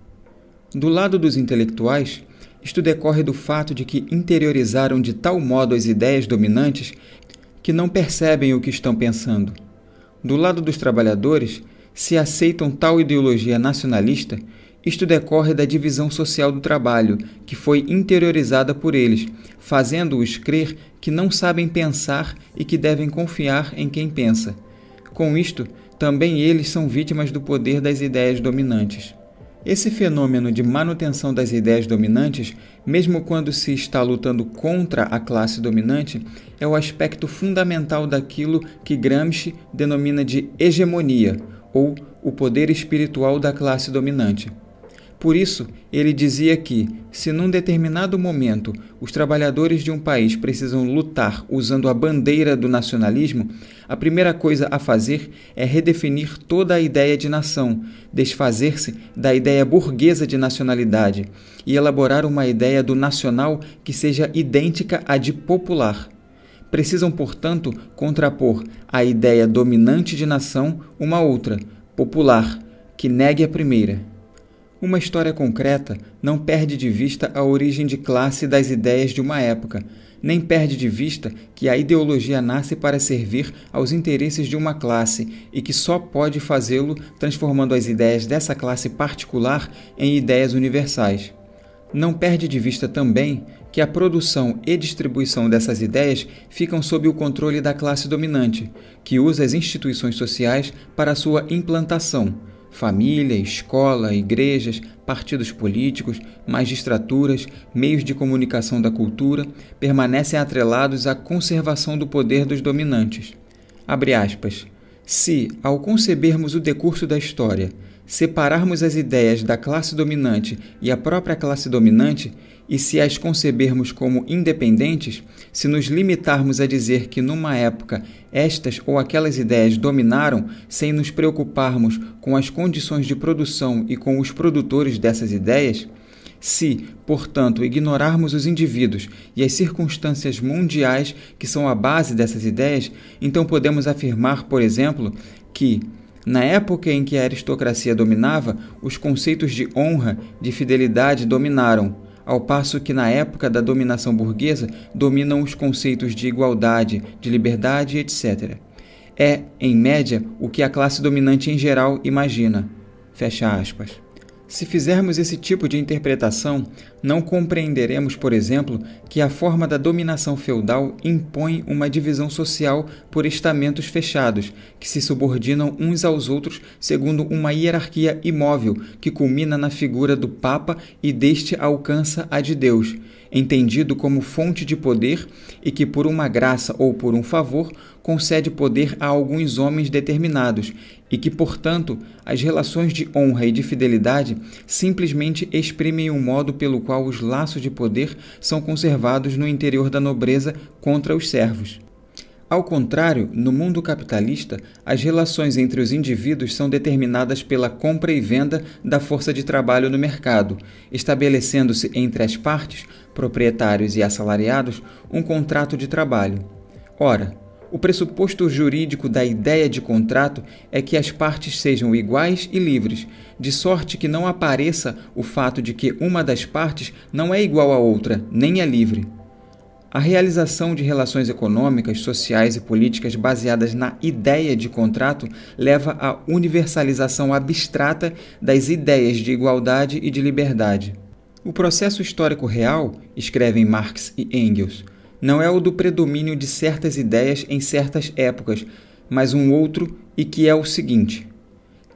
Do lado dos intelectuais, isto decorre do fato de que interiorizaram de tal modo as ideias dominantes que não percebem o que estão pensando. Do lado dos trabalhadores, se aceitam tal ideologia nacionalista, isto decorre da divisão social do trabalho, que foi interiorizada por eles, fazendo-os crer que não sabem pensar e que devem confiar em quem pensa. Com isto, também eles são vítimas do poder das ideias dominantes. Esse fenômeno de manutenção das ideias dominantes, mesmo quando se está lutando contra a classe dominante, é o aspecto fundamental daquilo que Gramsci denomina de hegemonia, ou o poder espiritual da classe dominante. Por isso, ele dizia que, se num determinado momento os trabalhadores de um país precisam lutar usando a bandeira do nacionalismo, a primeira coisa a fazer é redefinir toda a ideia de nação, desfazer-se da ideia burguesa de nacionalidade e elaborar uma ideia do nacional que seja idêntica à de popular. Precisam, portanto, contrapor a ideia dominante de nação uma outra, popular, que negue a primeira. Uma história concreta não perde de vista a origem de classe das ideias de uma época, nem perde de vista que a ideologia nasce para servir aos interesses de uma classe e que só pode fazê-lo transformando as ideias dessa classe particular em ideias universais. Não perde de vista também que a produção e distribuição dessas ideias ficam sob o controle da classe dominante, que usa as instituições sociais para sua implantação família, escola, igrejas, partidos políticos, magistraturas, meios de comunicação da cultura, permanecem atrelados à conservação do poder dos dominantes. Abre aspas. Se, ao concebermos o decurso da história, separarmos as ideias da classe dominante e a própria classe dominante, e se as concebermos como independentes, se nos limitarmos a dizer que numa época estas ou aquelas ideias dominaram sem nos preocuparmos com as condições de produção e com os produtores dessas ideias, se, portanto, ignorarmos os indivíduos e as circunstâncias mundiais que são a base dessas ideias, então podemos afirmar, por exemplo, que na época em que a aristocracia dominava, os conceitos de honra, de fidelidade dominaram, ao passo que na época da dominação burguesa dominam os conceitos de igualdade, de liberdade, etc. É, em média, o que a classe dominante em geral imagina. Fecha aspas. Se fizermos esse tipo de interpretação, não compreenderemos, por exemplo, que a forma da dominação feudal impõe uma divisão social por estamentos fechados, que se subordinam uns aos outros segundo uma hierarquia imóvel, que culmina na figura do Papa e deste alcança a de Deus, entendido como fonte de poder e que, por uma graça ou por um favor, concede poder a alguns homens determinados, e que, portanto, as relações de honra e de fidelidade simplesmente exprimem o um modo pelo qual os laços de poder são conservados no interior da nobreza contra os servos. Ao contrário, no mundo capitalista, as relações entre os indivíduos são determinadas pela compra e venda da força de trabalho no mercado, estabelecendo-se entre as partes, proprietários e assalariados, um contrato de trabalho. Ora, o pressuposto jurídico da ideia de contrato é que as partes sejam iguais e livres, de sorte que não apareça o fato de que uma das partes não é igual à outra, nem é livre. A realização de relações econômicas, sociais e políticas baseadas na ideia de contrato leva à universalização abstrata das ideias de igualdade e de liberdade. O processo histórico real, escrevem Marx e Engels, não é o do predomínio de certas ideias em certas épocas, mas um outro e que é o seguinte: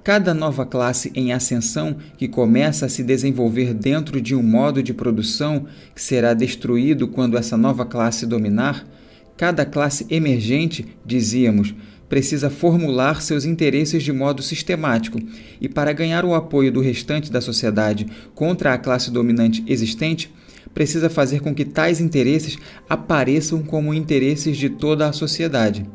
cada nova classe em ascensão que começa a se desenvolver dentro de um modo de produção que será destruído quando essa nova classe dominar, cada classe emergente, dizíamos, precisa formular seus interesses de modo sistemático e, para ganhar o apoio do restante da sociedade contra a classe dominante existente, precisa fazer com que tais interesses apareçam como interesses de toda a sociedade.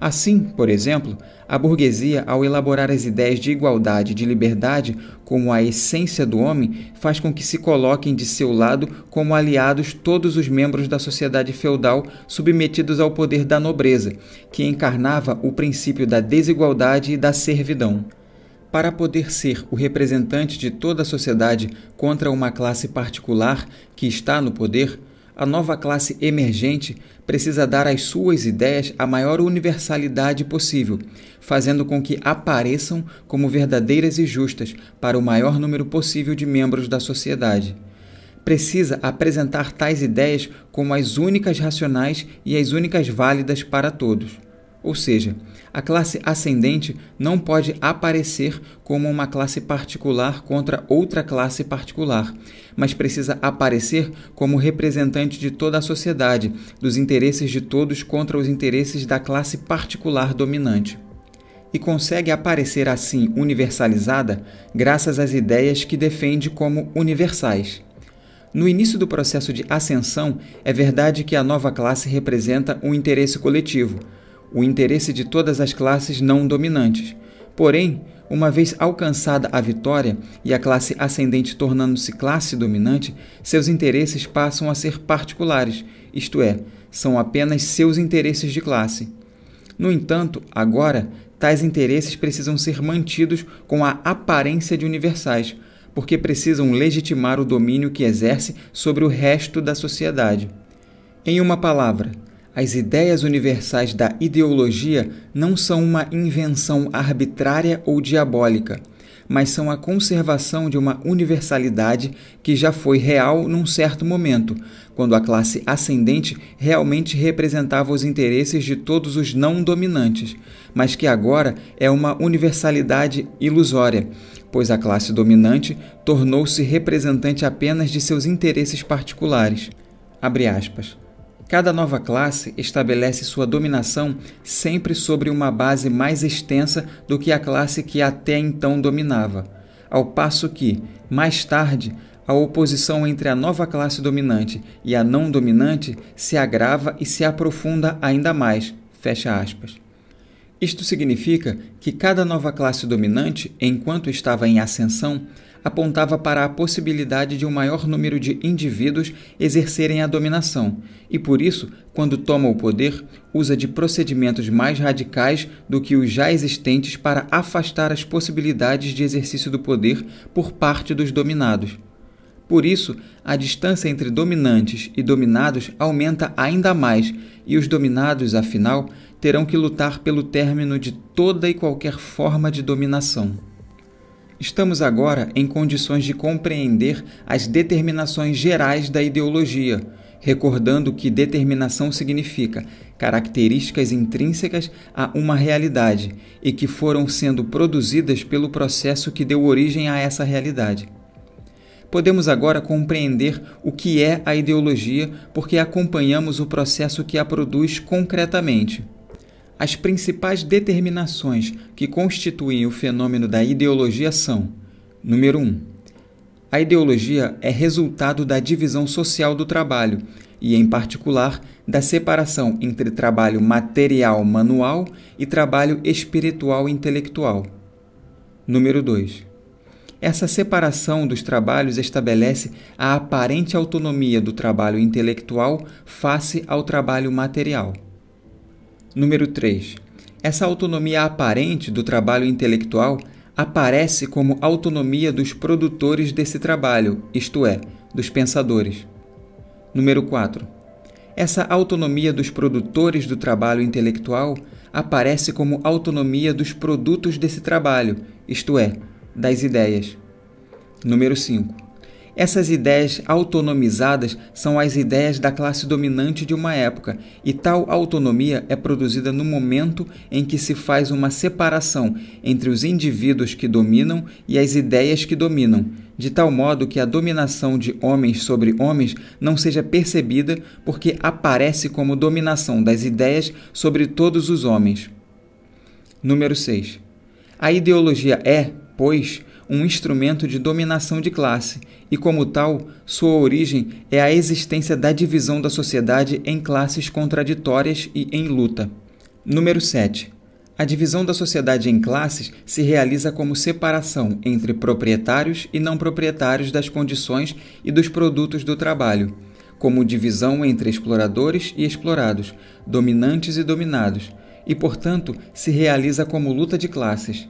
Assim, por exemplo, a burguesia, ao elaborar as ideias de igualdade e de liberdade como a essência do homem, faz com que se coloquem de seu lado como aliados todos os membros da sociedade feudal submetidos ao poder da nobreza, que encarnava o princípio da desigualdade e da servidão para poder ser o representante de toda a sociedade contra uma classe particular que está no poder, a nova classe emergente precisa dar às suas ideias a maior universalidade possível, fazendo com que apareçam como verdadeiras e justas para o maior número possível de membros da sociedade. Precisa apresentar tais ideias como as únicas racionais e as únicas válidas para todos. Ou seja, a classe ascendente não pode aparecer como uma classe particular contra outra classe particular, mas precisa aparecer como representante de toda a sociedade, dos interesses de todos contra os interesses da classe particular dominante e consegue aparecer assim universalizada graças às ideias que defende como universais. No início do processo de ascensão, é verdade que a nova classe representa um interesse coletivo, o interesse de todas as classes não dominantes. Porém, uma vez alcançada a vitória e a classe ascendente tornando-se classe dominante, seus interesses passam a ser particulares, isto é, são apenas seus interesses de classe. No entanto, agora, tais interesses precisam ser mantidos com a aparência de universais, porque precisam legitimar o domínio que exerce sobre o resto da sociedade. Em uma palavra, as ideias universais da ideologia não são uma invenção arbitrária ou diabólica, mas são a conservação de uma universalidade que já foi real num certo momento, quando a classe ascendente realmente representava os interesses de todos os não dominantes, mas que agora é uma universalidade ilusória, pois a classe dominante tornou-se representante apenas de seus interesses particulares. Abre aspas. Cada nova classe estabelece sua dominação sempre sobre uma base mais extensa do que a classe que até então dominava, ao passo que, mais tarde, a oposição entre a nova classe dominante e a não dominante se agrava e se aprofunda ainda mais. Fecha aspas. Isto significa que cada nova classe dominante, enquanto estava em ascensão, apontava para a possibilidade de um maior número de indivíduos exercerem a dominação, e por isso, quando toma o poder, usa de procedimentos mais radicais do que os já existentes para afastar as possibilidades de exercício do poder por parte dos dominados. Por isso, a distância entre dominantes e dominados aumenta ainda mais, e os dominados, afinal, terão que lutar pelo término de toda e qualquer forma de dominação. Estamos agora em condições de compreender as determinações gerais da ideologia, recordando que determinação significa características intrínsecas a uma realidade e que foram sendo produzidas pelo processo que deu origem a essa realidade. Podemos agora compreender o que é a ideologia porque acompanhamos o processo que a produz concretamente. As principais determinações que constituem o fenômeno da ideologia são: número 1. Um, a ideologia é resultado da divisão social do trabalho e, em particular, da separação entre trabalho material manual e trabalho espiritual intelectual. Número 2. Essa separação dos trabalhos estabelece a aparente autonomia do trabalho intelectual face ao trabalho material. Número 3. Essa autonomia aparente do trabalho intelectual aparece como autonomia dos produtores desse trabalho, isto é, dos pensadores. Número 4. Essa autonomia dos produtores do trabalho intelectual aparece como autonomia dos produtos desse trabalho, isto é, das ideias. Número 5. Essas ideias autonomizadas são as ideias da classe dominante de uma época, e tal autonomia é produzida no momento em que se faz uma separação entre os indivíduos que dominam e as ideias que dominam, de tal modo que a dominação de homens sobre homens não seja percebida porque aparece como dominação das ideias sobre todos os homens. Número 6. A ideologia é, pois, um instrumento de dominação de classe e, como tal, sua origem é a existência da divisão da sociedade em classes contraditórias e em luta. Número 7. A divisão da sociedade em classes se realiza como separação entre proprietários e não proprietários das condições e dos produtos do trabalho, como divisão entre exploradores e explorados, dominantes e dominados, e, portanto, se realiza como luta de classes.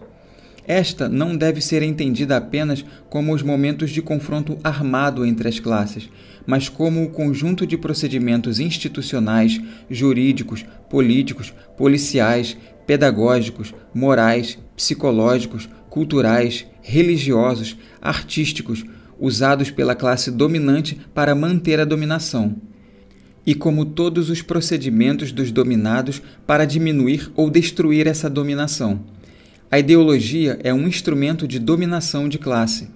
Esta não deve ser entendida apenas como os momentos de confronto armado entre as classes, mas como o conjunto de procedimentos institucionais, jurídicos, políticos, policiais, pedagógicos, morais, psicológicos, culturais, religiosos, artísticos, usados pela classe dominante para manter a dominação. E como todos os procedimentos dos dominados para diminuir ou destruir essa dominação. A ideologia é um instrumento de dominação de classe.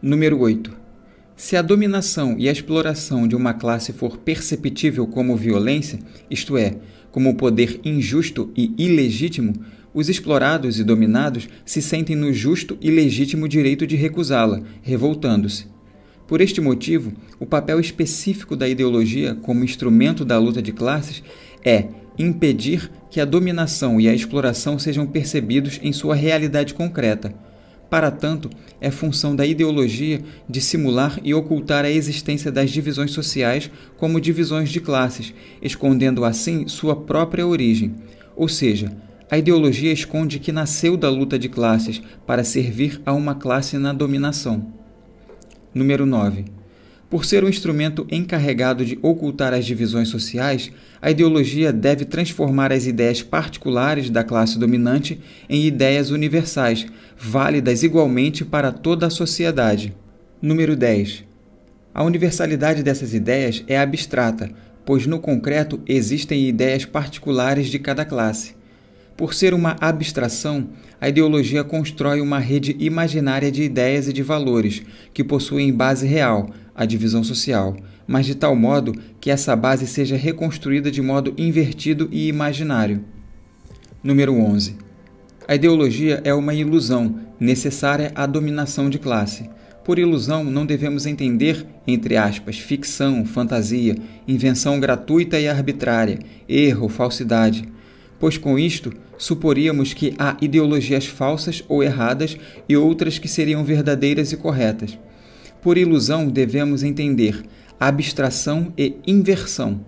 Número 8. Se a dominação e a exploração de uma classe for perceptível como violência, isto é, como poder injusto e ilegítimo, os explorados e dominados se sentem no justo e legítimo direito de recusá-la, revoltando-se. Por este motivo, o papel específico da ideologia como instrumento da luta de classes é impedir que a dominação e a exploração sejam percebidos em sua realidade concreta. Para tanto, é função da ideologia dissimular e ocultar a existência das divisões sociais como divisões de classes, escondendo assim sua própria origem. Ou seja, a ideologia esconde que nasceu da luta de classes para servir a uma classe na dominação. Número 9. Por ser um instrumento encarregado de ocultar as divisões sociais, a ideologia deve transformar as ideias particulares da classe dominante em ideias universais, válidas igualmente para toda a sociedade. Número 10. A universalidade dessas ideias é abstrata, pois no concreto existem ideias particulares de cada classe. Por ser uma abstração, a ideologia constrói uma rede imaginária de ideias e de valores que possuem base real, a divisão social, mas de tal modo que essa base seja reconstruída de modo invertido e imaginário. Número 11. A ideologia é uma ilusão necessária à dominação de classe. Por ilusão, não devemos entender, entre aspas, ficção, fantasia, invenção gratuita e arbitrária, erro, falsidade, pois com isto suporíamos que há ideologias falsas ou erradas e outras que seriam verdadeiras e corretas. Por ilusão, devemos entender abstração e inversão.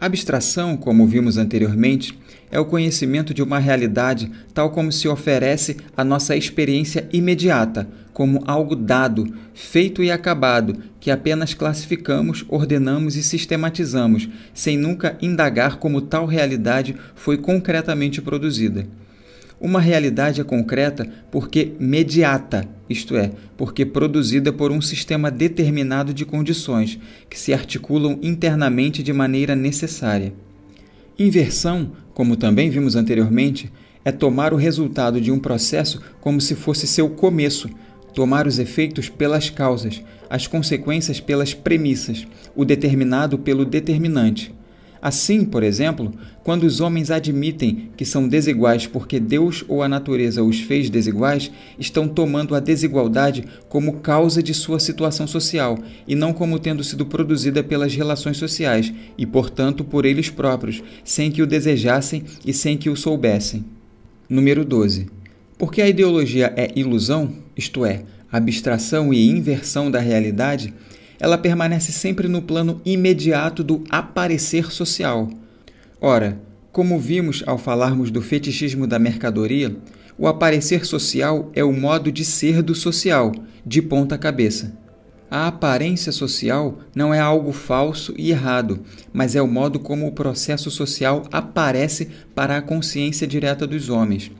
Abstração, como vimos anteriormente, é o conhecimento de uma realidade tal como se oferece à nossa experiência imediata, como algo dado, feito e acabado, que apenas classificamos, ordenamos e sistematizamos, sem nunca indagar como tal realidade foi concretamente produzida. Uma realidade é concreta porque mediata, isto é, porque produzida por um sistema determinado de condições que se articulam internamente de maneira necessária. Inversão como também vimos anteriormente, é tomar o resultado de um processo como se fosse seu começo, tomar os efeitos pelas causas, as consequências pelas premissas, o determinado pelo determinante. Assim, por exemplo, quando os homens admitem que são desiguais porque Deus ou a natureza os fez desiguais, estão tomando a desigualdade como causa de sua situação social e não como tendo sido produzida pelas relações sociais e, portanto, por eles próprios, sem que o desejassem e sem que o soubessem. Número 12. Porque a ideologia é ilusão, isto é, abstração e inversão da realidade, ela permanece sempre no plano imediato do aparecer social. Ora, como vimos ao falarmos do fetichismo da mercadoria, o aparecer social é o modo de ser do social, de ponta cabeça. A aparência social não é algo falso e errado, mas é o modo como o processo social aparece para a consciência direta dos homens.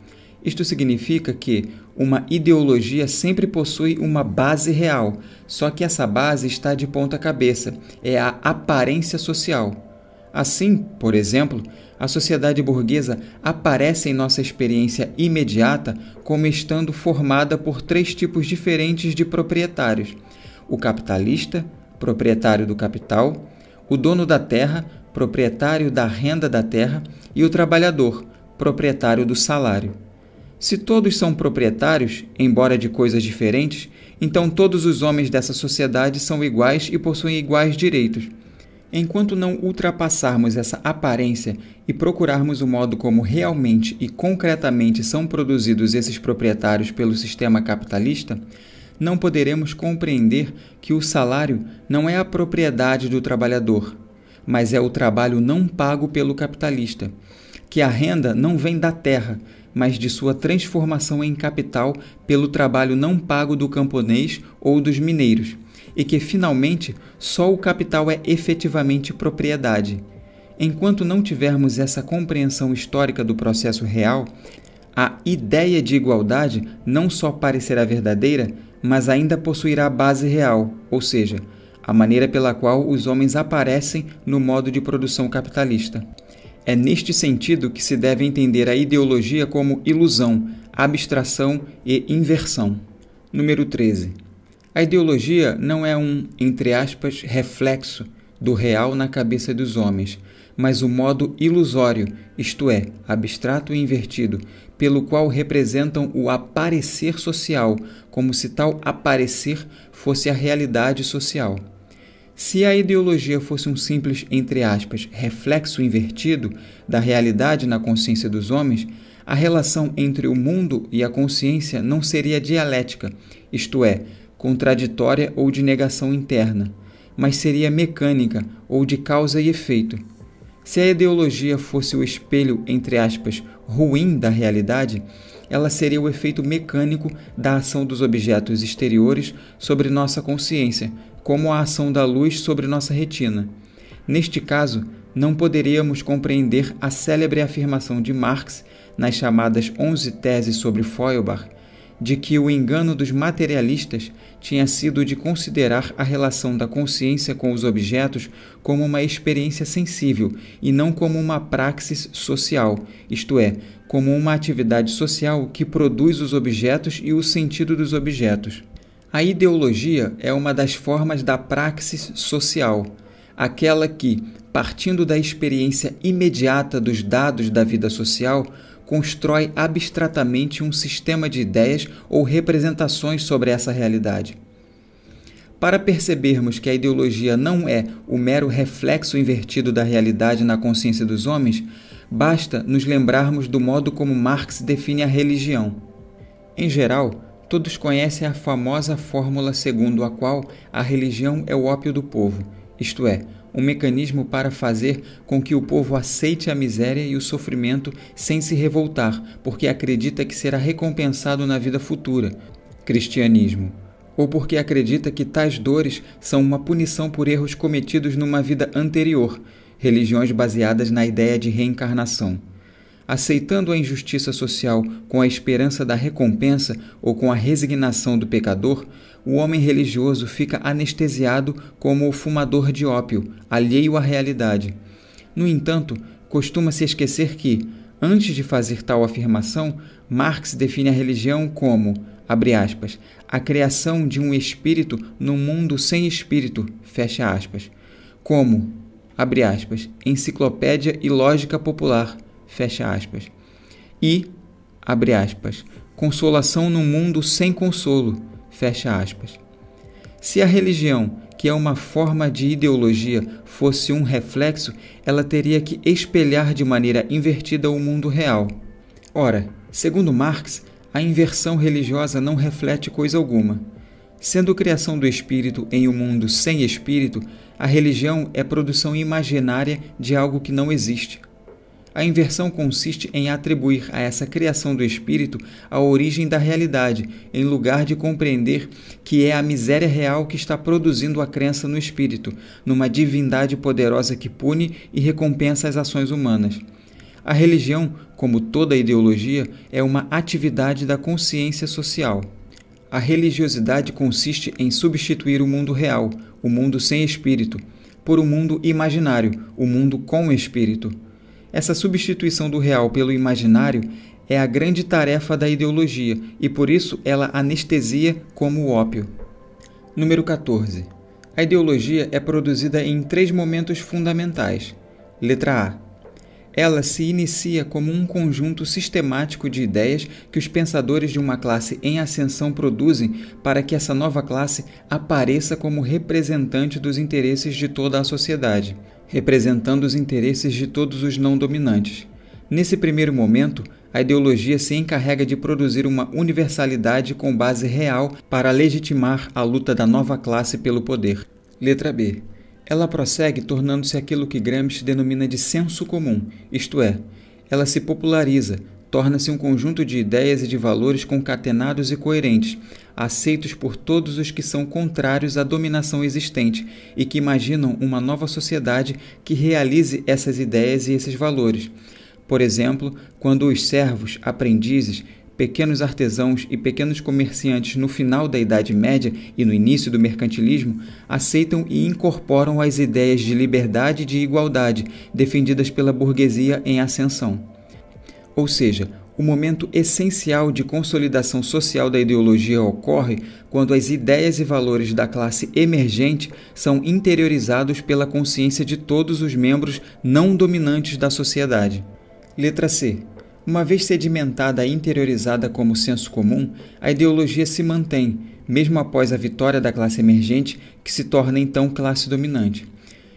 Isto significa que uma ideologia sempre possui uma base real, só que essa base está de ponta cabeça, é a aparência social. Assim, por exemplo, a sociedade burguesa aparece em nossa experiência imediata como estando formada por três tipos diferentes de proprietários: o capitalista, proprietário do capital, o dono da terra, proprietário da renda da terra, e o trabalhador, proprietário do salário. Se todos são proprietários, embora de coisas diferentes, então todos os homens dessa sociedade são iguais e possuem iguais direitos. Enquanto não ultrapassarmos essa aparência e procurarmos o modo como realmente e concretamente são produzidos esses proprietários pelo sistema capitalista, não poderemos compreender que o salário não é a propriedade do trabalhador, mas é o trabalho não pago pelo capitalista, que a renda não vem da terra, mas de sua transformação em capital pelo trabalho não pago do camponês ou dos mineiros, e que finalmente só o capital é efetivamente propriedade. Enquanto não tivermos essa compreensão histórica do processo real, a ideia de igualdade não só parecerá verdadeira, mas ainda possuirá base real, ou seja, a maneira pela qual os homens aparecem no modo de produção capitalista. É neste sentido que se deve entender a ideologia como ilusão, abstração e inversão. Número 13. A ideologia não é um, entre aspas, reflexo do real na cabeça dos homens, mas o modo ilusório, isto é, abstrato e invertido, pelo qual representam o aparecer social, como se tal aparecer fosse a realidade social. Se a ideologia fosse um simples, entre aspas, reflexo invertido da realidade na consciência dos homens, a relação entre o mundo e a consciência não seria dialética, isto é, contraditória ou de negação interna, mas seria mecânica ou de causa e efeito. Se a ideologia fosse o espelho, entre aspas, ruim da realidade, ela seria o efeito mecânico da ação dos objetos exteriores sobre nossa consciência, como a ação da luz sobre nossa retina. Neste caso, não poderíamos compreender a célebre afirmação de Marx, nas chamadas 11 Teses sobre Feuerbach, de que o engano dos materialistas tinha sido de considerar a relação da consciência com os objetos como uma experiência sensível e não como uma praxis social, isto é, como uma atividade social que produz os objetos e o sentido dos objetos. A ideologia é uma das formas da praxis social, aquela que, partindo da experiência imediata dos dados da vida social, constrói abstratamente um sistema de ideias ou representações sobre essa realidade. Para percebermos que a ideologia não é o mero reflexo invertido da realidade na consciência dos homens, basta nos lembrarmos do modo como Marx define a religião. Em geral, Todos conhecem a famosa fórmula segundo a qual a religião é o ópio do povo, isto é, um mecanismo para fazer com que o povo aceite a miséria e o sofrimento sem se revoltar, porque acredita que será recompensado na vida futura. Cristianismo. Ou porque acredita que tais dores são uma punição por erros cometidos numa vida anterior. Religiões baseadas na ideia de reencarnação aceitando a injustiça social com a esperança da recompensa ou com a resignação do pecador, o homem religioso fica anestesiado como o fumador de ópio, alheio à realidade. No entanto, costuma-se esquecer que, antes de fazer tal afirmação, Marx define a religião como, abre aspas, a criação de um espírito num mundo sem espírito, fecha aspas, como, abre aspas, enciclopédia e lógica popular, fecha aspas. E, abre aspas, consolação no mundo sem consolo, fecha aspas. Se a religião, que é uma forma de ideologia, fosse um reflexo, ela teria que espelhar de maneira invertida o mundo real. Ora, segundo Marx, a inversão religiosa não reflete coisa alguma. Sendo criação do espírito em um mundo sem espírito, a religião é produção imaginária de algo que não existe. A inversão consiste em atribuir a essa criação do espírito a origem da realidade, em lugar de compreender que é a miséria real que está produzindo a crença no espírito, numa divindade poderosa que pune e recompensa as ações humanas. A religião, como toda ideologia, é uma atividade da consciência social. A religiosidade consiste em substituir o mundo real, o mundo sem espírito, por um mundo imaginário, o mundo com espírito. Essa substituição do real pelo imaginário é a grande tarefa da ideologia e por isso ela anestesia como o ópio. Número 14. A ideologia é produzida em três momentos fundamentais. Letra A. Ela se inicia como um conjunto sistemático de ideias que os pensadores de uma classe em ascensão produzem para que essa nova classe apareça como representante dos interesses de toda a sociedade representando os interesses de todos os não dominantes. Nesse primeiro momento, a ideologia se encarrega de produzir uma universalidade com base real para legitimar a luta da nova classe pelo poder. Letra B. Ela prossegue tornando-se aquilo que Gramsci denomina de senso comum, isto é, ela se populariza, torna-se um conjunto de ideias e de valores concatenados e coerentes, aceitos por todos os que são contrários à dominação existente e que imaginam uma nova sociedade que realize essas ideias e esses valores. Por exemplo, quando os servos, aprendizes, pequenos artesãos e pequenos comerciantes no final da Idade Média e no início do mercantilismo aceitam e incorporam as ideias de liberdade e de igualdade defendidas pela burguesia em ascensão. Ou seja, o momento essencial de consolidação social da ideologia ocorre quando as ideias e valores da classe emergente são interiorizados pela consciência de todos os membros não dominantes da sociedade. Letra C. Uma vez sedimentada e interiorizada como senso comum, a ideologia se mantém, mesmo após a vitória da classe emergente, que se torna então classe dominante.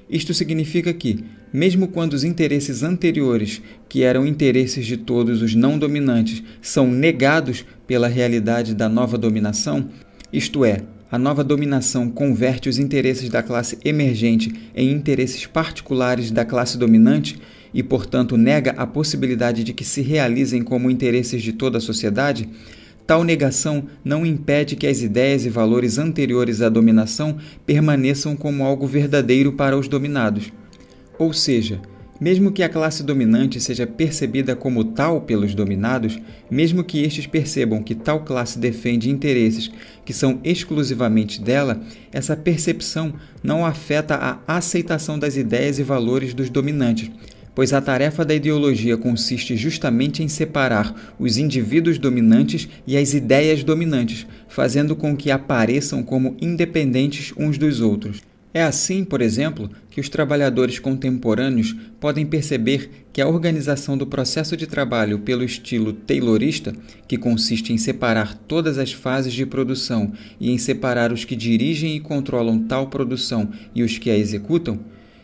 Isto significa que, mesmo quando os interesses anteriores, que eram interesses de todos os não dominantes, são negados pela realidade da nova dominação, isto é, a nova dominação converte os interesses da classe emergente em interesses particulares da classe dominante e, portanto, nega a possibilidade de que se realizem como interesses de toda a sociedade, tal negação não impede que as ideias e valores anteriores à dominação permaneçam como algo verdadeiro para os dominados. Ou seja, mesmo que a classe dominante seja percebida como tal pelos dominados, mesmo que estes percebam que tal classe defende interesses que são exclusivamente dela, essa percepção não afeta a aceitação das ideias e valores dos dominantes, pois a tarefa da ideologia consiste justamente em separar os indivíduos dominantes e as ideias dominantes, fazendo com que apareçam como independentes uns dos outros. É assim, por exemplo, que os trabalhadores contemporâneos podem perceber que a organização do processo de trabalho pelo estilo taylorista, que consiste em separar todas as fases de produção e em separar os que dirigem e controlam tal produção e os que a executam,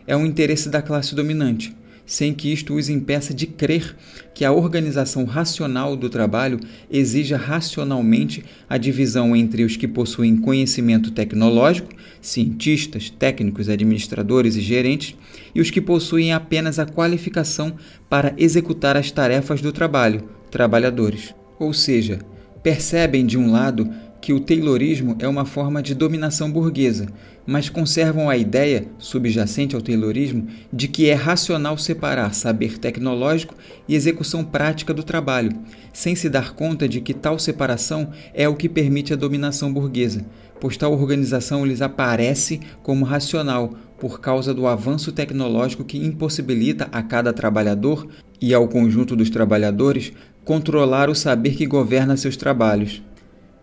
é um interesse da classe dominante sem que isto os impeça de crer que a organização racional do trabalho exija racionalmente a divisão entre os que possuem conhecimento tecnológico, cientistas, técnicos, administradores e gerentes, e os que possuem apenas a qualificação para executar as tarefas do trabalho, trabalhadores. Ou seja, percebem, de um lado, que o taylorismo é uma forma de dominação burguesa, mas conservam a ideia, subjacente ao taylorismo, de que é racional separar saber tecnológico e execução prática do trabalho, sem se dar conta de que tal separação é o que permite a dominação burguesa, pois tal organização lhes aparece como racional por causa do avanço tecnológico que impossibilita a cada trabalhador e ao conjunto dos trabalhadores controlar o saber que governa seus trabalhos.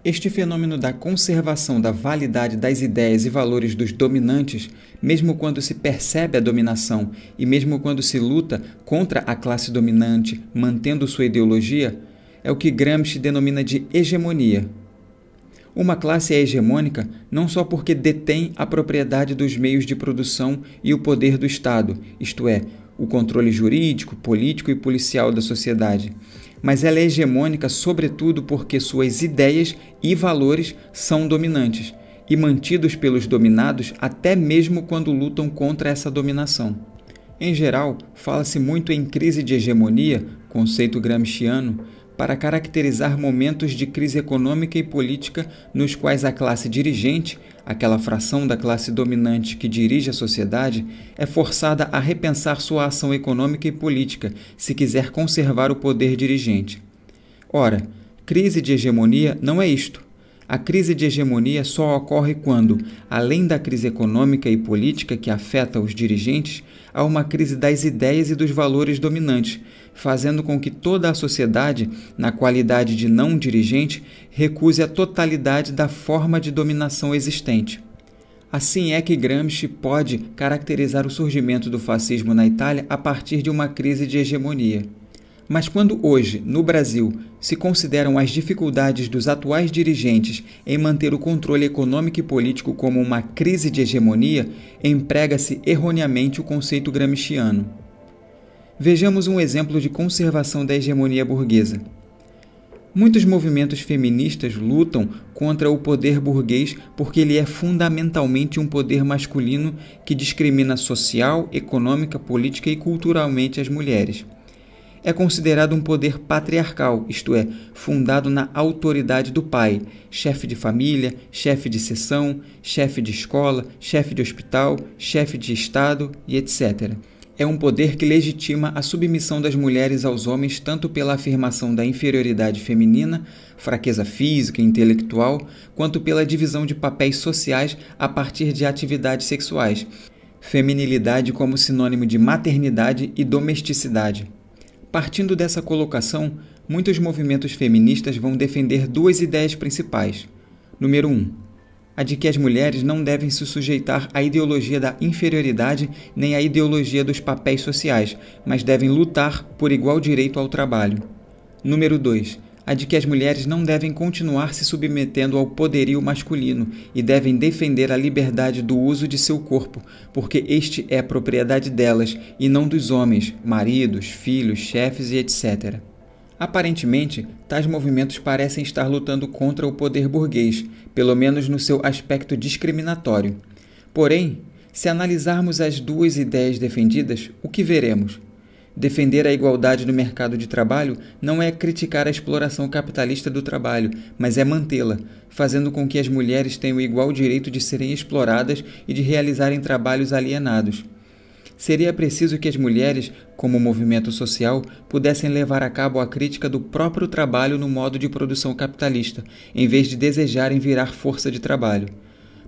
Este fenômeno da conservação da validade das ideias e valores dos dominantes, mesmo quando se percebe a dominação e mesmo quando se luta contra a classe dominante mantendo sua ideologia, é o que Gramsci denomina de hegemonia. Uma classe é hegemônica não só porque detém a propriedade dos meios de produção e o poder do Estado, isto é, o controle jurídico, político e policial da sociedade, mas ela é hegemônica sobretudo porque suas ideias e valores são dominantes e mantidos pelos dominados até mesmo quando lutam contra essa dominação. Em geral, fala-se muito em crise de hegemonia, conceito gramsciano, para caracterizar momentos de crise econômica e política nos quais a classe dirigente, aquela fração da classe dominante que dirige a sociedade, é forçada a repensar sua ação econômica e política se quiser conservar o poder dirigente. Ora, crise de hegemonia não é isto. A crise de hegemonia só ocorre quando, além da crise econômica e política que afeta os dirigentes, há uma crise das ideias e dos valores dominantes, fazendo com que toda a sociedade, na qualidade de não dirigente, recuse a totalidade da forma de dominação existente. Assim é que Gramsci pode caracterizar o surgimento do fascismo na Itália a partir de uma crise de hegemonia. Mas quando hoje, no Brasil, se consideram as dificuldades dos atuais dirigentes em manter o controle econômico e político como uma crise de hegemonia, emprega-se erroneamente o conceito gramsciano. Vejamos um exemplo de conservação da hegemonia burguesa. Muitos movimentos feministas lutam contra o poder burguês porque ele é fundamentalmente um poder masculino que discrimina social, econômica, política e culturalmente as mulheres é considerado um poder patriarcal, isto é, fundado na autoridade do pai, chefe de família, chefe de seção, chefe de escola, chefe de hospital, chefe de estado e etc é um poder que legitima a submissão das mulheres aos homens tanto pela afirmação da inferioridade feminina, fraqueza física e intelectual, quanto pela divisão de papéis sociais a partir de atividades sexuais, feminilidade como sinônimo de maternidade e domesticidade. Partindo dessa colocação, muitos movimentos feministas vão defender duas ideias principais. Número 1. Um, a de que as mulheres não devem se sujeitar à ideologia da inferioridade nem à ideologia dos papéis sociais, mas devem lutar por igual direito ao trabalho. Número 2. A de que as mulheres não devem continuar se submetendo ao poderio masculino e devem defender a liberdade do uso de seu corpo, porque este é a propriedade delas e não dos homens, maridos, filhos, chefes e etc. Aparentemente, tais movimentos parecem estar lutando contra o poder burguês, pelo menos no seu aspecto discriminatório. Porém, se analisarmos as duas ideias defendidas, o que veremos? Defender a igualdade no mercado de trabalho não é criticar a exploração capitalista do trabalho, mas é mantê-la, fazendo com que as mulheres tenham igual direito de serem exploradas e de realizarem trabalhos alienados seria preciso que as mulheres, como movimento social, pudessem levar a cabo a crítica do próprio trabalho no modo de produção capitalista, em vez de desejarem virar força de trabalho.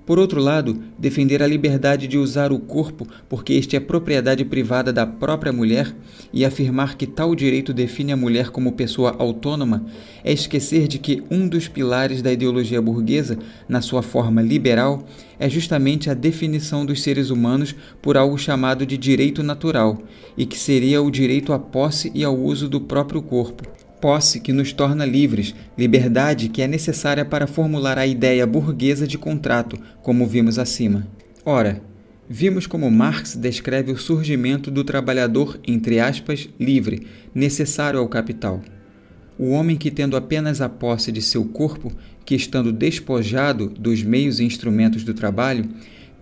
Por outro lado, defender a liberdade de usar o corpo, porque este é propriedade privada da própria mulher, e afirmar que tal direito define a mulher como pessoa autônoma, é esquecer de que um dos pilares da ideologia burguesa, na sua forma liberal, é justamente a definição dos seres humanos por algo chamado de direito natural, e que seria o direito à posse e ao uso do próprio corpo. Posse que nos torna livres, liberdade que é necessária para formular a ideia burguesa de contrato, como vimos acima. Ora, Vimos como Marx descreve o surgimento do trabalhador, entre aspas, livre, necessário ao capital. O homem que, tendo apenas a posse de seu corpo, que estando despojado dos meios e instrumentos do trabalho,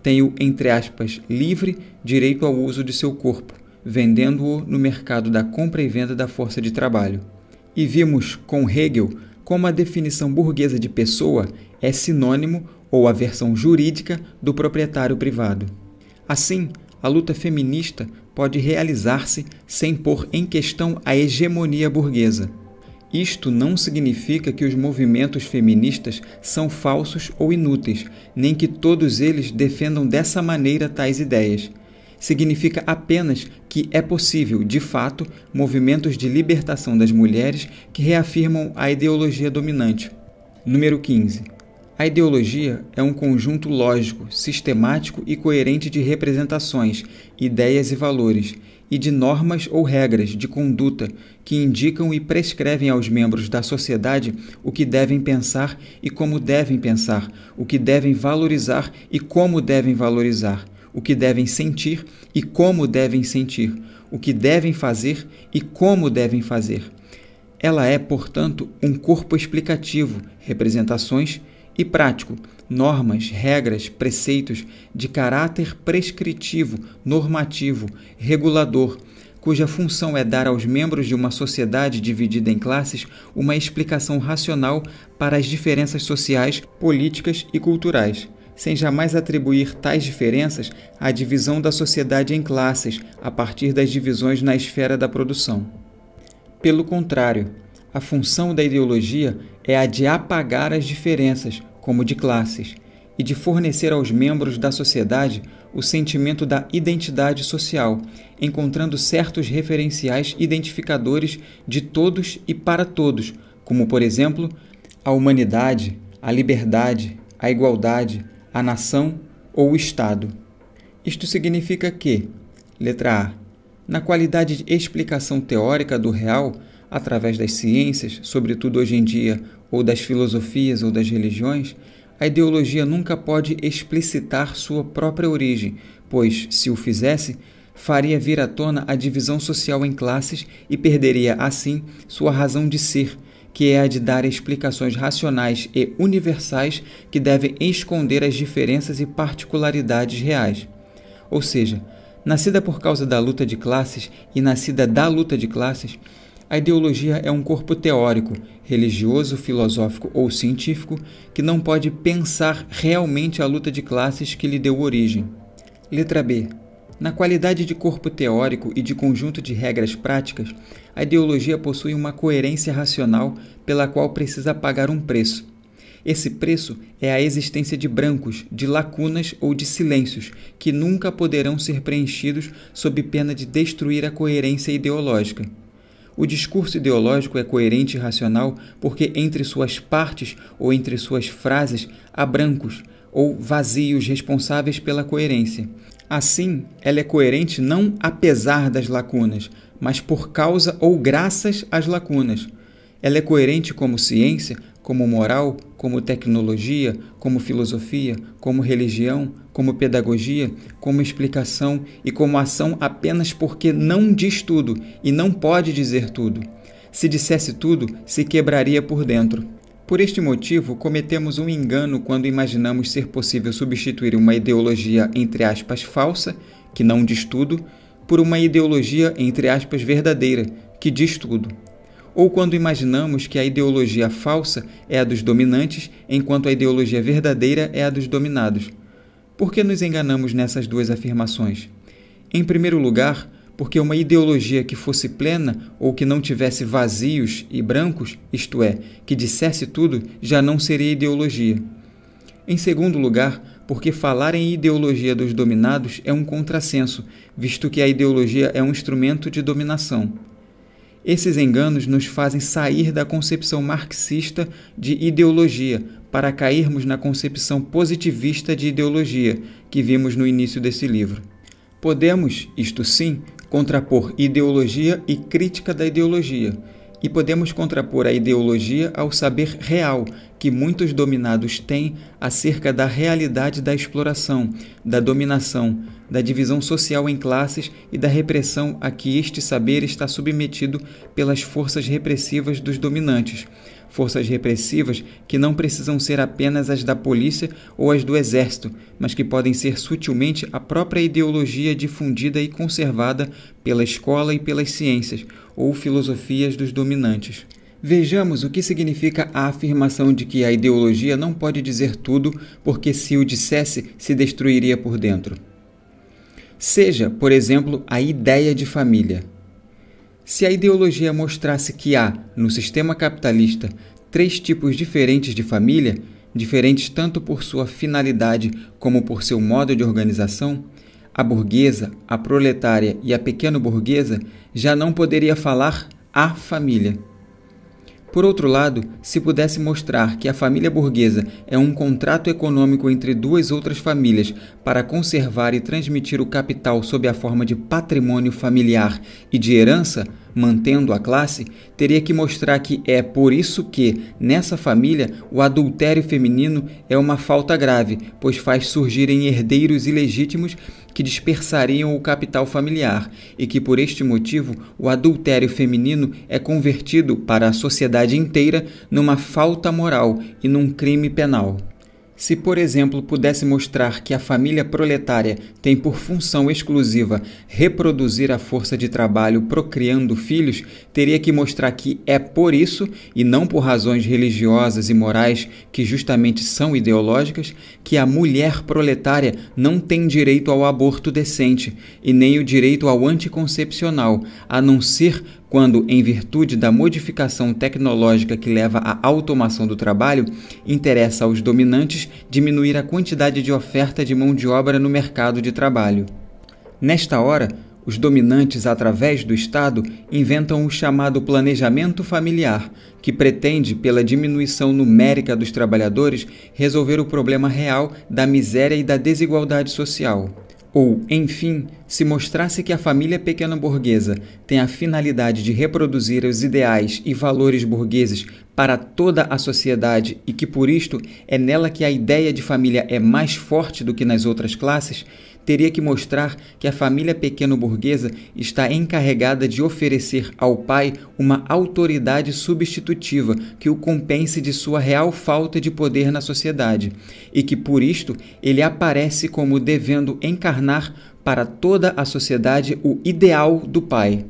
tem o, entre aspas, livre direito ao uso de seu corpo, vendendo-o no mercado da compra e venda da força de trabalho e vimos com Hegel como a definição burguesa de pessoa é sinônimo ou a versão jurídica do proprietário privado. Assim, a luta feminista pode realizar-se sem pôr em questão a hegemonia burguesa. Isto não significa que os movimentos feministas são falsos ou inúteis, nem que todos eles defendam dessa maneira tais ideias significa apenas que é possível, de fato, movimentos de libertação das mulheres que reafirmam a ideologia dominante. Número 15. A ideologia é um conjunto lógico, sistemático e coerente de representações, ideias e valores, e de normas ou regras de conduta que indicam e prescrevem aos membros da sociedade o que devem pensar e como devem pensar, o que devem valorizar e como devem valorizar o que devem sentir e como devem sentir, o que devem fazer e como devem fazer. Ela é, portanto, um corpo explicativo, representações e prático, normas, regras, preceitos de caráter prescritivo, normativo, regulador, cuja função é dar aos membros de uma sociedade dividida em classes uma explicação racional para as diferenças sociais, políticas e culturais sem jamais atribuir tais diferenças à divisão da sociedade em classes a partir das divisões na esfera da produção. Pelo contrário, a função da ideologia é a de apagar as diferenças, como de classes, e de fornecer aos membros da sociedade o sentimento da identidade social, encontrando certos referenciais identificadores de todos e para todos, como, por exemplo, a humanidade, a liberdade, a igualdade, a nação ou o Estado. Isto significa que, letra A, na qualidade de explicação teórica do real, através das ciências, sobretudo hoje em dia, ou das filosofias ou das religiões, a ideologia nunca pode explicitar sua própria origem, pois, se o fizesse, faria vir à tona a divisão social em classes e perderia, assim, sua razão de ser, que é a de dar explicações racionais e universais que devem esconder as diferenças e particularidades reais. Ou seja, nascida por causa da luta de classes e nascida da luta de classes, a ideologia é um corpo teórico, religioso, filosófico ou científico que não pode pensar realmente a luta de classes que lhe deu origem. Letra B. Na qualidade de corpo teórico e de conjunto de regras práticas, a ideologia possui uma coerência racional pela qual precisa pagar um preço. Esse preço é a existência de brancos, de lacunas ou de silêncios que nunca poderão ser preenchidos sob pena de destruir a coerência ideológica. O discurso ideológico é coerente e racional porque entre suas partes ou entre suas frases há brancos ou vazios responsáveis pela coerência, Assim, ela é coerente não apesar das lacunas, mas por causa ou graças às lacunas. Ela é coerente como ciência, como moral, como tecnologia, como filosofia, como religião, como pedagogia, como explicação e como ação apenas porque não diz tudo e não pode dizer tudo. Se dissesse tudo, se quebraria por dentro. Por este motivo, cometemos um engano quando imaginamos ser possível substituir uma ideologia entre aspas falsa, que não diz tudo, por uma ideologia entre aspas verdadeira, que diz tudo. Ou quando imaginamos que a ideologia falsa é a dos dominantes, enquanto a ideologia verdadeira é a dos dominados. Por que nos enganamos nessas duas afirmações? Em primeiro lugar, porque uma ideologia que fosse plena ou que não tivesse vazios e brancos, isto é, que dissesse tudo, já não seria ideologia. Em segundo lugar, porque falar em ideologia dos dominados é um contrassenso, visto que a ideologia é um instrumento de dominação. Esses enganos nos fazem sair da concepção marxista de ideologia para cairmos na concepção positivista de ideologia que vimos no início desse livro. Podemos, isto sim, contrapor ideologia e crítica da ideologia, e podemos contrapor a ideologia ao saber real que muitos dominados têm acerca da realidade da exploração, da dominação, da divisão social em classes e da repressão a que este saber está submetido pelas forças repressivas dos dominantes forças repressivas que não precisam ser apenas as da polícia ou as do exército, mas que podem ser sutilmente a própria ideologia difundida e conservada pela escola e pelas ciências ou filosofias dos dominantes. Vejamos o que significa a afirmação de que a ideologia não pode dizer tudo, porque se o dissesse, se destruiria por dentro. Seja, por exemplo, a ideia de família. Se a ideologia mostrasse que há, no sistema capitalista, três tipos diferentes de família, diferentes tanto por sua finalidade como por seu modo de organização, a burguesa, a proletária e a pequeno burguesa já não poderia falar a família. Por outro lado, se pudesse mostrar que a família burguesa é um contrato econômico entre duas outras famílias para conservar e transmitir o capital sob a forma de patrimônio familiar e de herança, mantendo a classe, teria que mostrar que é por isso que, nessa família, o adultério feminino é uma falta grave, pois faz surgirem herdeiros ilegítimos que dispersariam o capital familiar e que, por este motivo, o adultério feminino é convertido para a sociedade inteira numa falta moral e num crime penal. Se, por exemplo, pudesse mostrar que a família proletária tem por função exclusiva reproduzir a força de trabalho procriando filhos, teria que mostrar que é por isso, e não por razões religiosas e morais que justamente são ideológicas, que a mulher proletária não tem direito ao aborto decente e nem o direito ao anticoncepcional, a não ser quando, em virtude da modificação tecnológica que leva à automação do trabalho, interessa aos dominantes diminuir a quantidade de oferta de mão de obra no mercado de trabalho. Nesta hora, os dominantes, através do Estado, inventam o chamado planejamento familiar, que pretende, pela diminuição numérica dos trabalhadores, resolver o problema real da miséria e da desigualdade social. Ou, enfim, se mostrasse que a família pequeno-burguesa tem a finalidade de reproduzir os ideais e valores burgueses para toda a sociedade e que por isto é nela que a ideia de família é mais forte do que nas outras classes, teria que mostrar que a família pequeno-burguesa está encarregada de oferecer ao pai uma autoridade substitutiva que o compense de sua real falta de poder na sociedade, e que por isto ele aparece como devendo encarnar para toda a sociedade o ideal do pai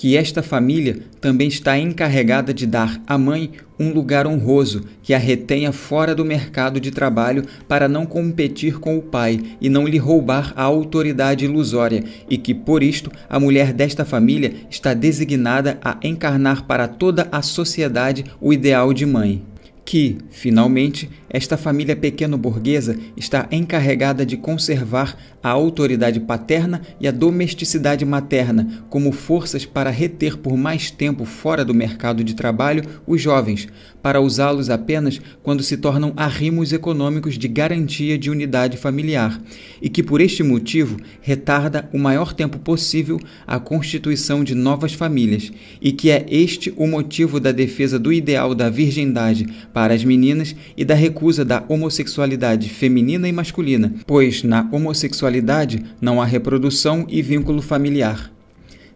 que esta família também está encarregada de dar à mãe um lugar honroso que a retenha fora do mercado de trabalho para não competir com o pai e não lhe roubar a autoridade ilusória, e que por isto a mulher desta família está designada a encarnar para toda a sociedade o ideal de mãe que, finalmente, esta família pequeno-burguesa está encarregada de conservar a autoridade paterna e a domesticidade materna como forças para reter por mais tempo fora do mercado de trabalho os jovens, para usá-los apenas quando se tornam arrimos econômicos de garantia de unidade familiar, e que por este motivo retarda o maior tempo possível a constituição de novas famílias, e que é este o motivo da defesa do ideal da virgindade para as meninas e da recuperação acusa da homossexualidade feminina e masculina, pois na homossexualidade não há reprodução e vínculo familiar.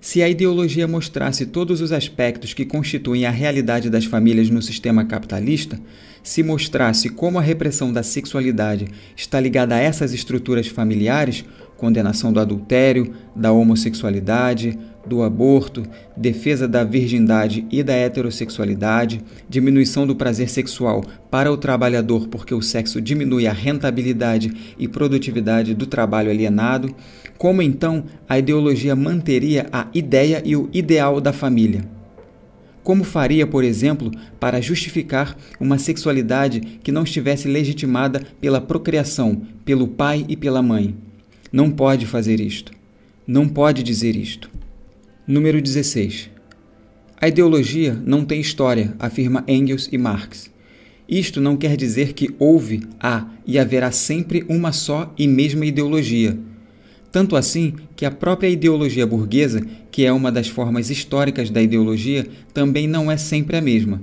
Se a ideologia mostrasse todos os aspectos que constituem a realidade das famílias no sistema capitalista, se mostrasse como a repressão da sexualidade está ligada a essas estruturas familiares, condenação do adultério, da homossexualidade, do aborto, defesa da virgindade e da heterossexualidade, diminuição do prazer sexual para o trabalhador porque o sexo diminui a rentabilidade e produtividade do trabalho alienado, como então a ideologia manteria a ideia e o ideal da família? Como faria, por exemplo, para justificar uma sexualidade que não estivesse legitimada pela procriação, pelo pai e pela mãe? Não pode fazer isto. Não pode dizer isto. Número 16. A ideologia não tem história, afirma Engels e Marx. Isto não quer dizer que houve, há e haverá sempre uma só e mesma ideologia. Tanto assim que a própria ideologia burguesa, que é uma das formas históricas da ideologia, também não é sempre a mesma.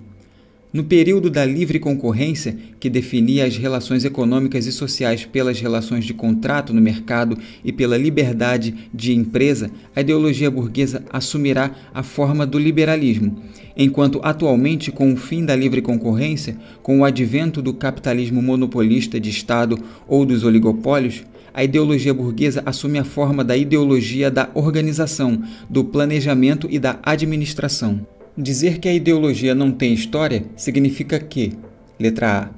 No período da livre concorrência, que definia as relações econômicas e sociais pelas relações de contrato no mercado e pela liberdade de empresa, a ideologia burguesa assumirá a forma do liberalismo, enquanto atualmente, com o fim da livre concorrência, com o advento do capitalismo monopolista de Estado ou dos oligopólios, a ideologia burguesa assume a forma da ideologia da organização, do planejamento e da administração. Dizer que a ideologia não tem história significa que, letra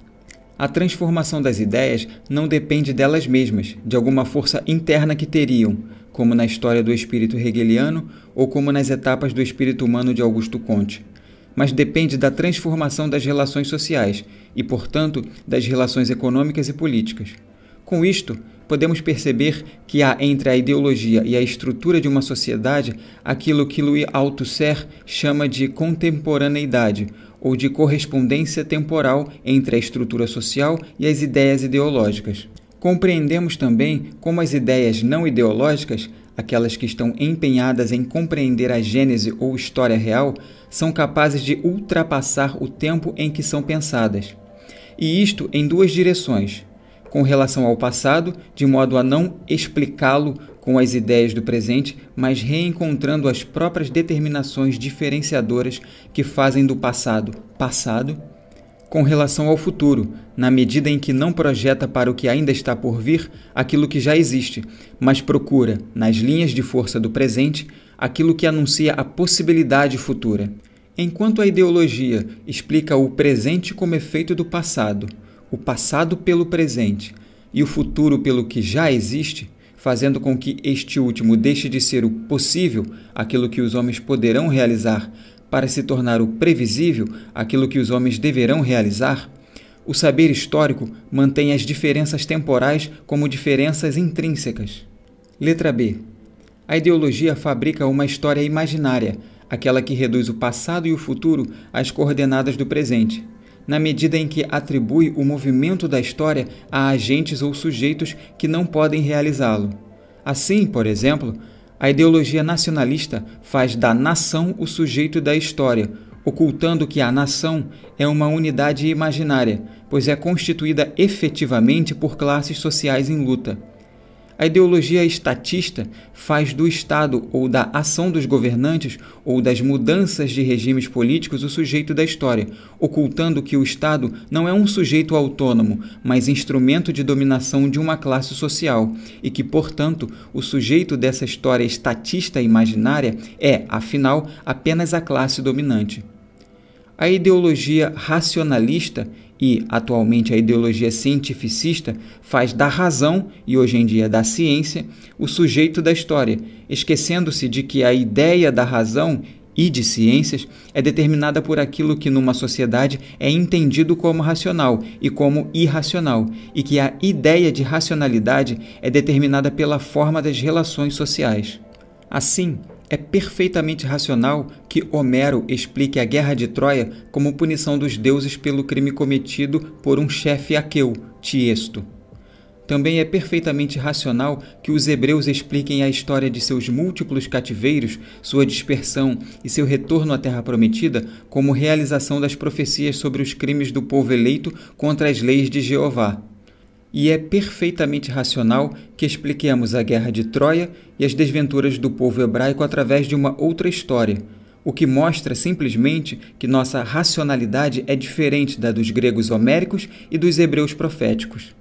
A, a transformação das ideias não depende delas mesmas, de alguma força interna que teriam, como na história do espírito hegeliano ou como nas etapas do espírito humano de Augusto Conte, mas depende da transformação das relações sociais e, portanto, das relações econômicas e políticas. Com isto, podemos perceber que há entre a ideologia e a estrutura de uma sociedade aquilo que Louis Althusser chama de contemporaneidade, ou de correspondência temporal entre a estrutura social e as ideias ideológicas. Compreendemos também como as ideias não ideológicas, aquelas que estão empenhadas em compreender a gênese ou história real, são capazes de ultrapassar o tempo em que são pensadas. E isto em duas direções com relação ao passado, de modo a não explicá-lo com as ideias do presente, mas reencontrando as próprias determinações diferenciadoras que fazem do passado passado, com relação ao futuro, na medida em que não projeta para o que ainda está por vir aquilo que já existe, mas procura, nas linhas de força do presente, aquilo que anuncia a possibilidade futura. Enquanto a ideologia explica o presente como efeito do passado, o passado pelo presente e o futuro pelo que já existe, fazendo com que este último deixe de ser o possível, aquilo que os homens poderão realizar, para se tornar o previsível, aquilo que os homens deverão realizar, o saber histórico mantém as diferenças temporais como diferenças intrínsecas. Letra B. A ideologia fabrica uma história imaginária, aquela que reduz o passado e o futuro às coordenadas do presente na medida em que atribui o movimento da história a agentes ou sujeitos que não podem realizá-lo. Assim, por exemplo, a ideologia nacionalista faz da nação o sujeito da história, ocultando que a nação é uma unidade imaginária, pois é constituída efetivamente por classes sociais em luta. A ideologia estatista faz do Estado ou da ação dos governantes ou das mudanças de regimes políticos o sujeito da história, ocultando que o Estado não é um sujeito autônomo, mas instrumento de dominação de uma classe social, e que, portanto, o sujeito dessa história estatista imaginária é, afinal, apenas a classe dominante. A ideologia racionalista e, atualmente, a ideologia cientificista faz da razão, e hoje em dia da ciência, o sujeito da história, esquecendo-se de que a ideia da razão e de ciências é determinada por aquilo que numa sociedade é entendido como racional e como irracional, e que a ideia de racionalidade é determinada pela forma das relações sociais. Assim, é perfeitamente racional que Homero explique a guerra de Troia como punição dos deuses pelo crime cometido por um chefe aqueu, Tiesto. Também é perfeitamente racional que os hebreus expliquem a história de seus múltiplos cativeiros, sua dispersão e seu retorno à Terra Prometida como realização das profecias sobre os crimes do povo eleito contra as leis de Jeová e é perfeitamente racional que expliquemos a guerra de Troia e as desventuras do povo hebraico através de uma outra história, o que mostra simplesmente que nossa racionalidade é diferente da dos gregos homéricos e dos hebreus proféticos.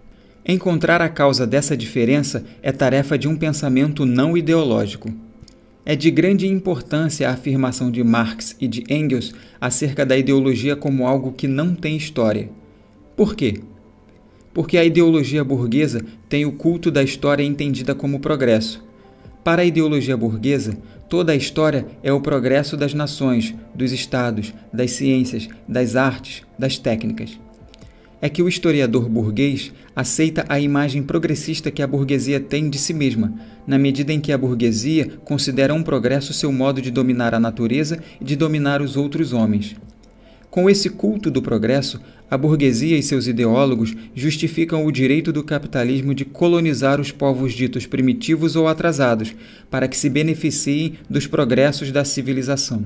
Encontrar a causa dessa diferença é tarefa de um pensamento não ideológico. É de grande importância a afirmação de Marx e de Engels acerca da ideologia como algo que não tem história. Por quê? porque a ideologia burguesa tem o culto da história entendida como progresso. Para a ideologia burguesa, toda a história é o progresso das nações, dos estados, das ciências, das artes, das técnicas. É que o historiador burguês aceita a imagem progressista que a burguesia tem de si mesma, na medida em que a burguesia considera um progresso seu modo de dominar a natureza e de dominar os outros homens. Com esse culto do progresso, a burguesia e seus ideólogos justificam o direito do capitalismo de colonizar os povos ditos primitivos ou atrasados, para que se beneficiem dos progressos da civilização.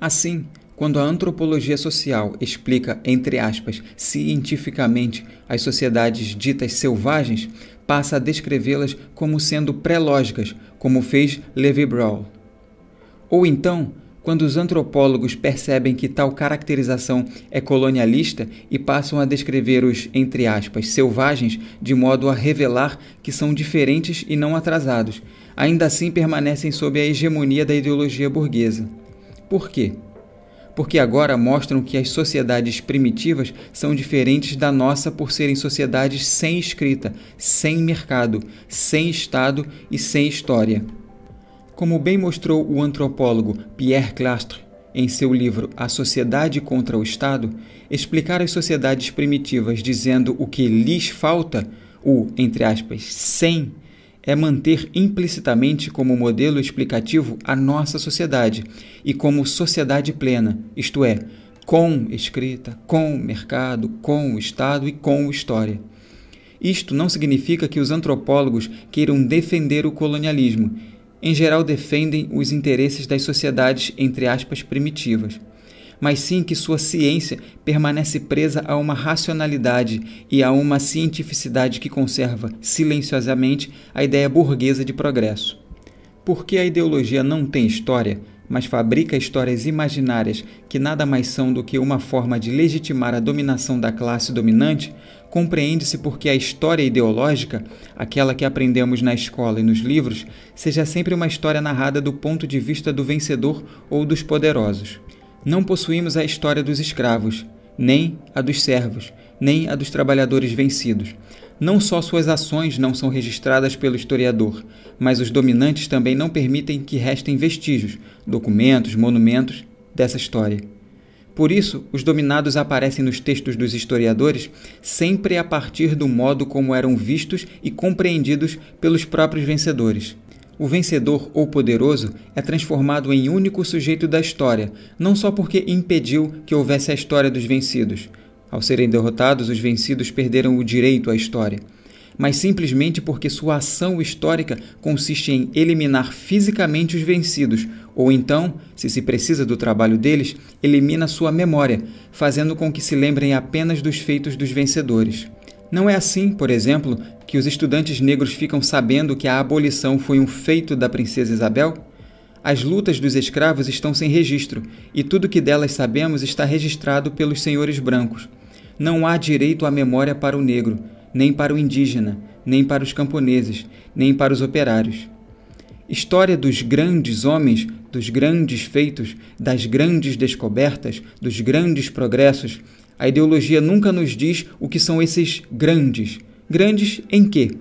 Assim, quando a antropologia social explica, entre aspas, cientificamente as sociedades ditas selvagens, passa a descrevê-las como sendo pré-lógicas, como fez Levi-Brown. Ou então, quando os antropólogos percebem que tal caracterização é colonialista e passam a descrever os, entre aspas, selvagens de modo a revelar que são diferentes e não atrasados, ainda assim permanecem sob a hegemonia da ideologia burguesa. Por quê? porque agora mostram que as sociedades primitivas são diferentes da nossa por serem sociedades sem escrita, sem mercado, sem Estado e sem história. Como bem mostrou o antropólogo Pierre Clastre em seu livro A Sociedade contra o Estado, explicar as sociedades primitivas dizendo o que lhes falta, o, entre aspas, sem, é manter implicitamente como modelo explicativo a nossa sociedade e como sociedade plena, isto é, com escrita, com mercado, com Estado e com história. Isto não significa que os antropólogos queiram defender o colonialismo, em geral defendem os interesses das sociedades, entre aspas, primitivas, mas sim que sua ciência permanece presa a uma racionalidade e a uma cientificidade que conserva silenciosamente a ideia burguesa de progresso. Porque a ideologia não tem história, mas fabrica histórias imaginárias que nada mais são do que uma forma de legitimar a dominação da classe dominante, compreende-se porque a história ideológica, aquela que aprendemos na escola e nos livros, seja sempre uma história narrada do ponto de vista do vencedor ou dos poderosos. Não possuímos a história dos escravos, nem a dos servos, nem a dos trabalhadores vencidos. Não só suas ações não são registradas pelo historiador, mas os dominantes também não permitem que restem vestígios, documentos, monumentos dessa história. Por isso, os dominados aparecem nos textos dos historiadores sempre a partir do modo como eram vistos e compreendidos pelos próprios vencedores. O vencedor ou poderoso é transformado em único sujeito da história, não só porque impediu que houvesse a história dos vencidos. Ao serem derrotados, os vencidos perderam o direito à história mas simplesmente porque sua ação histórica consiste em eliminar fisicamente os vencidos, ou então, se se precisa do trabalho deles, elimina sua memória, fazendo com que se lembrem apenas dos feitos dos vencedores. Não é assim, por exemplo, que os estudantes negros ficam sabendo que a abolição foi um feito da princesa Isabel? As lutas dos escravos estão sem registro, e tudo que delas sabemos está registrado pelos senhores brancos. Não há direito à memória para o negro, nem para o indígena, nem para os camponeses, nem para os operários. História dos grandes homens, dos grandes feitos, das grandes descobertas, dos grandes progressos, a ideologia nunca nos diz o que são esses grandes. Grandes em quê?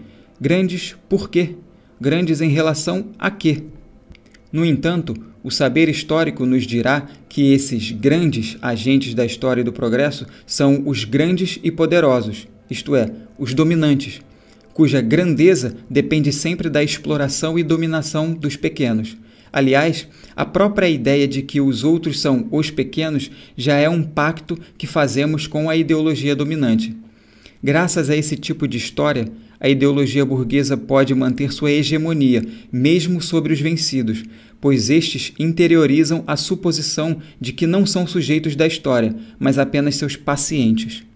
Grandes por quê? Grandes em relação a quê? No entanto, o saber histórico nos dirá que esses grandes agentes da história e do progresso são os grandes e poderosos, isto é, os dominantes, cuja grandeza depende sempre da exploração e dominação dos pequenos. Aliás, a própria ideia de que os outros são os pequenos já é um pacto que fazemos com a ideologia dominante. Graças a esse tipo de história, a ideologia burguesa pode manter sua hegemonia, mesmo sobre os vencidos, pois estes interiorizam a suposição de que não são sujeitos da história, mas apenas seus pacientes.